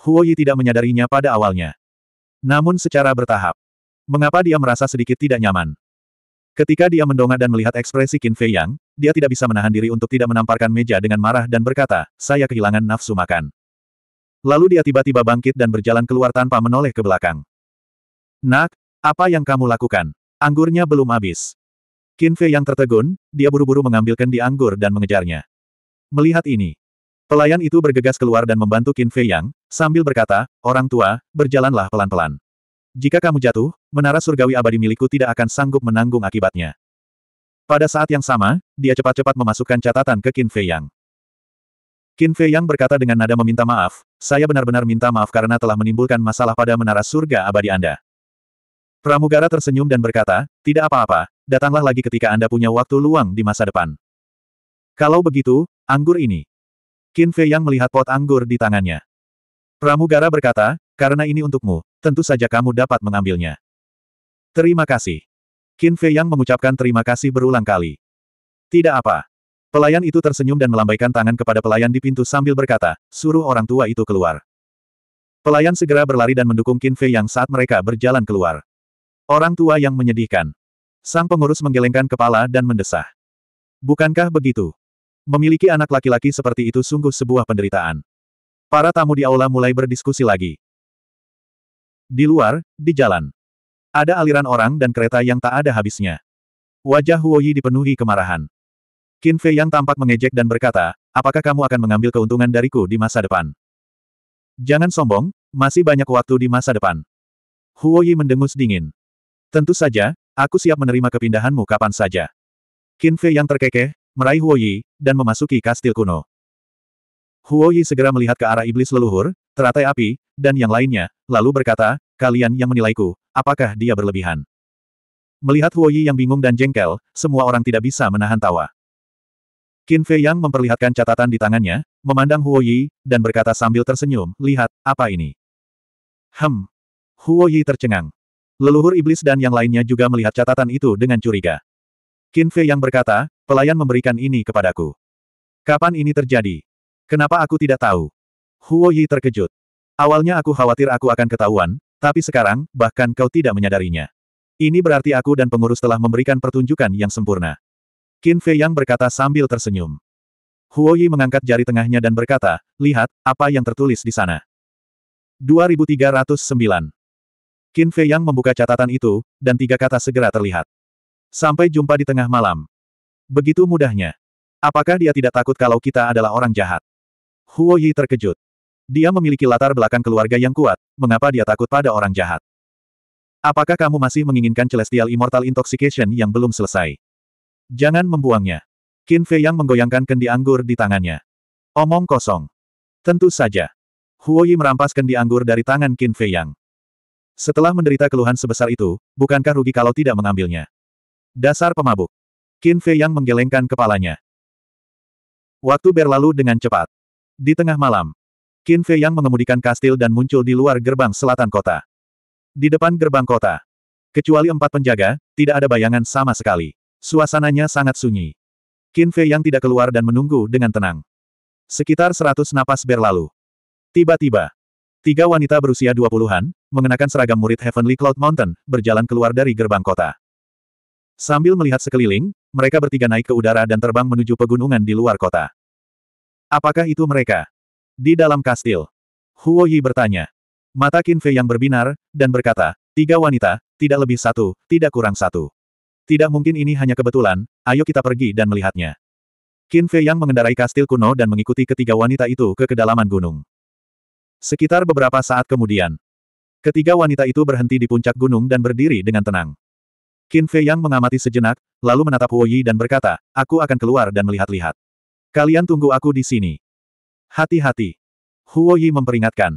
Huo Yi tidak menyadarinya pada awalnya. Namun secara bertahap, Mengapa dia merasa sedikit tidak nyaman? Ketika dia mendongak dan melihat ekspresi Qin Fei Yang, dia tidak bisa menahan diri untuk tidak menamparkan meja dengan marah dan berkata, saya kehilangan nafsu makan. Lalu dia tiba-tiba bangkit dan berjalan keluar tanpa menoleh ke belakang. Nak, apa yang kamu lakukan? Anggurnya belum habis. Qin Fei Yang tertegun, dia buru-buru mengambil kendi anggur dan mengejarnya. Melihat ini, pelayan itu bergegas keluar dan membantu Qin Fei Yang, sambil berkata, orang tua, berjalanlah pelan-pelan. Jika kamu jatuh, menara surgawi abadi milikku tidak akan sanggup menanggung akibatnya. Pada saat yang sama, dia cepat-cepat memasukkan catatan ke Qin Fei Yang. Qin Fei Yang berkata dengan nada meminta maaf, saya benar-benar minta maaf karena telah menimbulkan masalah pada menara surga abadi Anda. Pramugara tersenyum dan berkata, tidak apa-apa, datanglah lagi ketika Anda punya waktu luang di masa depan. Kalau begitu, anggur ini. Qin Fei Yang melihat pot anggur di tangannya. Pramugara berkata, karena ini untukmu, tentu saja kamu dapat mengambilnya. Terima kasih. Qin Fei Yang mengucapkan terima kasih berulang kali. Tidak apa. Pelayan itu tersenyum dan melambaikan tangan kepada pelayan di pintu sambil berkata, suruh orang tua itu keluar. Pelayan segera berlari dan mendukung Qin Fei Yang saat mereka berjalan keluar. Orang tua yang menyedihkan. Sang pengurus menggelengkan kepala dan mendesah. Bukankah begitu? Memiliki anak laki-laki seperti itu sungguh sebuah penderitaan. Para tamu di aula mulai berdiskusi lagi. Di luar, di jalan. Ada aliran orang dan kereta yang tak ada habisnya. Wajah Huoyi dipenuhi kemarahan. Qin Fei yang tampak mengejek dan berkata, apakah kamu akan mengambil keuntungan dariku di masa depan? Jangan sombong, masih banyak waktu di masa depan. Huoyi mendengus dingin. Tentu saja, aku siap menerima kepindahanmu kapan saja. Qin Fei yang terkekeh, meraih Huoyi, dan memasuki kastil kuno. Huoyi segera melihat ke arah iblis leluhur, teratai api, dan yang lainnya, lalu berkata, kalian yang menilaiku, apakah dia berlebihan? Melihat Huo Yi yang bingung dan jengkel, semua orang tidak bisa menahan tawa. Qin Fei yang memperlihatkan catatan di tangannya, memandang Huo Yi dan berkata sambil tersenyum, lihat, apa ini? Hem. Yi tercengang. Leluhur iblis dan yang lainnya juga melihat catatan itu dengan curiga. Qin Fei yang berkata, pelayan memberikan ini kepadaku. Kapan ini terjadi? Kenapa aku tidak tahu? Huo Yi terkejut. Awalnya aku khawatir aku akan ketahuan, tapi sekarang, bahkan kau tidak menyadarinya. Ini berarti aku dan pengurus telah memberikan pertunjukan yang sempurna. Qin Fei Yang berkata sambil tersenyum. Huo Yi mengangkat jari tengahnya dan berkata, lihat, apa yang tertulis di sana. 2309 Qin Fei Yang membuka catatan itu, dan tiga kata segera terlihat. Sampai jumpa di tengah malam. Begitu mudahnya. Apakah dia tidak takut kalau kita adalah orang jahat? Huo Yi terkejut. Dia memiliki latar belakang keluarga yang kuat, mengapa dia takut pada orang jahat? Apakah kamu masih menginginkan Celestial Immortal Intoxication yang belum selesai? Jangan membuangnya. Qin Fei yang menggoyangkan kendi anggur di tangannya. Omong kosong. Tentu saja. Huoyi merampas kendi anggur dari tangan Qin Fei Yang. Setelah menderita keluhan sebesar itu, bukankah rugi kalau tidak mengambilnya? Dasar pemabuk. Qin Fei Yang menggelengkan kepalanya. Waktu berlalu dengan cepat. Di tengah malam, Qin Fei yang mengemudikan kastil dan muncul di luar gerbang selatan kota. Di depan gerbang kota. Kecuali empat penjaga, tidak ada bayangan sama sekali. Suasananya sangat sunyi. Qin Fei yang tidak keluar dan menunggu dengan tenang. Sekitar seratus napas berlalu. Tiba-tiba, tiga wanita berusia dua puluhan, mengenakan seragam murid Heavenly Cloud Mountain, berjalan keluar dari gerbang kota. Sambil melihat sekeliling, mereka bertiga naik ke udara dan terbang menuju pegunungan di luar kota. Apakah itu mereka? Di dalam kastil. Huo Yi bertanya. Mata Qin Fei yang berbinar, dan berkata, tiga wanita, tidak lebih satu, tidak kurang satu. Tidak mungkin ini hanya kebetulan, ayo kita pergi dan melihatnya. Qin Fei yang mengendarai kastil kuno dan mengikuti ketiga wanita itu ke kedalaman gunung. Sekitar beberapa saat kemudian, ketiga wanita itu berhenti di puncak gunung dan berdiri dengan tenang. Qin Fei yang mengamati sejenak, lalu menatap Huo Yi dan berkata, aku akan keluar dan melihat-lihat. Kalian tunggu aku di sini. Hati-hati. Huo Yi memperingatkan.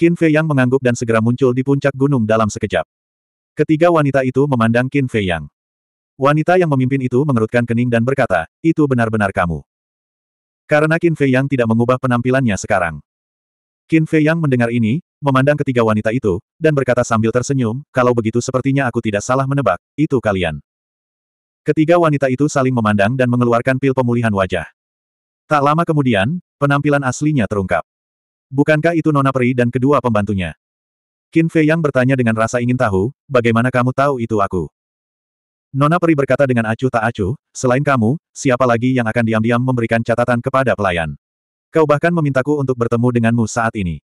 Qin Fei Yang mengangguk dan segera muncul di puncak gunung dalam sekejap. Ketiga wanita itu memandang Qin Fei Yang. Wanita yang memimpin itu mengerutkan kening dan berkata, itu benar-benar kamu. Karena Qin Fei Yang tidak mengubah penampilannya sekarang. Qin Fei Yang mendengar ini, memandang ketiga wanita itu, dan berkata sambil tersenyum, kalau begitu sepertinya aku tidak salah menebak, itu kalian. Ketiga wanita itu saling memandang dan mengeluarkan pil pemulihan wajah. Tak lama kemudian, penampilan aslinya terungkap. Bukankah itu Nona Peri dan kedua pembantunya? Qin Fei Yang bertanya dengan rasa ingin tahu, bagaimana kamu tahu itu aku? Nona Peri berkata dengan acuh tak acuh, selain kamu, siapa lagi yang akan diam-diam memberikan catatan kepada pelayan? Kau bahkan memintaku untuk bertemu denganmu saat ini.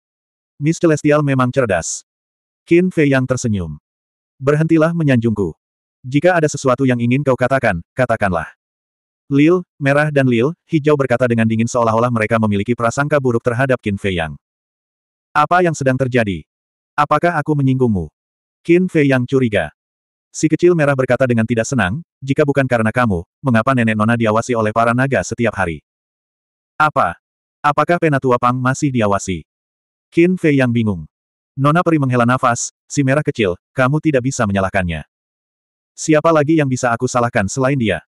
Miss Celestial memang cerdas. Qin Fei Yang tersenyum. Berhentilah menyanjungku. Jika ada sesuatu yang ingin kau katakan, katakanlah. Lil, merah dan Lil, hijau berkata dengan dingin seolah-olah mereka memiliki prasangka buruk terhadap Qin Fei Yang. Apa yang sedang terjadi? Apakah aku menyinggungmu? Qin Fei Yang curiga. Si kecil merah berkata dengan tidak senang, jika bukan karena kamu, mengapa nenek Nona diawasi oleh para naga setiap hari? Apa? Apakah Penatua Pang masih diawasi? Qin Fei Yang bingung. Nona Peri menghela nafas, si merah kecil, kamu tidak bisa menyalahkannya. Siapa lagi yang bisa aku salahkan selain dia?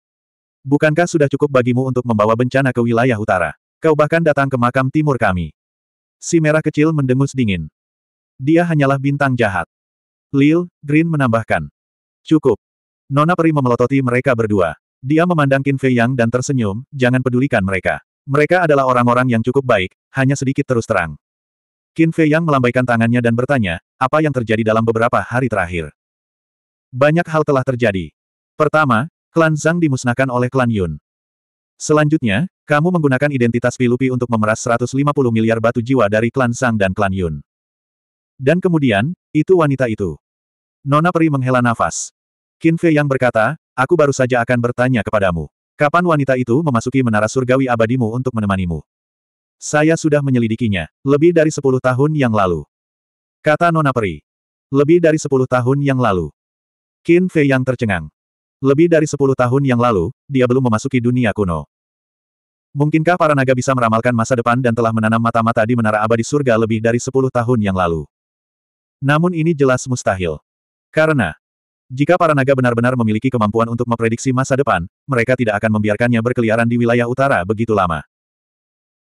Bukankah sudah cukup bagimu untuk membawa bencana ke wilayah utara? Kau bahkan datang ke makam timur kami. Si merah kecil mendengus dingin. Dia hanyalah bintang jahat. Lil, Green menambahkan. Cukup. Nona peri memelototi mereka berdua. Dia memandang Qin Fei Yang dan tersenyum, jangan pedulikan mereka. Mereka adalah orang-orang yang cukup baik, hanya sedikit terus terang. Qin Fei Yang melambaikan tangannya dan bertanya, apa yang terjadi dalam beberapa hari terakhir? Banyak hal telah terjadi. Pertama, Klan Zhang dimusnahkan oleh klan Yun. Selanjutnya, kamu menggunakan identitas Pilupi untuk memeras 150 miliar batu jiwa dari klan Zhang dan klan Yun. Dan kemudian, itu wanita itu. Nona Peri menghela nafas. Qin Fei yang berkata, aku baru saja akan bertanya kepadamu. Kapan wanita itu memasuki menara surgawi abadimu untuk menemanimu? Saya sudah menyelidikinya, lebih dari sepuluh tahun yang lalu. Kata Nona Peri. Lebih dari sepuluh tahun yang lalu. Qin Fei yang tercengang. Lebih dari sepuluh tahun yang lalu, dia belum memasuki dunia kuno. Mungkinkah para naga bisa meramalkan masa depan dan telah menanam mata-mata di menara abadi surga lebih dari sepuluh tahun yang lalu? Namun ini jelas mustahil. Karena, jika para naga benar-benar memiliki kemampuan untuk memprediksi masa depan, mereka tidak akan membiarkannya berkeliaran di wilayah utara begitu lama.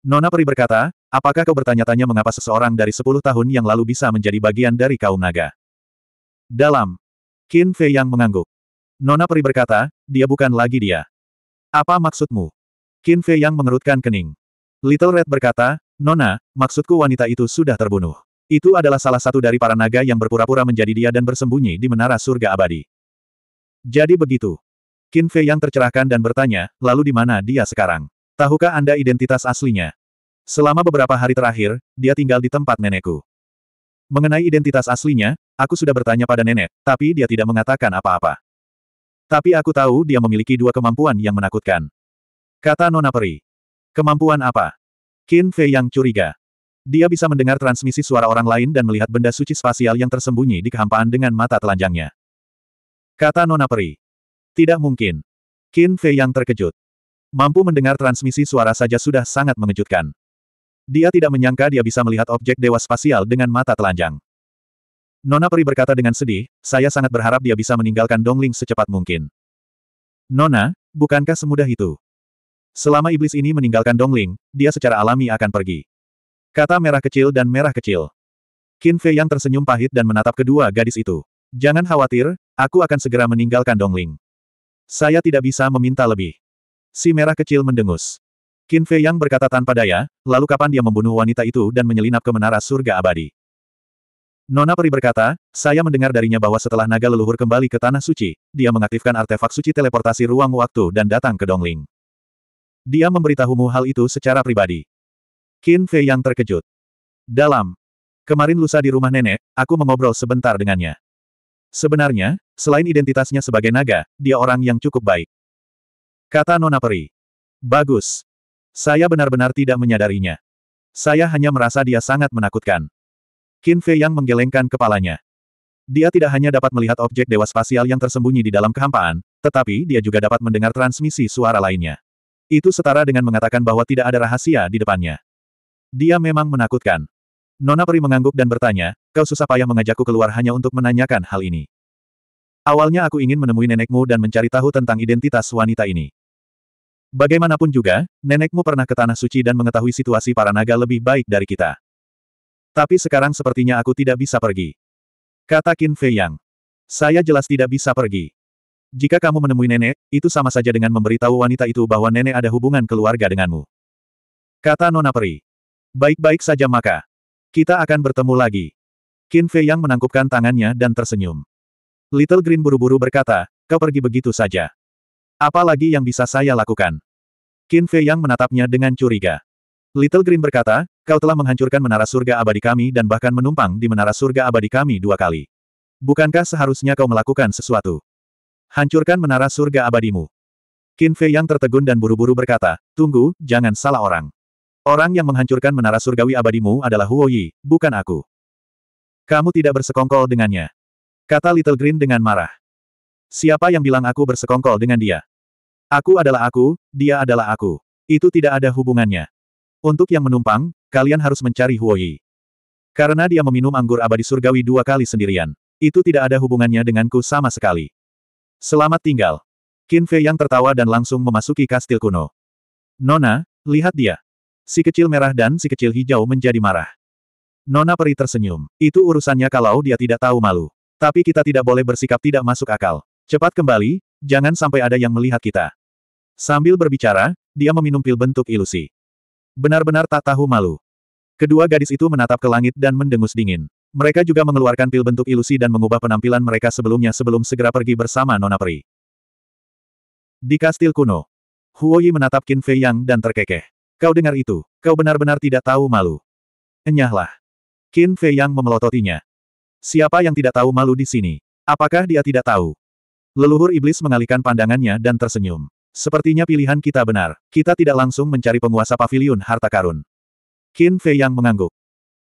Nona Peri berkata, apakah kau bertanya-tanya mengapa seseorang dari sepuluh tahun yang lalu bisa menjadi bagian dari kaum naga? Dalam, Qin Fei yang mengangguk. Nona peri berkata, dia bukan lagi dia. Apa maksudmu? Qin Fei yang mengerutkan kening. Little Red berkata, Nona, maksudku wanita itu sudah terbunuh. Itu adalah salah satu dari para naga yang berpura-pura menjadi dia dan bersembunyi di menara surga abadi. Jadi begitu. Qin Fei yang tercerahkan dan bertanya, lalu di mana dia sekarang? Tahukah Anda identitas aslinya? Selama beberapa hari terakhir, dia tinggal di tempat nenekku. Mengenai identitas aslinya, aku sudah bertanya pada nenek, tapi dia tidak mengatakan apa-apa. Tapi aku tahu dia memiliki dua kemampuan yang menakutkan. Kata Nona Peri. Kemampuan apa? Qin Fei yang curiga. Dia bisa mendengar transmisi suara orang lain dan melihat benda suci spasial yang tersembunyi di kehampaan dengan mata telanjangnya. Kata Nona Peri. Tidak mungkin. Qin Fei yang terkejut. Mampu mendengar transmisi suara saja sudah sangat mengejutkan. Dia tidak menyangka dia bisa melihat objek dewa spasial dengan mata telanjang. Nona Peri berkata dengan sedih, saya sangat berharap dia bisa meninggalkan Dongling secepat mungkin. Nona, bukankah semudah itu? Selama iblis ini meninggalkan Dongling, dia secara alami akan pergi. Kata merah kecil dan merah kecil. Qin Fei yang tersenyum pahit dan menatap kedua gadis itu. Jangan khawatir, aku akan segera meninggalkan Dongling. Saya tidak bisa meminta lebih. Si merah kecil mendengus. Qin Fei yang berkata tanpa daya, lalu kapan dia membunuh wanita itu dan menyelinap ke menara surga abadi? Nona Peri berkata, saya mendengar darinya bahwa setelah naga leluhur kembali ke Tanah Suci, dia mengaktifkan artefak suci teleportasi ruang waktu dan datang ke Dongling. Dia memberitahumu hal itu secara pribadi. Qin Fei yang terkejut. Dalam. Kemarin lusa di rumah nenek, aku mengobrol sebentar dengannya. Sebenarnya, selain identitasnya sebagai naga, dia orang yang cukup baik. Kata Nona Peri. Bagus. Saya benar-benar tidak menyadarinya. Saya hanya merasa dia sangat menakutkan. Qin Fei yang menggelengkan kepalanya. Dia tidak hanya dapat melihat objek dewa spasial yang tersembunyi di dalam kehampaan, tetapi dia juga dapat mendengar transmisi suara lainnya. Itu setara dengan mengatakan bahwa tidak ada rahasia di depannya. Dia memang menakutkan. Nona Peri mengangguk dan bertanya, kau susah payah mengajakku keluar hanya untuk menanyakan hal ini. Awalnya aku ingin menemui nenekmu dan mencari tahu tentang identitas wanita ini. Bagaimanapun juga, nenekmu pernah ke Tanah Suci dan mengetahui situasi para naga lebih baik dari kita. Tapi sekarang sepertinya aku tidak bisa pergi. Kata Qin Fei Yang. Saya jelas tidak bisa pergi. Jika kamu menemui nenek, itu sama saja dengan memberitahu wanita itu bahwa nenek ada hubungan keluarga denganmu. Kata Nona Peri. Baik-baik saja maka. Kita akan bertemu lagi. Qin Fei Yang menangkupkan tangannya dan tersenyum. Little Green buru-buru berkata, kau pergi begitu saja. Apalagi yang bisa saya lakukan? Qin Fei Yang menatapnya dengan curiga. Little Green berkata, kau telah menghancurkan menara surga abadi kami dan bahkan menumpang di menara surga abadi kami dua kali. Bukankah seharusnya kau melakukan sesuatu? Hancurkan menara surga abadimu. Qin Fei yang tertegun dan buru-buru berkata, tunggu, jangan salah orang. Orang yang menghancurkan menara surgawi abadimu adalah Huo Yi, bukan aku. Kamu tidak bersekongkol dengannya. Kata Little Green dengan marah. Siapa yang bilang aku bersekongkol dengan dia? Aku adalah aku, dia adalah aku. Itu tidak ada hubungannya. Untuk yang menumpang, kalian harus mencari Huoyi. Karena dia meminum anggur abadi surgawi dua kali sendirian. Itu tidak ada hubungannya denganku sama sekali. Selamat tinggal. Qin Fei yang tertawa dan langsung memasuki kastil kuno. Nona, lihat dia. Si kecil merah dan si kecil hijau menjadi marah. Nona peri tersenyum. Itu urusannya kalau dia tidak tahu malu. Tapi kita tidak boleh bersikap tidak masuk akal. Cepat kembali, jangan sampai ada yang melihat kita. Sambil berbicara, dia meminum pil bentuk ilusi. Benar-benar tak tahu malu. Kedua gadis itu menatap ke langit dan mendengus dingin. Mereka juga mengeluarkan pil bentuk ilusi dan mengubah penampilan mereka sebelumnya sebelum segera pergi bersama Nona Peri. Di kastil kuno, Huoyi menatap Qin Fei Yang dan terkekeh. Kau dengar itu, kau benar-benar tidak tahu malu. Enyahlah. Qin Fei Yang memelototinya. Siapa yang tidak tahu malu di sini? Apakah dia tidak tahu? Leluhur iblis mengalihkan pandangannya dan tersenyum. Sepertinya pilihan kita benar. Kita tidak langsung mencari penguasa pavilion harta karun. Qin Fei yang mengangguk.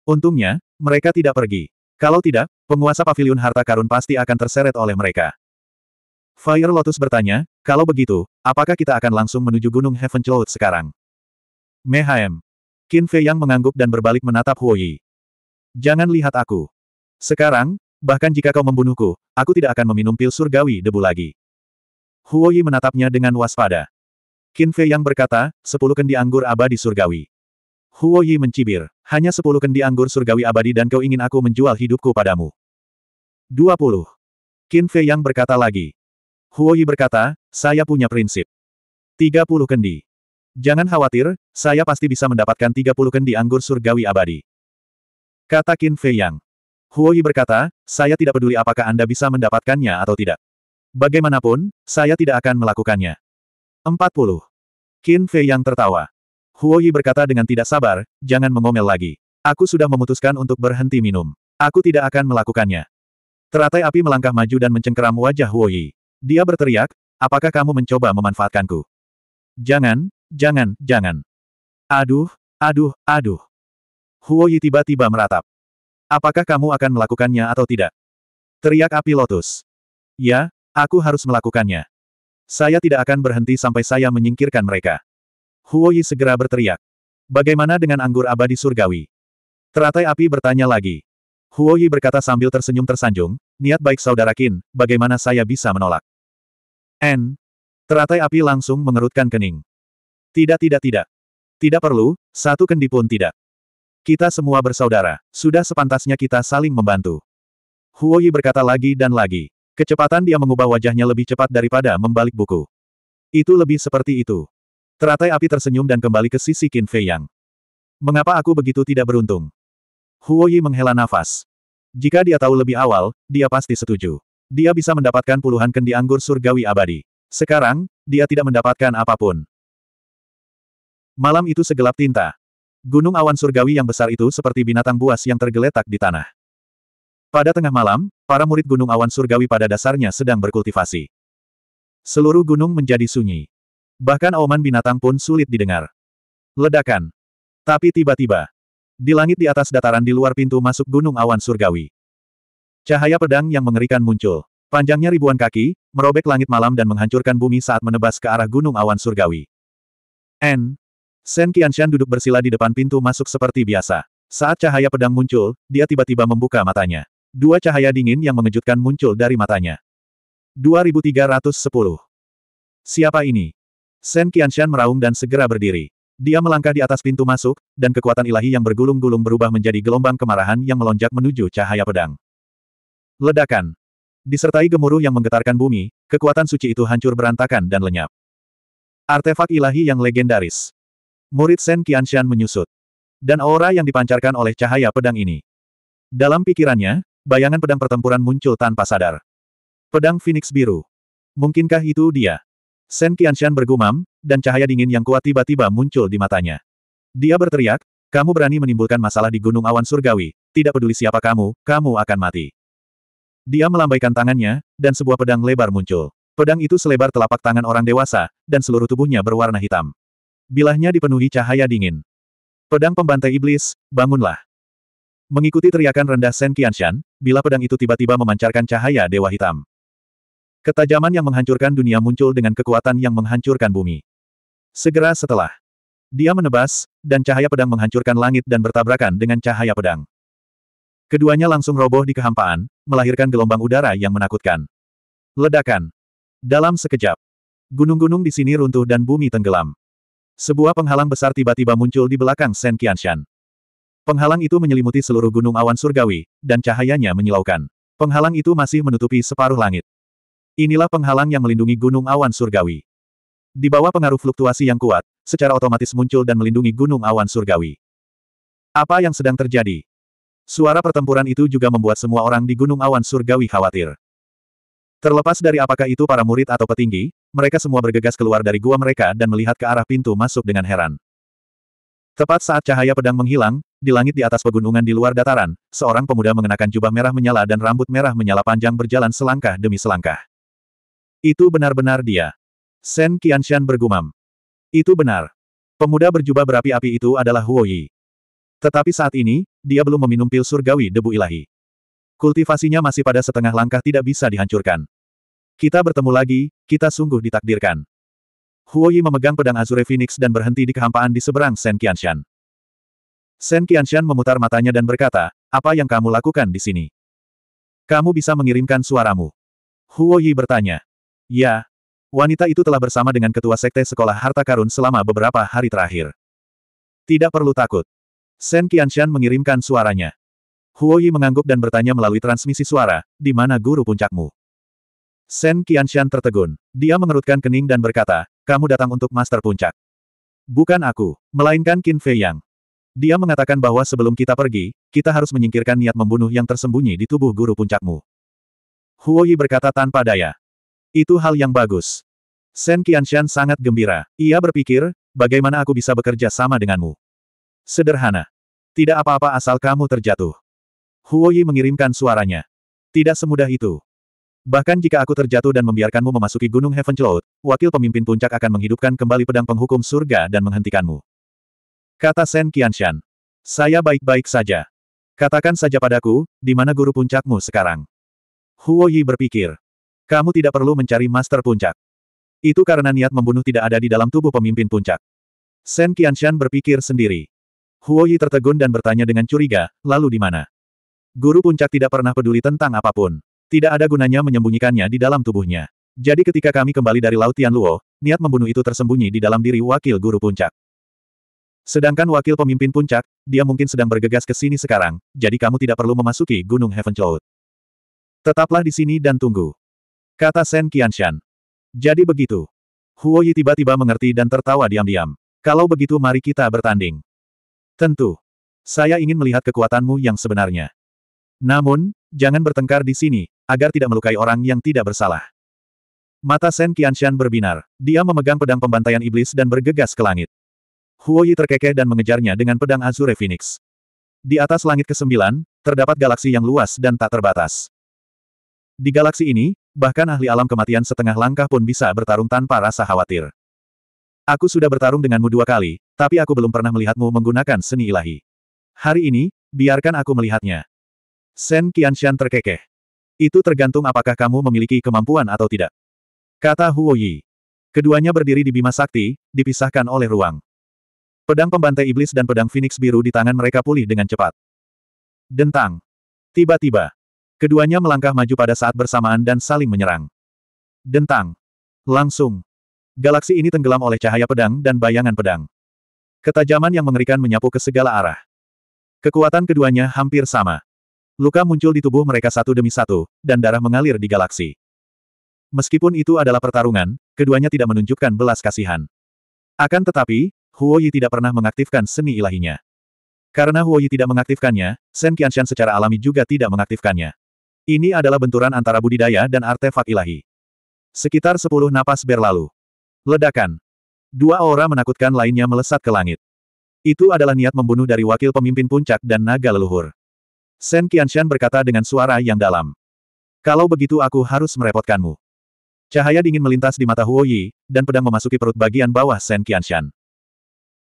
Untungnya, mereka tidak pergi. Kalau tidak, penguasa pavilion harta karun pasti akan terseret oleh mereka. Fire Lotus bertanya, kalau begitu, apakah kita akan langsung menuju Gunung Heaven Cloud sekarang? Mehaem. Qin Fei yang mengangguk dan berbalik menatap Huo Yi. Jangan lihat aku. Sekarang, bahkan jika kau membunuhku, aku tidak akan meminum pil surgawi debu lagi. Huoyi menatapnya dengan waspada. Qin Fei yang berkata, sepuluh kendi anggur abadi surgawi. Huoyi mencibir, hanya sepuluh kendi anggur surgawi abadi dan kau ingin aku menjual hidupku padamu. Dua puluh. Qin Fei yang berkata lagi. Huoyi berkata, saya punya prinsip. Tiga puluh kendi. Jangan khawatir, saya pasti bisa mendapatkan tiga puluh kendi anggur surgawi abadi. Kata Qin Fei Yang. Huoyi berkata, saya tidak peduli apakah Anda bisa mendapatkannya atau tidak. Bagaimanapun, saya tidak akan melakukannya. 40. Qin Fei yang tertawa. Huo Yi berkata dengan tidak sabar, jangan mengomel lagi. Aku sudah memutuskan untuk berhenti minum. Aku tidak akan melakukannya. Teratai api melangkah maju dan mencengkeram wajah Huo Yi. Dia berteriak, apakah kamu mencoba memanfaatkanku? Jangan, jangan, jangan. Aduh, aduh, aduh. Huo Yi tiba-tiba meratap. Apakah kamu akan melakukannya atau tidak? Teriak api lotus. Ya, Aku harus melakukannya. Saya tidak akan berhenti sampai saya menyingkirkan mereka. Huo Yi segera berteriak. Bagaimana dengan anggur abadi surgawi? Teratai api bertanya lagi. Huo Yi berkata sambil tersenyum tersanjung, niat baik saudara Qin, bagaimana saya bisa menolak? N. Teratai api langsung mengerutkan kening. Tidak tidak tidak. Tidak perlu, satu kendi pun tidak. Kita semua bersaudara, sudah sepantasnya kita saling membantu. Huo Yi berkata lagi dan lagi. Kecepatan dia mengubah wajahnya lebih cepat daripada membalik buku. Itu lebih seperti itu. Teratai api tersenyum dan kembali ke sisi Qin Fei Yang. Mengapa aku begitu tidak beruntung? Huo Yi menghela nafas. Jika dia tahu lebih awal, dia pasti setuju. Dia bisa mendapatkan puluhan kendi anggur surgawi abadi. Sekarang, dia tidak mendapatkan apapun. Malam itu segelap tinta. Gunung awan surgawi yang besar itu seperti binatang buas yang tergeletak di tanah. Pada tengah malam, para murid Gunung Awan Surgawi pada dasarnya sedang berkultivasi. Seluruh gunung menjadi sunyi. Bahkan oman binatang pun sulit didengar. Ledakan. Tapi tiba-tiba, di langit di atas dataran di luar pintu masuk Gunung Awan Surgawi. Cahaya pedang yang mengerikan muncul. Panjangnya ribuan kaki, merobek langit malam dan menghancurkan bumi saat menebas ke arah Gunung Awan Surgawi. N. Sen Qianshan duduk bersila di depan pintu masuk seperti biasa. Saat cahaya pedang muncul, dia tiba-tiba membuka matanya. Dua cahaya dingin yang mengejutkan muncul dari matanya. 2310. Siapa ini? Shen Qianshan meraung dan segera berdiri. Dia melangkah di atas pintu masuk, dan kekuatan ilahi yang bergulung-gulung berubah menjadi gelombang kemarahan yang melonjak menuju cahaya pedang. Ledakan. Disertai gemuruh yang menggetarkan bumi, kekuatan suci itu hancur berantakan dan lenyap. Artefak ilahi yang legendaris. Murid Sen Qianshan menyusut. Dan aura yang dipancarkan oleh cahaya pedang ini. Dalam pikirannya, Bayangan pedang pertempuran muncul tanpa sadar. Pedang Phoenix biru. Mungkinkah itu dia? Sen Qianshan bergumam, dan cahaya dingin yang kuat tiba-tiba muncul di matanya. Dia berteriak, kamu berani menimbulkan masalah di Gunung Awan Surgawi, tidak peduli siapa kamu, kamu akan mati. Dia melambaikan tangannya, dan sebuah pedang lebar muncul. Pedang itu selebar telapak tangan orang dewasa, dan seluruh tubuhnya berwarna hitam. Bilahnya dipenuhi cahaya dingin. Pedang pembantai iblis, bangunlah. Mengikuti teriakan rendah Sen Qianshan, bila pedang itu tiba-tiba memancarkan cahaya dewa hitam. Ketajaman yang menghancurkan dunia muncul dengan kekuatan yang menghancurkan bumi. Segera setelah, dia menebas, dan cahaya pedang menghancurkan langit dan bertabrakan dengan cahaya pedang. Keduanya langsung roboh di kehampaan, melahirkan gelombang udara yang menakutkan. Ledakan. Dalam sekejap, gunung-gunung di sini runtuh dan bumi tenggelam. Sebuah penghalang besar tiba-tiba muncul di belakang Sen Qianshan. Penghalang itu menyelimuti seluruh gunung awan surgawi, dan cahayanya menyilaukan. Penghalang itu masih menutupi separuh langit. Inilah penghalang yang melindungi gunung awan surgawi. Di bawah pengaruh fluktuasi yang kuat, secara otomatis muncul dan melindungi gunung awan surgawi. Apa yang sedang terjadi? Suara pertempuran itu juga membuat semua orang di gunung awan surgawi khawatir. Terlepas dari apakah itu para murid atau petinggi, mereka semua bergegas keluar dari gua mereka dan melihat ke arah pintu masuk dengan heran. Tepat saat cahaya pedang menghilang, di langit di atas pegunungan di luar dataran, seorang pemuda mengenakan jubah merah menyala dan rambut merah menyala panjang berjalan selangkah demi selangkah. Itu benar-benar dia. Sen Qianshan bergumam. Itu benar. Pemuda berjubah berapi-api itu adalah Huo Yi. Tetapi saat ini, dia belum meminum pil surgawi debu ilahi. Kultivasinya masih pada setengah langkah tidak bisa dihancurkan. Kita bertemu lagi, kita sungguh ditakdirkan. Huo Yi memegang pedang Azure Phoenix dan berhenti di kehampaan di seberang Sen Qianshan. Sen Qianshan memutar matanya dan berkata, apa yang kamu lakukan di sini? Kamu bisa mengirimkan suaramu. Huo Yi bertanya. Ya. Wanita itu telah bersama dengan ketua sekte sekolah harta karun selama beberapa hari terakhir. Tidak perlu takut. Sen Qianshan mengirimkan suaranya. Huo Yi mengangguk dan bertanya melalui transmisi suara, di mana guru puncakmu? Sen Qianshan tertegun. Dia mengerutkan kening dan berkata, kamu datang untuk master puncak. Bukan aku, melainkan Qin Fei Yang. Dia mengatakan bahwa sebelum kita pergi, kita harus menyingkirkan niat membunuh yang tersembunyi di tubuh guru puncakmu. Huoyi berkata tanpa daya. Itu hal yang bagus. Shen Qianshan sangat gembira. Ia berpikir, bagaimana aku bisa bekerja sama denganmu? Sederhana. Tidak apa-apa asal kamu terjatuh. Huoyi mengirimkan suaranya. Tidak semudah itu. Bahkan jika aku terjatuh dan membiarkanmu memasuki Gunung Heaven Cloud, wakil pemimpin puncak akan menghidupkan kembali pedang penghukum surga dan menghentikanmu. Kata Sen Qianshan. Saya baik-baik saja. Katakan saja padaku, di mana guru puncakmu sekarang? Huo Yi berpikir. Kamu tidak perlu mencari master puncak. Itu karena niat membunuh tidak ada di dalam tubuh pemimpin puncak. Sen Qianshan berpikir sendiri. Huo Yi tertegun dan bertanya dengan curiga, lalu di mana? Guru puncak tidak pernah peduli tentang apapun. Tidak ada gunanya menyembunyikannya di dalam tubuhnya. Jadi ketika kami kembali dari Laut Tian Luo, niat membunuh itu tersembunyi di dalam diri wakil guru puncak. Sedangkan wakil pemimpin puncak, dia mungkin sedang bergegas ke sini sekarang, jadi kamu tidak perlu memasuki Gunung Heaven Cloud. Tetaplah di sini dan tunggu. Kata Sen Qianshan. Jadi begitu. Huo Yi tiba-tiba mengerti dan tertawa diam-diam. Kalau begitu mari kita bertanding. Tentu. Saya ingin melihat kekuatanmu yang sebenarnya. Namun, jangan bertengkar di sini, agar tidak melukai orang yang tidak bersalah. Mata Sen Qianshan berbinar. Dia memegang pedang pembantaian iblis dan bergegas ke langit. Huoyi terkekeh dan mengejarnya dengan pedang Azure Phoenix. Di atas langit ke kesembilan, terdapat galaksi yang luas dan tak terbatas. Di galaksi ini, bahkan ahli alam kematian setengah langkah pun bisa bertarung tanpa rasa khawatir. Aku sudah bertarung denganmu dua kali, tapi aku belum pernah melihatmu menggunakan seni ilahi. Hari ini, biarkan aku melihatnya. Sen Qianshan terkekeh. Itu tergantung apakah kamu memiliki kemampuan atau tidak. Kata Huoyi. Keduanya berdiri di Bima Sakti, dipisahkan oleh ruang. Pedang pembantai iblis dan pedang Phoenix biru di tangan mereka pulih dengan cepat. Dentang. Tiba-tiba. Keduanya melangkah maju pada saat bersamaan dan saling menyerang. Dentang. Langsung. Galaksi ini tenggelam oleh cahaya pedang dan bayangan pedang. Ketajaman yang mengerikan menyapu ke segala arah. Kekuatan keduanya hampir sama. Luka muncul di tubuh mereka satu demi satu, dan darah mengalir di galaksi. Meskipun itu adalah pertarungan, keduanya tidak menunjukkan belas kasihan. Akan tetapi, Huo Yi tidak pernah mengaktifkan seni ilahinya. Karena Huo Yi tidak mengaktifkannya, Shen Qianshan secara alami juga tidak mengaktifkannya. Ini adalah benturan antara budidaya dan artefak ilahi. Sekitar sepuluh napas berlalu. Ledakan. Dua aura menakutkan lainnya melesat ke langit. Itu adalah niat membunuh dari wakil pemimpin puncak dan naga leluhur. Shen Qianshan berkata dengan suara yang dalam. Kalau begitu aku harus merepotkanmu. Cahaya dingin melintas di mata Huoyi dan pedang memasuki perut bagian bawah Shen Qianshan.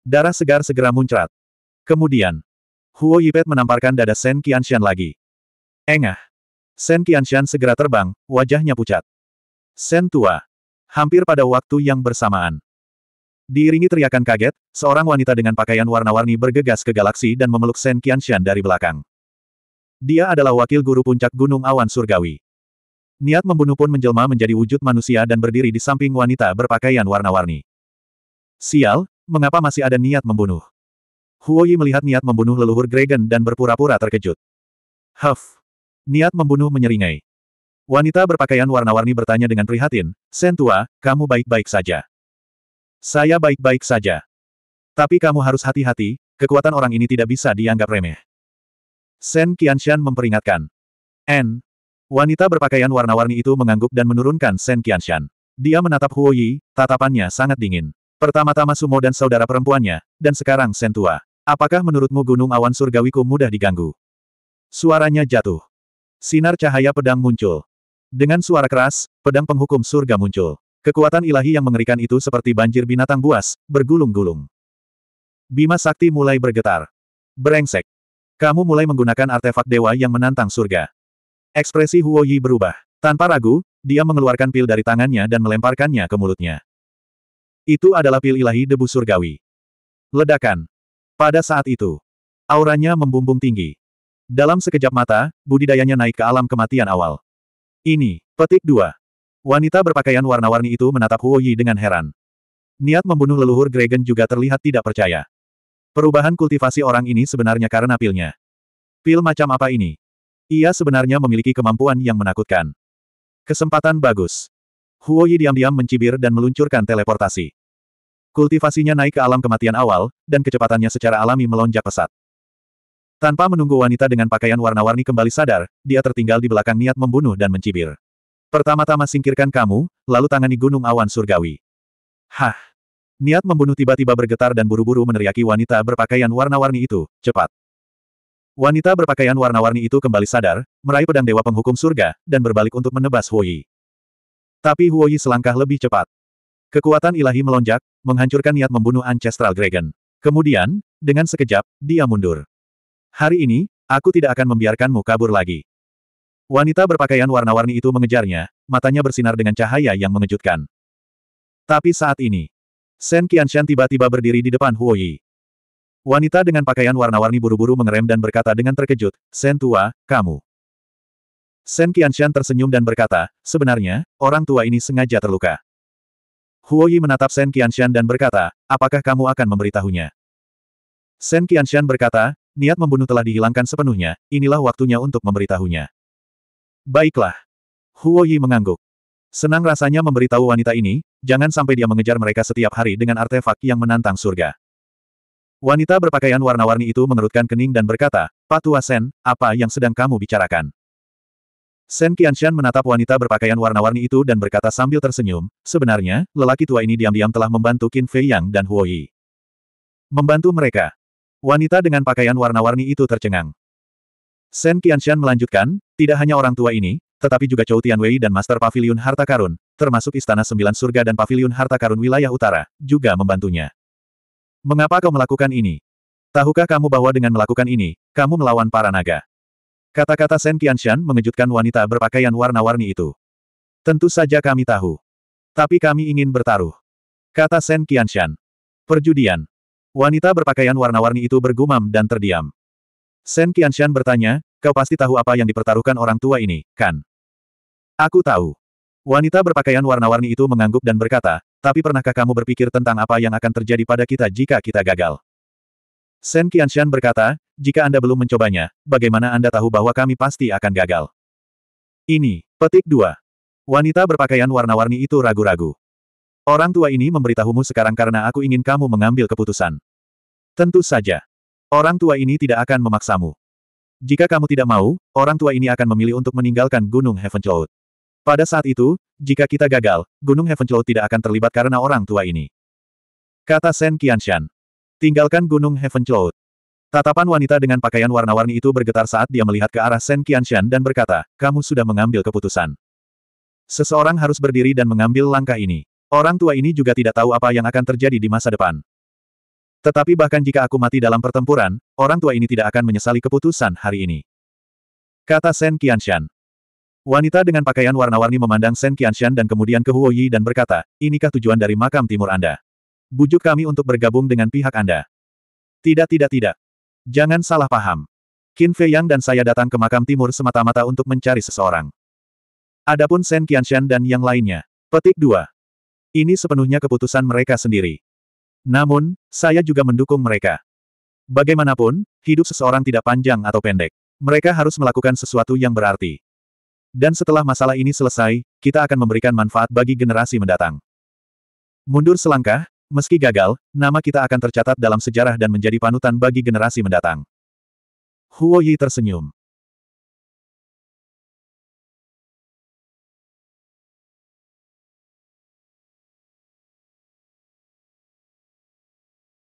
Darah segar segera muncrat. Kemudian, Huo Yipet menamparkan dada Shen Qianxian lagi. Engah. Shen Qianxian segera terbang, wajahnya pucat. Shen tua. Hampir pada waktu yang bersamaan. Diiringi teriakan kaget, seorang wanita dengan pakaian warna-warni bergegas ke galaksi dan memeluk Shen Qianxian dari belakang. Dia adalah wakil guru puncak Gunung Awan Surgawi. Niat membunuh pun menjelma menjadi wujud manusia dan berdiri di samping wanita berpakaian warna-warni. Sial, Mengapa masih ada niat membunuh? Huoyi melihat niat membunuh leluhur Gregen dan berpura-pura terkejut. Huff! Niat membunuh menyeringai. Wanita berpakaian warna-warni bertanya dengan prihatin, Sentua, kamu baik-baik saja. Saya baik-baik saja. Tapi kamu harus hati-hati, kekuatan orang ini tidak bisa dianggap remeh. Sen Qianshan memperingatkan. N. Wanita berpakaian warna-warni itu mengangguk dan menurunkan Sen Qianshan. Dia menatap Huoyi, tatapannya sangat dingin. Pertama-tama Sumo dan saudara perempuannya, dan sekarang Sentua. Apakah menurutmu gunung awan surgawiku mudah diganggu? Suaranya jatuh. Sinar cahaya pedang muncul. Dengan suara keras, pedang penghukum surga muncul. Kekuatan ilahi yang mengerikan itu seperti banjir binatang buas, bergulung-gulung. Bima Sakti mulai bergetar. Brengsek. Kamu mulai menggunakan artefak dewa yang menantang surga. Ekspresi Huo berubah. Tanpa ragu, dia mengeluarkan pil dari tangannya dan melemparkannya ke mulutnya. Itu adalah pil ilahi debu surgawi. Ledakan. Pada saat itu, auranya membumbung tinggi. Dalam sekejap mata, budidayanya naik ke alam kematian awal. Ini, petik dua. Wanita berpakaian warna-warni itu menatap Huo Yi dengan heran. Niat membunuh leluhur Gregen juga terlihat tidak percaya. Perubahan kultivasi orang ini sebenarnya karena pilnya. Pil macam apa ini? Ia sebenarnya memiliki kemampuan yang menakutkan. Kesempatan bagus. Huo Yi diam-diam mencibir dan meluncurkan teleportasi. Kultivasinya naik ke alam kematian awal, dan kecepatannya secara alami melonjak pesat. Tanpa menunggu wanita dengan pakaian warna-warni kembali sadar, dia tertinggal di belakang niat membunuh dan mencibir. Pertama-tama singkirkan kamu, lalu tangani gunung awan surgawi. Hah! Niat membunuh tiba-tiba bergetar dan buru-buru meneriaki wanita berpakaian warna-warni itu, cepat. Wanita berpakaian warna-warni itu kembali sadar, meraih pedang Dewa Penghukum Surga, dan berbalik untuk menebas Huoyi. Tapi Huoyi selangkah lebih cepat. Kekuatan ilahi melonjak, menghancurkan niat membunuh Ancestral Dragon. Kemudian, dengan sekejap, dia mundur. Hari ini, aku tidak akan membiarkanmu kabur lagi. Wanita berpakaian warna-warni itu mengejarnya, matanya bersinar dengan cahaya yang mengejutkan. Tapi saat ini, Sen Qianshan tiba-tiba berdiri di depan Huoyi. Wanita dengan pakaian warna-warni buru-buru mengerem dan berkata dengan terkejut, Sen tua, kamu. Sen Qianshan tersenyum dan berkata, sebenarnya, orang tua ini sengaja terluka. Huo Yi menatap Sen Qianshan dan berkata, apakah kamu akan memberitahunya? Sen Qianshan berkata, niat membunuh telah dihilangkan sepenuhnya, inilah waktunya untuk memberitahunya. Baiklah. Huo Yi mengangguk. Senang rasanya memberitahu wanita ini, jangan sampai dia mengejar mereka setiap hari dengan artefak yang menantang surga. Wanita berpakaian warna-warni itu mengerutkan kening dan berkata, Patua Sen, apa yang sedang kamu bicarakan? Sen Qianshan menatap wanita berpakaian warna-warni itu dan berkata sambil tersenyum, sebenarnya, lelaki tua ini diam-diam telah membantu Qin Fei Yang dan Huo Yi. Membantu mereka. Wanita dengan pakaian warna-warni itu tercengang. Sen Qianshan melanjutkan, tidak hanya orang tua ini, tetapi juga Chou Tianwei dan Master Pavilion Harta Karun, termasuk Istana Sembilan Surga dan Pavilion Harta Karun Wilayah Utara, juga membantunya. Mengapa kau melakukan ini? Tahukah kamu bahwa dengan melakukan ini, kamu melawan para naga? Kata-kata Shen Qianshan mengejutkan wanita berpakaian warna-warni itu. Tentu saja kami tahu. Tapi kami ingin bertaruh. Kata Shen Qianshan. Perjudian. Wanita berpakaian warna-warni itu bergumam dan terdiam. Shen Qianshan bertanya, kau pasti tahu apa yang dipertaruhkan orang tua ini, kan? Aku tahu. Wanita berpakaian warna-warni itu mengangguk dan berkata, tapi pernahkah kamu berpikir tentang apa yang akan terjadi pada kita jika kita gagal? Sen Qianshan berkata, jika Anda belum mencobanya, bagaimana Anda tahu bahwa kami pasti akan gagal? Ini, petik 2. Wanita berpakaian warna-warni itu ragu-ragu. Orang tua ini memberitahumu sekarang karena aku ingin kamu mengambil keputusan. Tentu saja. Orang tua ini tidak akan memaksamu. Jika kamu tidak mau, orang tua ini akan memilih untuk meninggalkan Gunung Heaven Cloud. Pada saat itu, jika kita gagal, Gunung Heaven Cloud tidak akan terlibat karena orang tua ini. Kata Sen Qianshan. Tinggalkan Gunung Heaven Cloud. Tatapan wanita dengan pakaian warna-warni itu bergetar saat dia melihat ke arah Sen Qianshan dan berkata, kamu sudah mengambil keputusan. Seseorang harus berdiri dan mengambil langkah ini. Orang tua ini juga tidak tahu apa yang akan terjadi di masa depan. Tetapi bahkan jika aku mati dalam pertempuran, orang tua ini tidak akan menyesali keputusan hari ini. Kata Sen Qianshan. Wanita dengan pakaian warna-warni memandang Sen Qianshan dan kemudian ke Huo dan berkata, inikah tujuan dari makam timur Anda? Bujuk kami untuk bergabung dengan pihak Anda. Tidak tidak tidak. Jangan salah paham. Qin Fei Yang dan saya datang ke makam timur semata-mata untuk mencari seseorang. Adapun Sen Qianshan dan yang lainnya. Petik 2. Ini sepenuhnya keputusan mereka sendiri. Namun, saya juga mendukung mereka. Bagaimanapun, hidup seseorang tidak panjang atau pendek. Mereka harus melakukan sesuatu yang berarti. Dan setelah masalah ini selesai, kita akan memberikan manfaat bagi generasi mendatang. Mundur selangkah, Meski gagal, nama kita akan tercatat dalam sejarah dan menjadi panutan bagi generasi mendatang. Huo Yi tersenyum.